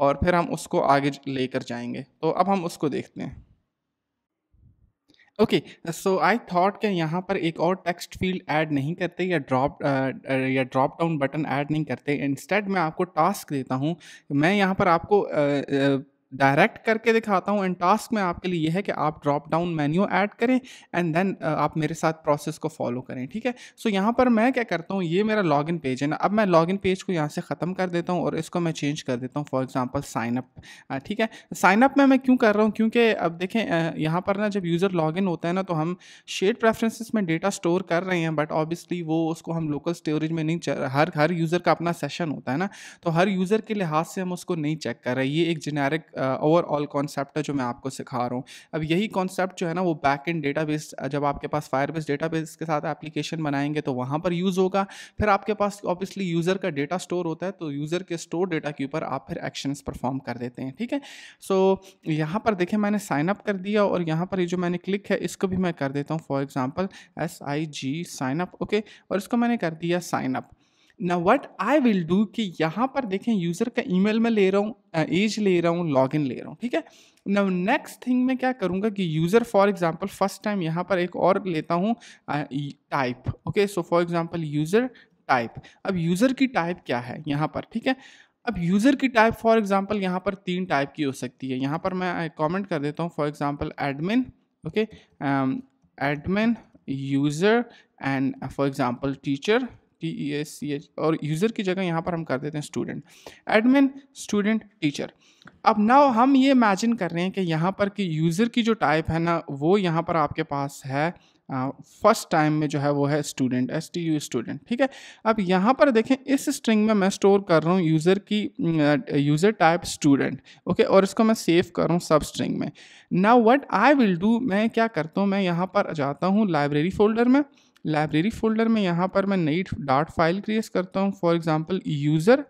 और फिर हम उसको आगे लेकर जाएंगे तो अब हम उसको देखते हैं ओके सो आई थॉट के यहाँ पर एक और टेक्स्ट फील्ड ऐड नहीं करते या ड्रॉप uh, या ड्रॉप डाउन बटन ऐड नहीं करते इंस्टेड मैं आपको टास्क देता हूँ मैं यहाँ पर आपको uh, uh, डायरेक्ट करके दिखाता हूँ एंड टास्क में आपके लिए ये है कि आप ड्रॉप डाउन मेन्यू ऐड करें एंड देन आप मेरे साथ प्रोसेस को फॉलो करें ठीक है सो so, यहाँ पर मैं क्या करता हूँ ये मेरा लॉगिन पेज है ना अब मैं लॉगिन पेज को यहाँ से ख़त्म कर देता हूँ और इसको मैं चेंज कर देता हूँ फॉर एग्जाम्पल साइनअप ठीक है साइनअप में मैं क्यों कर रहा हूँ क्योंकि अब देखें यहाँ पर ना जब यूज़र लॉगिन होता है ना तो हम शेड प्रेफरेंसेस में डेटा स्टोर कर रहे हैं बट ऑब्वियसली वो उसको हम लोकल स्टोरेज में नहीं हर हर यूज़र का अपना सेशन होता है ना तो हर यूज़र के लिहाज से हम उसको नहीं चेक कर रहे ये एक जेनेरिक ओवरऑल कॉन्सेप्ट है जो मैं आपको सिखा रहा हूँ अब यही कॉन्सेप्ट जो है ना वो बैक एंड बेस जब आपके पास फायरबेस बेस के साथ एप्लीकेशन बनाएंगे तो वहाँ पर यूज़ होगा फिर आपके पास ऑब्वियसली यूज़र का डेटा स्टोर होता है तो यूज़र के स्टोर डेटा के ऊपर आप फिर एक्शंस परफॉर्म कर देते हैं ठीक है सो so, यहाँ पर देखें मैंने साइन अप कर दिया और यहाँ पर ये यह जो मैंने क्लिक है इसको भी मैं कर देता हूँ for example S I G sign up okay और इसको मैंने कर दिया साइन अप ना वट आई विल डू कि यहाँ पर देखें यूज़र का मेल मैं ले रहा हूँ एज ले रहा हूँ इन ले रहा हूँ ठीक है ना नेक्स्ट थिंग मैं क्या करूँगा कि user for example first time यहाँ पर एक और लेता हूँ type okay so for example user type अब यूज़र की टाइप क्या है यहाँ पर ठीक है अब यूज़र की टाइप फॉर एग्ज़ाम्पल यहाँ पर तीन टाइप की हो सकती है यहाँ पर मैं कॉमेंट कर देता हूँ for example admin okay admin user and for example teacher T E S C H और यूज़र की जगह यहाँ पर हम कर देते हैं स्टूडेंट एडमिन स्टूडेंट टीचर अब ना हम ये इमेजिन कर रहे हैं कि यहाँ पर कि यूज़र की जो टाइप है ना वो यहाँ पर आपके पास है फर्स्ट टाइम में जो है वो है student S T U student ठीक है अब यहाँ पर देखें इस स्ट्रिंग में मैं स्टोर कर रहा हूँ यूज़र की यूज़र टाइप स्टूडेंट ओके और इसको मैं सेव कर रहा हूँ सब स्ट्रिंग में now what I will do मैं क्या करता हूँ मैं यहाँ पर जाता हूँ लाइब्रेरी फोल्डर में लाइब्रेरी फोल्डर में यहाँ पर मैं नई डाट फाइल क्रिएट करता हूँ फॉर एग्जाम्पल यूज़र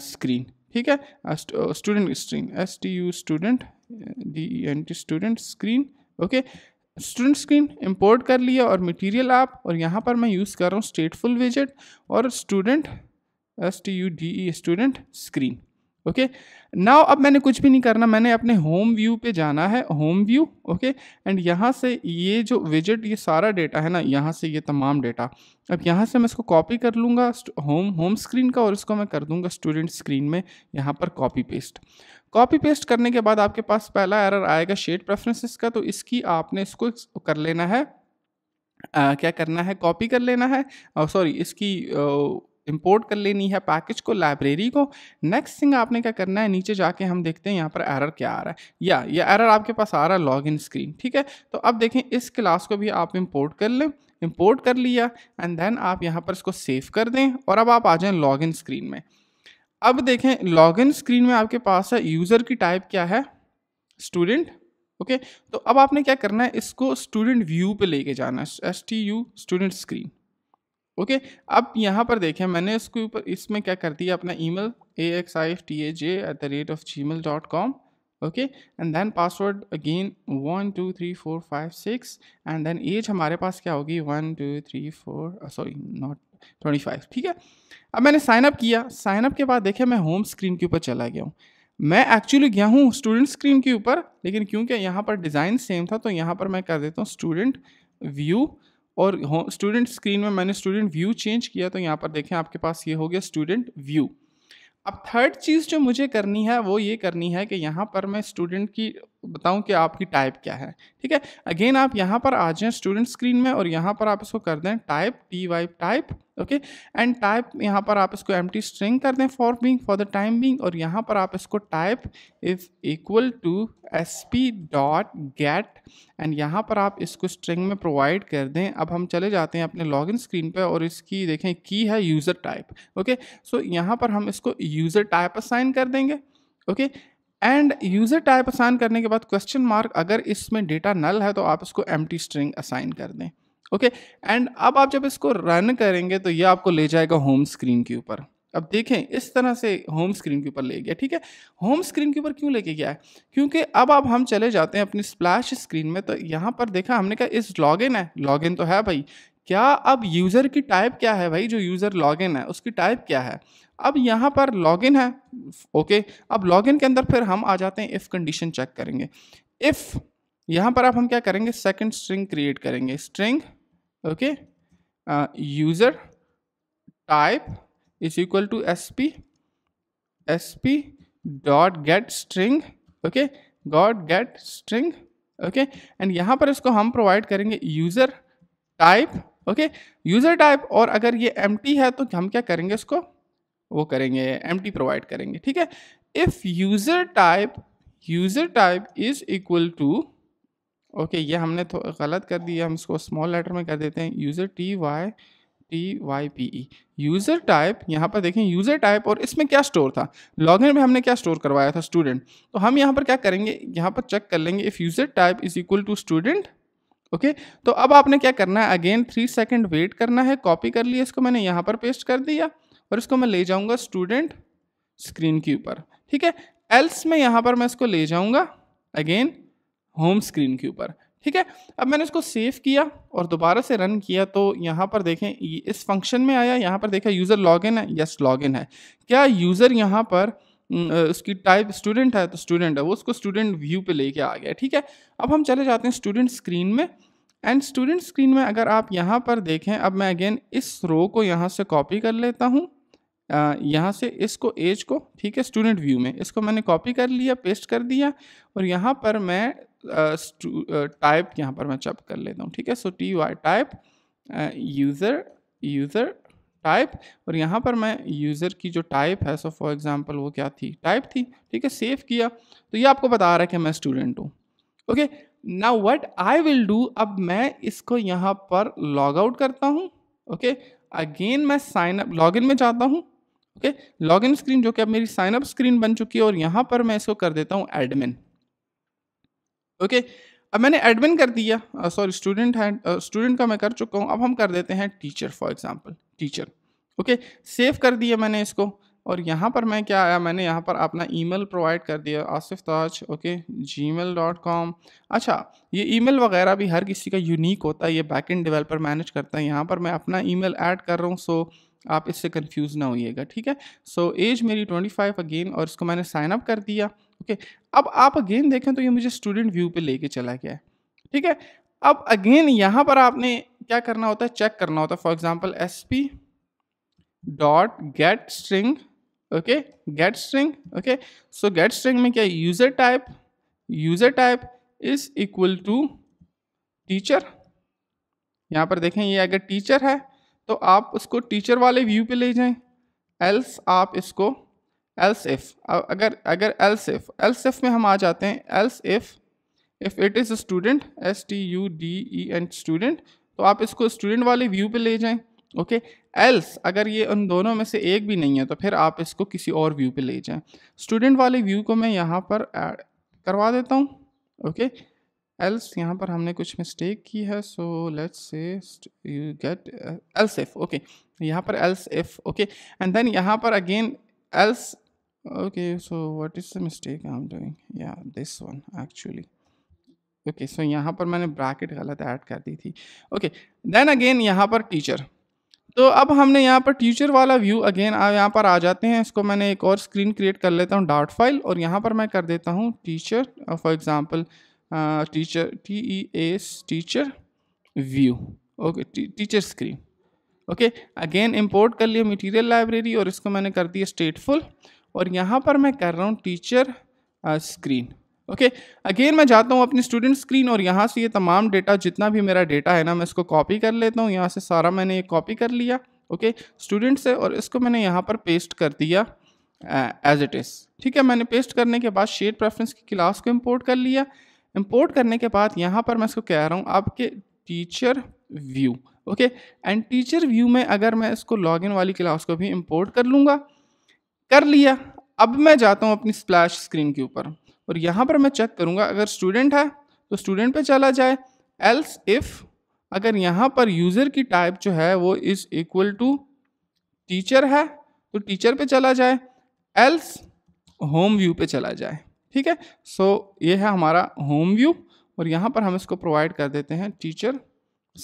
स्क्रीन ठीक है student screen S T U student D N T student screen okay student screen import कर लिया और मटेरियल आप और यहाँ पर मैं यूज़ कर रहा हूँ स्टेटफुल विजिट और student S T U D E student screen okay now अब मैंने कुछ भी नहीं करना मैंने अपने होम व्यू पे जाना है होम व्यू ओके एंड यहाँ से ये जो विजिट ये सारा डेटा है ना यहाँ से ये तमाम डेटा अब यहाँ से मैं इसको कॉपी कर लूँगा होम होम स्क्रीन का और इसको मैं कर दूँगा स्टूडेंट स्क्रीन में यहाँ पर कॉपी पेस्ट कॉपी पेस्ट करने के बाद आपके पास पहला एरर आएगा शेड प्रेफरेंसेस का तो इसकी आपने इसको कर लेना है आ, क्या करना है कॉपी कर लेना है सॉरी इसकी आ, इम्पोर्ट कर लेनी है पैकेज को लाइब्रेरी को नेक्स्ट थिंग आपने क्या करना है नीचे जाके हम देखते हैं यहाँ पर एरर क्या आ रहा है या ये एरर आपके पास आ रहा है लॉग इन स्क्रीन ठीक है तो अब देखें इस क्लास को भी आप इम्पोर्ट कर लें इम्पोर्ट कर लिया एंड देन आप यहाँ पर इसको सेव कर दें और अब आप आ जाएँ लॉग इन स्क्रीन में अब देखें लॉग इन स्क्रीन में आपके पास है यूज़र की टाइप क्या है स्टूडेंट ओके तो अब आपने क्या करना है इसको स्टूडेंट व्यू पे लेके जाना है S T U student screen okay अब यहाँ पर देखें मैंने इसके ऊपर इसमें क्या कर दिया अपना email A X I F T A J at the rate of Gmail dot com okay and then password again one two three four five six and then age हमारे पास क्या होगी one two three four sorry not twenty five ठीक है अब मैंने साइन अप किया साइन अप के बाद देखें मैं होम स्क्रीन के ऊपर चला गया हूँ मैं एक्चुअली गया हूँ स्टूडेंट स्क्रीन के ऊपर लेकिन क्योंकि यहाँ पर डिज़ाइन सेम था तो यहाँ पर मैं कर देता हूँ स्टूडेंट व्यू और स्टूडेंट स्क्रीन में मैंने स्टूडेंट व्यू चेंज किया तो यहाँ पर देखें आपके पास ये हो गया स्टूडेंट व्यू अब थर्ड चीज़ जो मुझे करनी है वो ये करनी है कि यहाँ पर मैं स्टूडेंट की बताऊं कि आपकी टाइप क्या है ठीक है अगेन आप यहाँ पर आ जाएं स्टूडेंट स्क्रीन में और यहाँ पर आप इसको कर दें type T Y type okay and type यहाँ पर आप इसको एम टी स्ट्रिंग कर दें for being for the time being और यहाँ पर आप इसको type is equal to S P dot get and यहाँ पर आप इसको स्ट्रिंग में प्रोवाइड कर दें अब हम चले जाते हैं अपने लॉगिन स्क्रीन पे और इसकी देखें की है यूज़र टाइप ओके सो यहाँ पर हम इसको यूज़र टाइप असाइन कर देंगे okay okay? And user type assign करने के बाद क्वेश्चन मार्क अगर इसमें डेटा नल है तो आप इसको एम स्ट्रिंग असाइन कर दें ओके okay? एंड अब आप जब इसको रन करेंगे तो ये आपको ले जाएगा होम स्क्रीन के ऊपर अब देखें इस तरह से होम स्क्रीन के ऊपर ले गया ठीक है होम स्क्रीन के ऊपर क्यों लेके गया है क्योंकि अब आप हम चले जाते हैं अपनी स्प्लैश स्क्रीन में तो यहाँ पर देखा हमने कहा इस लॉगिन है लॉगिन तो है भाई क्या अब यूज़र की टाइप क्या है भाई जो यूज़र लॉगिन है उसकी टाइप क्या है अब यहाँ पर लॉगिन है ओके अब लॉगिन के अंदर फिर हम आ जाते हैं इफ़ कंडीशन चेक करेंगे इफ़ यहाँ पर आप हम क्या करेंगे सेकंड स्ट्रिंग क्रिएट करेंगे string okay user type is equal to S P S P dot get string okay dot get string okay and यहाँ पर इसको हम प्रोवाइड करेंगे user type okay user type और अगर ये एम है तो हम क्या करेंगे इसको वो करेंगे एम प्रोवाइड करेंगे ठीक है if user type user type is equal to okay ये हमने गलत कर दिया हम इसको स्मॉल लेटर में कर देते हैं user T Y T Y P E user type यहाँ पर देखें यूज़र टाइप और इसमें क्या स्टोर था लॉगिन में हमने क्या स्टोर करवाया था स्टूडेंट तो हम यहाँ पर क्या करेंगे यहाँ पर चेक कर लेंगे if user type is equal to student okay तो अब आपने क्या करना है अगेन थ्री सेकेंड वेट करना है कॉपी कर लिया इसको मैंने यहाँ पर पेस्ट कर दिया और इसको मैं ले जाऊँगा स्टूडेंट स्क्रीन के ऊपर ठीक है एल्स में यहाँ पर मैं इसको ले जाऊँगा अगेन होम स्क्रीन के ऊपर ठीक है अब मैंने इसको सेव किया और दोबारा से रन किया तो यहाँ पर देखें इस फंक्शन में आया यहाँ पर देखा यूज़र लॉगिन है यस लॉगिन है क्या यूज़र यहाँ पर उसकी टाइप स्टूडेंट है तो स्टूडेंट है वो उसको स्टूडेंट व्यू पे लेके आ गया ठीक है अब हम चले जाते हैं स्टूडेंट स्क्रीन में एंड स्टूडेंट स्क्रीन में अगर आप यहाँ पर देखें अब मैं अगेन इस रो को यहाँ से कॉपी कर लेता हूँ यहाँ से इसको एज को ठीक है स्टूडेंट व्यू में इसको मैंने कॉपी कर लिया पेस्ट कर दिया और यहाँ पर मैं टाइप यहाँ पर मैं चप कर लेता हूँ ठीक है so T Y type user user type और यहाँ पर मैं यूज़र की जो टाइप है सो फॉर एग्ज़ाम्पल वो क्या थी टाइप थी ठीक है सेव किया तो ये आपको बता रहा है कि मैं स्टूडेंट हूँ ओके ना वट आई विल डू अब मैं इसको यहाँ पर लॉग आउट करता हूँ ओके अगेन मैं साइन अप लॉग इन में जाता हूँ ओके लॉगिन स्क्रीन जो कि अब मेरी साइन अप स्क्रीन बन चुकी है और यहाँ पर मैं इसको कर देता हूँ एडमिन ओके अब मैंने एडमिन कर दिया सॉरी स्टूडेंट है स्टूडेंट का मैं कर चुका हूँ अब हम कर देते हैं teacher for example teacher okay save कर दिया मैंने इसको और यहाँ पर मैं क्या आया मैंने यहाँ पर अपना ईमेल प्रोवाइड कर दिया Asif Taj okay Gmail dot com अच्छा ये ईमेल वगैरह भी हर किसी का यूनिक होता है ये बैक डेवलपर मैनेज करता है यहाँ पर मैं अपना ईमेल ऐड कर रहा हूँ सो so, आप इससे कंफ्यूज ना होइएगा ठीक है सो so, एज मेरी 25 अगेन और इसको मैंने साइन अप कर दिया ओके okay. अब आप अगेन देखें तो ये मुझे स्टूडेंट व्यू पे लेके चला गया है ठीक है अब अगेन यहाँ पर आपने क्या करना होता है चेक करना होता है for example S P dot get string okay get string okay so get string में क्या user type user type is equal to teacher यहाँ पर देखें ये अगर टीचर है तो आप उसको टीचर वाले व्यू पे ले जाएं एल्स आप इसको एल्स इफ़ अगर अगर एल्स इफ़ एल्स इफ़ में हम आ जाते हैं else if if it is student S T U D E N student तो आप इसको स्टूडेंट वाले व्यू पे ले जाएं ओके okay? एल्स अगर ये उन दोनों में से एक भी नहीं है तो फिर आप इसको किसी और व्यू पे ले जाएं स्टूडेंट वाले व्यू को मैं यहाँ पर एड करवा देता हूँ ओके okay? एल्स यहाँ पर हमने कुछ मिस्टेक की है so let's say you get else if okay यहाँ पर else if okay and then यहाँ पर again else so so is the mistake I am doing या this one actually okay so यहाँ पर मैंने ब्रैकेट गलत ऐड कर दी थी ओके देन अगेन यहाँ पर टीचर तो अब हमने यहाँ पर टीचर वाला व्यू अगेन आप यहाँ पर आ जाते हैं इसको मैंने एक और स्क्रीन क्रिएट कर लेता हूँ डाउट फाइल और यहाँ पर मैं कर देता हूँ teacher for example teacher T E S teacher view okay teacher screen okay again import कर लिया मटेरियल लाइब्रेरी और इसको मैंने कर दिया स्टेटफुल और यहाँ पर मैं कर रहा हूँ टीचर स्क्रीन ओके अगेन मैं जाता हूँ अपनी स्टूडेंट स्क्रीन और यहाँ से ये तमाम डेटा जितना भी मेरा डेटा है ना मैं इसको कॉपी कर लेता हूँ यहाँ से सारा मैंने ये कॉपी कर लिया ओके okay, स्टूडेंट से और इसको मैंने यहाँ पर पेस्ट कर दिया एज इट इज़ ठीक है मैंने पेस्ट करने के बाद शेड प्रेफरेंस की क्लास को इम्पोर्ट कर लिया इम्पोर्ट करने के बाद यहाँ पर मैं इसको कह रहा हूँ आपके teacher view okay and teacher view में अगर मैं इसको लॉगिन वाली क्लास को भी इम्पोर्ट कर लूँगा कर लिया अब मैं जाता हूँ अपनी स्प्लैश स्क्रीन के ऊपर और यहाँ पर मैं चेक करूँगा अगर स्टूडेंट है तो स्टूडेंट पे चला जाए एल्स इफ़ अगर यहाँ पर यूज़र की टाइप जो है वो इज़ इक्वल टू टीचर है तो टीचर पे चला जाए एल्स होम व्यू पे चला जाए ठीक है सो so, ये है हमारा होम व्यू और यहाँ पर हम इसको प्रोवाइड कर देते हैं टीचर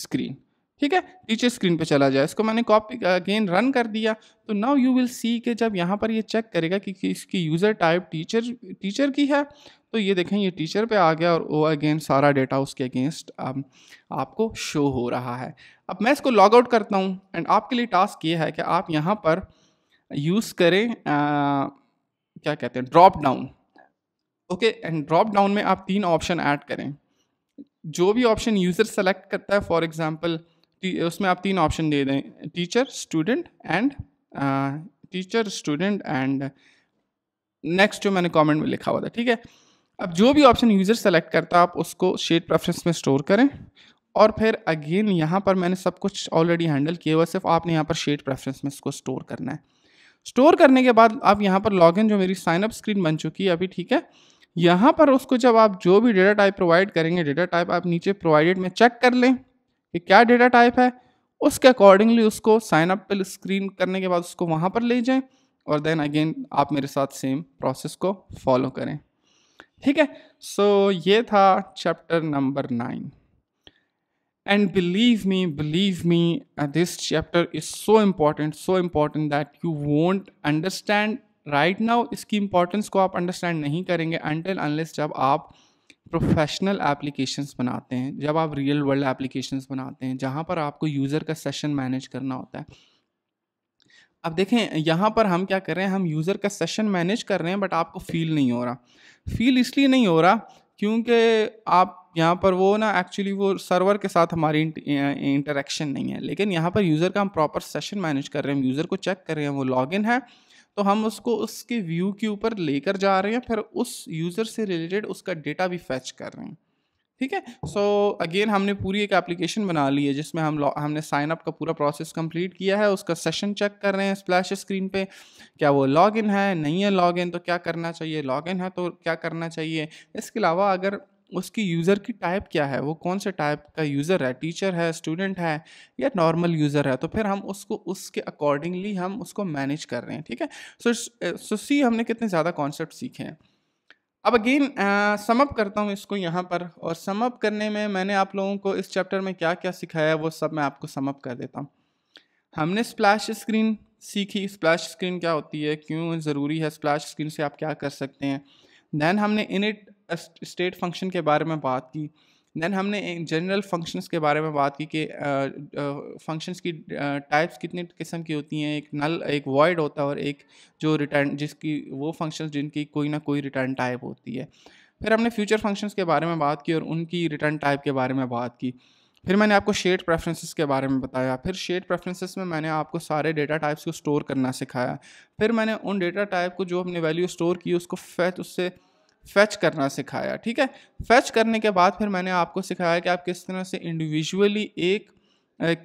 स्क्रीन ठीक है टीचर स्क्रीन पे चला जाए इसको मैंने कॉपी अगेन रन कर दिया तो नाउ यू विल सी के जब यहाँ पर ये चेक करेगा कि, कि इसकी यूज़र टाइप टीचर टीचर की है तो ये देखें ये टीचर पे आ गया और वो अगेन सारा डेटा उसके अगेंस्ट आप, um, आपको शो हो रहा है अब मैं इसको लॉग आउट करता हूँ एंड आपके लिए टास्क ये है कि आप यहाँ पर यूज़ करें आ, uh, क्या कहते हैं drop down okay and drop down में आप तीन ऑप्शन ऐड करें जो भी ऑप्शन यूज़र सेलेक्ट करता है फॉर एग्जांपल उसमें आप तीन ऑप्शन दे दें teacher student and teacher student and next जो मैंने कमेंट में लिखा हुआ था ठीक है अब जो भी ऑप्शन यूज़र सेलेक्ट करता है आप उसको शेड प्रेफरेंस में स्टोर करें और फिर अगेन यहाँ पर मैंने सब कुछ ऑलरेडी हैंडल किया हुआ सिर्फ आपने यहाँ पर शेड प्रेफरेंस में इसको स्टोर करना है स्टोर करने के बाद आप यहाँ पर लॉगिन जो मेरी साइनअप स्क्रीन बन चुकी है अभी ठीक है यहाँ पर उसको जब आप जो भी डेटा टाइप प्रोवाइड करेंगे डेटा टाइप आप नीचे प्रोवाइडेड में चेक कर लें कि क्या डेटा टाइप है उसके अकॉर्डिंगली उसको साइन अप पर स्क्रीन करने के बाद उसको वहाँ पर ले जाएं और देन अगेन आप मेरे साथ सेम प्रोसेस को फॉलो करें ठीक है सो so, ये था chapter number nine and believe me believe me uh, this chapter is so important so important that you won't understand right now इसकी इंपॉर्टेंस को आप अंडरस्टैंड नहीं करेंगे अनटिल अनलेस जब आप प्रोफेशनल एप्लीकेशंस बनाते हैं जब आप रियल वर्ल्ड एप्लीकेशंस बनाते हैं जहाँ पर आपको यूज़र का सेशन मैनेज करना होता है अब देखें यहाँ पर हम क्या कर रहे हैं हम यूज़र का सेशन मैनेज कर रहे हैं बट आपको फील नहीं हो रहा फील इसलिए नहीं हो रहा क्योंकि आप यहाँ पर वो ना एक्चुअली वो सर्वर के साथ हमारी इंटरेक्शन नहीं है लेकिन यहाँ पर यूज़र का हम प्रॉपर सेशन मैनेज कर रहे हैं यूज़र को चेक कर रहे हैं वो लॉगिन है तो हम उसको उसके व्यू के ऊपर लेकर जा रहे हैं फिर उस यूज़र से रिलेटेड उसका डेटा भी फैच कर रहे हैं ठीक है सो अगेन हमने पूरी एक एप्लीकेशन बना ली है जिसमें हम हमने साइन अप का पूरा प्रोसेस कंप्लीट किया है उसका सेशन चेक कर रहे हैं स्प्लैश स्क्रीन पे क्या वो लॉग इन है नहीं है लॉग इन तो क्या करना चाहिए लॉग इन है तो क्या करना चाहिए इसके अलावा अगर उसकी यूज़र की टाइप क्या है वो कौन से टाइप का यूज़र है टीचर है स्टूडेंट है या नॉर्मल यूज़र है तो फिर हम उसको उसके अकॉर्डिंगली हम उसको मैनेज कर रहे हैं ठीक है सो सो सी हमने कितने ज़्यादा कॉन्सेप्ट सीखे हैं अब अगेन समअप करता हूँ इसको यहाँ पर और समअप करने में मैंने आप लोगों को इस चैप्टर में क्या क्या सिखाया है वो सब मैं आपको समअप कर देता हूँ हमने स्प्लैश स्क्रीन सीखी स्प्लैश स्क्रीन क्या होती है क्यों ज़रूरी है स्प्लैश स्क्रीन से आप क्या कर सकते हैं देन हमने इनिट स्टेट फंक्शन के बारे में बात की दैन हमने जनरल फंक्शंस के बारे में बात की कि फंक्शंस की टाइप्स कितने किस्म की होती हैं एक नल एक वॉइड होता है और एक जो रिटर्न जिसकी वो फंक्शंस जिनकी कोई ना कोई रिटर्न टाइप होती है फिर हमने फ्यूचर फंक्शंस के बारे में बात की और उनकी रिटर्न टाइप के बारे में बात की फिर मैंने आपको शेड प्रेफरेंसेस के बारे में बताया फिर शेड प्रेफरेंसेस में मैंने आपको सारे डेटा टाइप्स को स्टोर करना सिखाया फिर मैंने उन डेटा टाइप को जो अपने वैल्यू स्टोर की उसको फैच उससे फैच करना सिखाया ठीक है फैच करने के बाद फिर मैंने आपको सिखाया कि आप किस तरह से इंडिविजुअली एक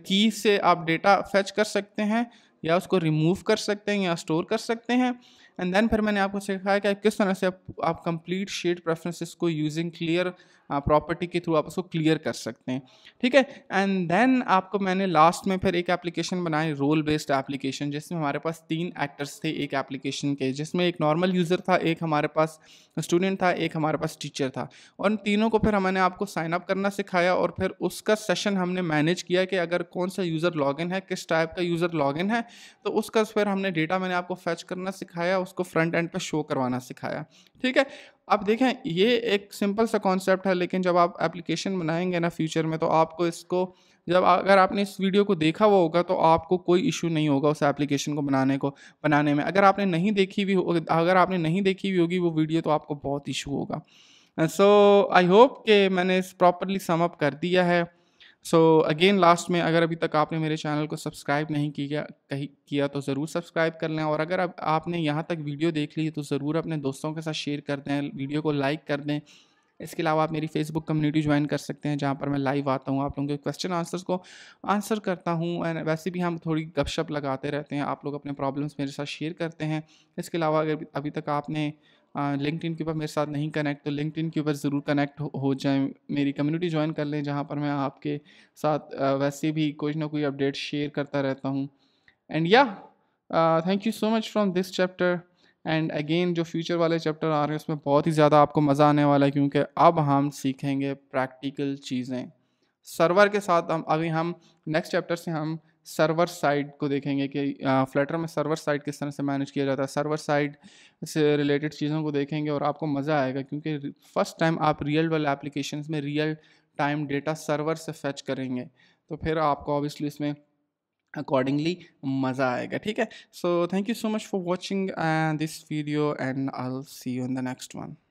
की से आप डेटा फैच कर सकते हैं या उसको रिमूव कर सकते हैं या स्टोर कर सकते हैं एंड देन फिर मैंने आपको सिखाया कि आप किस तरह से आप, आप कंप्लीट शेड प्रेफरेंसेस को यूजिंग क्लियर प्रॉपर्टी हाँ, के थ्रू आप उसको क्लियर कर सकते हैं ठीक है एंड देन आपको मैंने लास्ट में फिर एक एप्लीकेशन बनाई रोल बेस्ड एप्लीकेशन जिसमें हमारे पास तीन एक्टर्स थे एक एप्लीकेशन के जिसमें एक नॉर्मल यूज़र था एक हमारे पास स्टूडेंट था एक हमारे पास टीचर था और उन तीनों को फिर हमने आपको साइन अप करना सिखाया और फिर उसका सेशन हमने मैनेज किया कि अगर कौन सा यूज़र लॉग है किस टाइप का यूज़र लॉग है तो उसका फिर हमने डेटा मैंने आपको फैच करना सिखाया उसको फ्रंट एंड पर शो करवाना सिखाया ठीक है अब देखें ये एक सिंपल सा कॉन्सेप्ट है लेकिन जब आप एप्लीकेशन बनाएंगे ना फ्यूचर में तो आपको इसको जब अगर आपने इस वीडियो को देखा हुआ होगा तो आपको कोई इशू नहीं होगा उस एप्लीकेशन को बनाने को बनाने में अगर आपने नहीं देखी भी अगर आपने नहीं देखी हुई होगी वो वीडियो तो आपको बहुत इशू होगा सो आई होप कि मैंने इस प्रॉपरली समअप कर दिया है सो अगेन लास्ट में अगर अभी तक आपने मेरे चैनल को सब्सक्राइब नहीं किया कहीं किया तो ज़रूर सब्सक्राइब कर लें और अगर अब आपने यहाँ तक वीडियो देख ली तो ज़रूर अपने दोस्तों के साथ शेयर कर दें वीडियो को लाइक कर दें इसके अलावा आप मेरी फेसबुक कम्युनिटी ज्वाइन कर सकते हैं जहाँ पर मैं लाइव आता हूँ आप लोगों के क्वेश्चन आंसर्स को आंसर करता हूँ एंड वैसे भी हम थोड़ी गपशप लगाते रहते हैं आप लोग अपने प्रॉब्लम्स मेरे साथ शेयर करते हैं इसके अलावा अगर अभी तक आपने लिंकड के ऊपर मेरे साथ नहीं कनेक्ट तो लिंकड के ऊपर ज़रूर कनेक्ट हो, हो मेरी कम्युनिटी ज्वाइन कर लें जहाँ पर मैं आपके साथ वैसे भी कुछ ना कोई अपडेट शेयर करता रहता हूँ एंड या thank you so much from this chapter and again जो फ्यूचर वाले चैप्टर आ रहे हैं उसमें बहुत ही ज़्यादा आपको मज़ा आने वाला है क्योंकि अब हम सीखेंगे प्रैक्टिकल चीज़ें सर्वर के साथ हम अभी हम नेक्स्ट चैप्टर से हम सर्वर साइड को देखेंगे कि फ्लैटर में सर्वर साइड किस तरह से मैनेज किया जाता है सर्वर साइड से रिलेटेड चीज़ों को देखेंगे और आपको मज़ा आएगा क्योंकि फ़र्स्ट टाइम आप रियल वर्ल्ड एप्लीकेशन में रियल टाइम डेटा सर्वर से फैच करेंगे तो फिर आपको ऑब्वियसली इसमें अकॉर्डिंगली मज़ा आएगा ठीक है so thank you so much for watching this video and I see you in the next one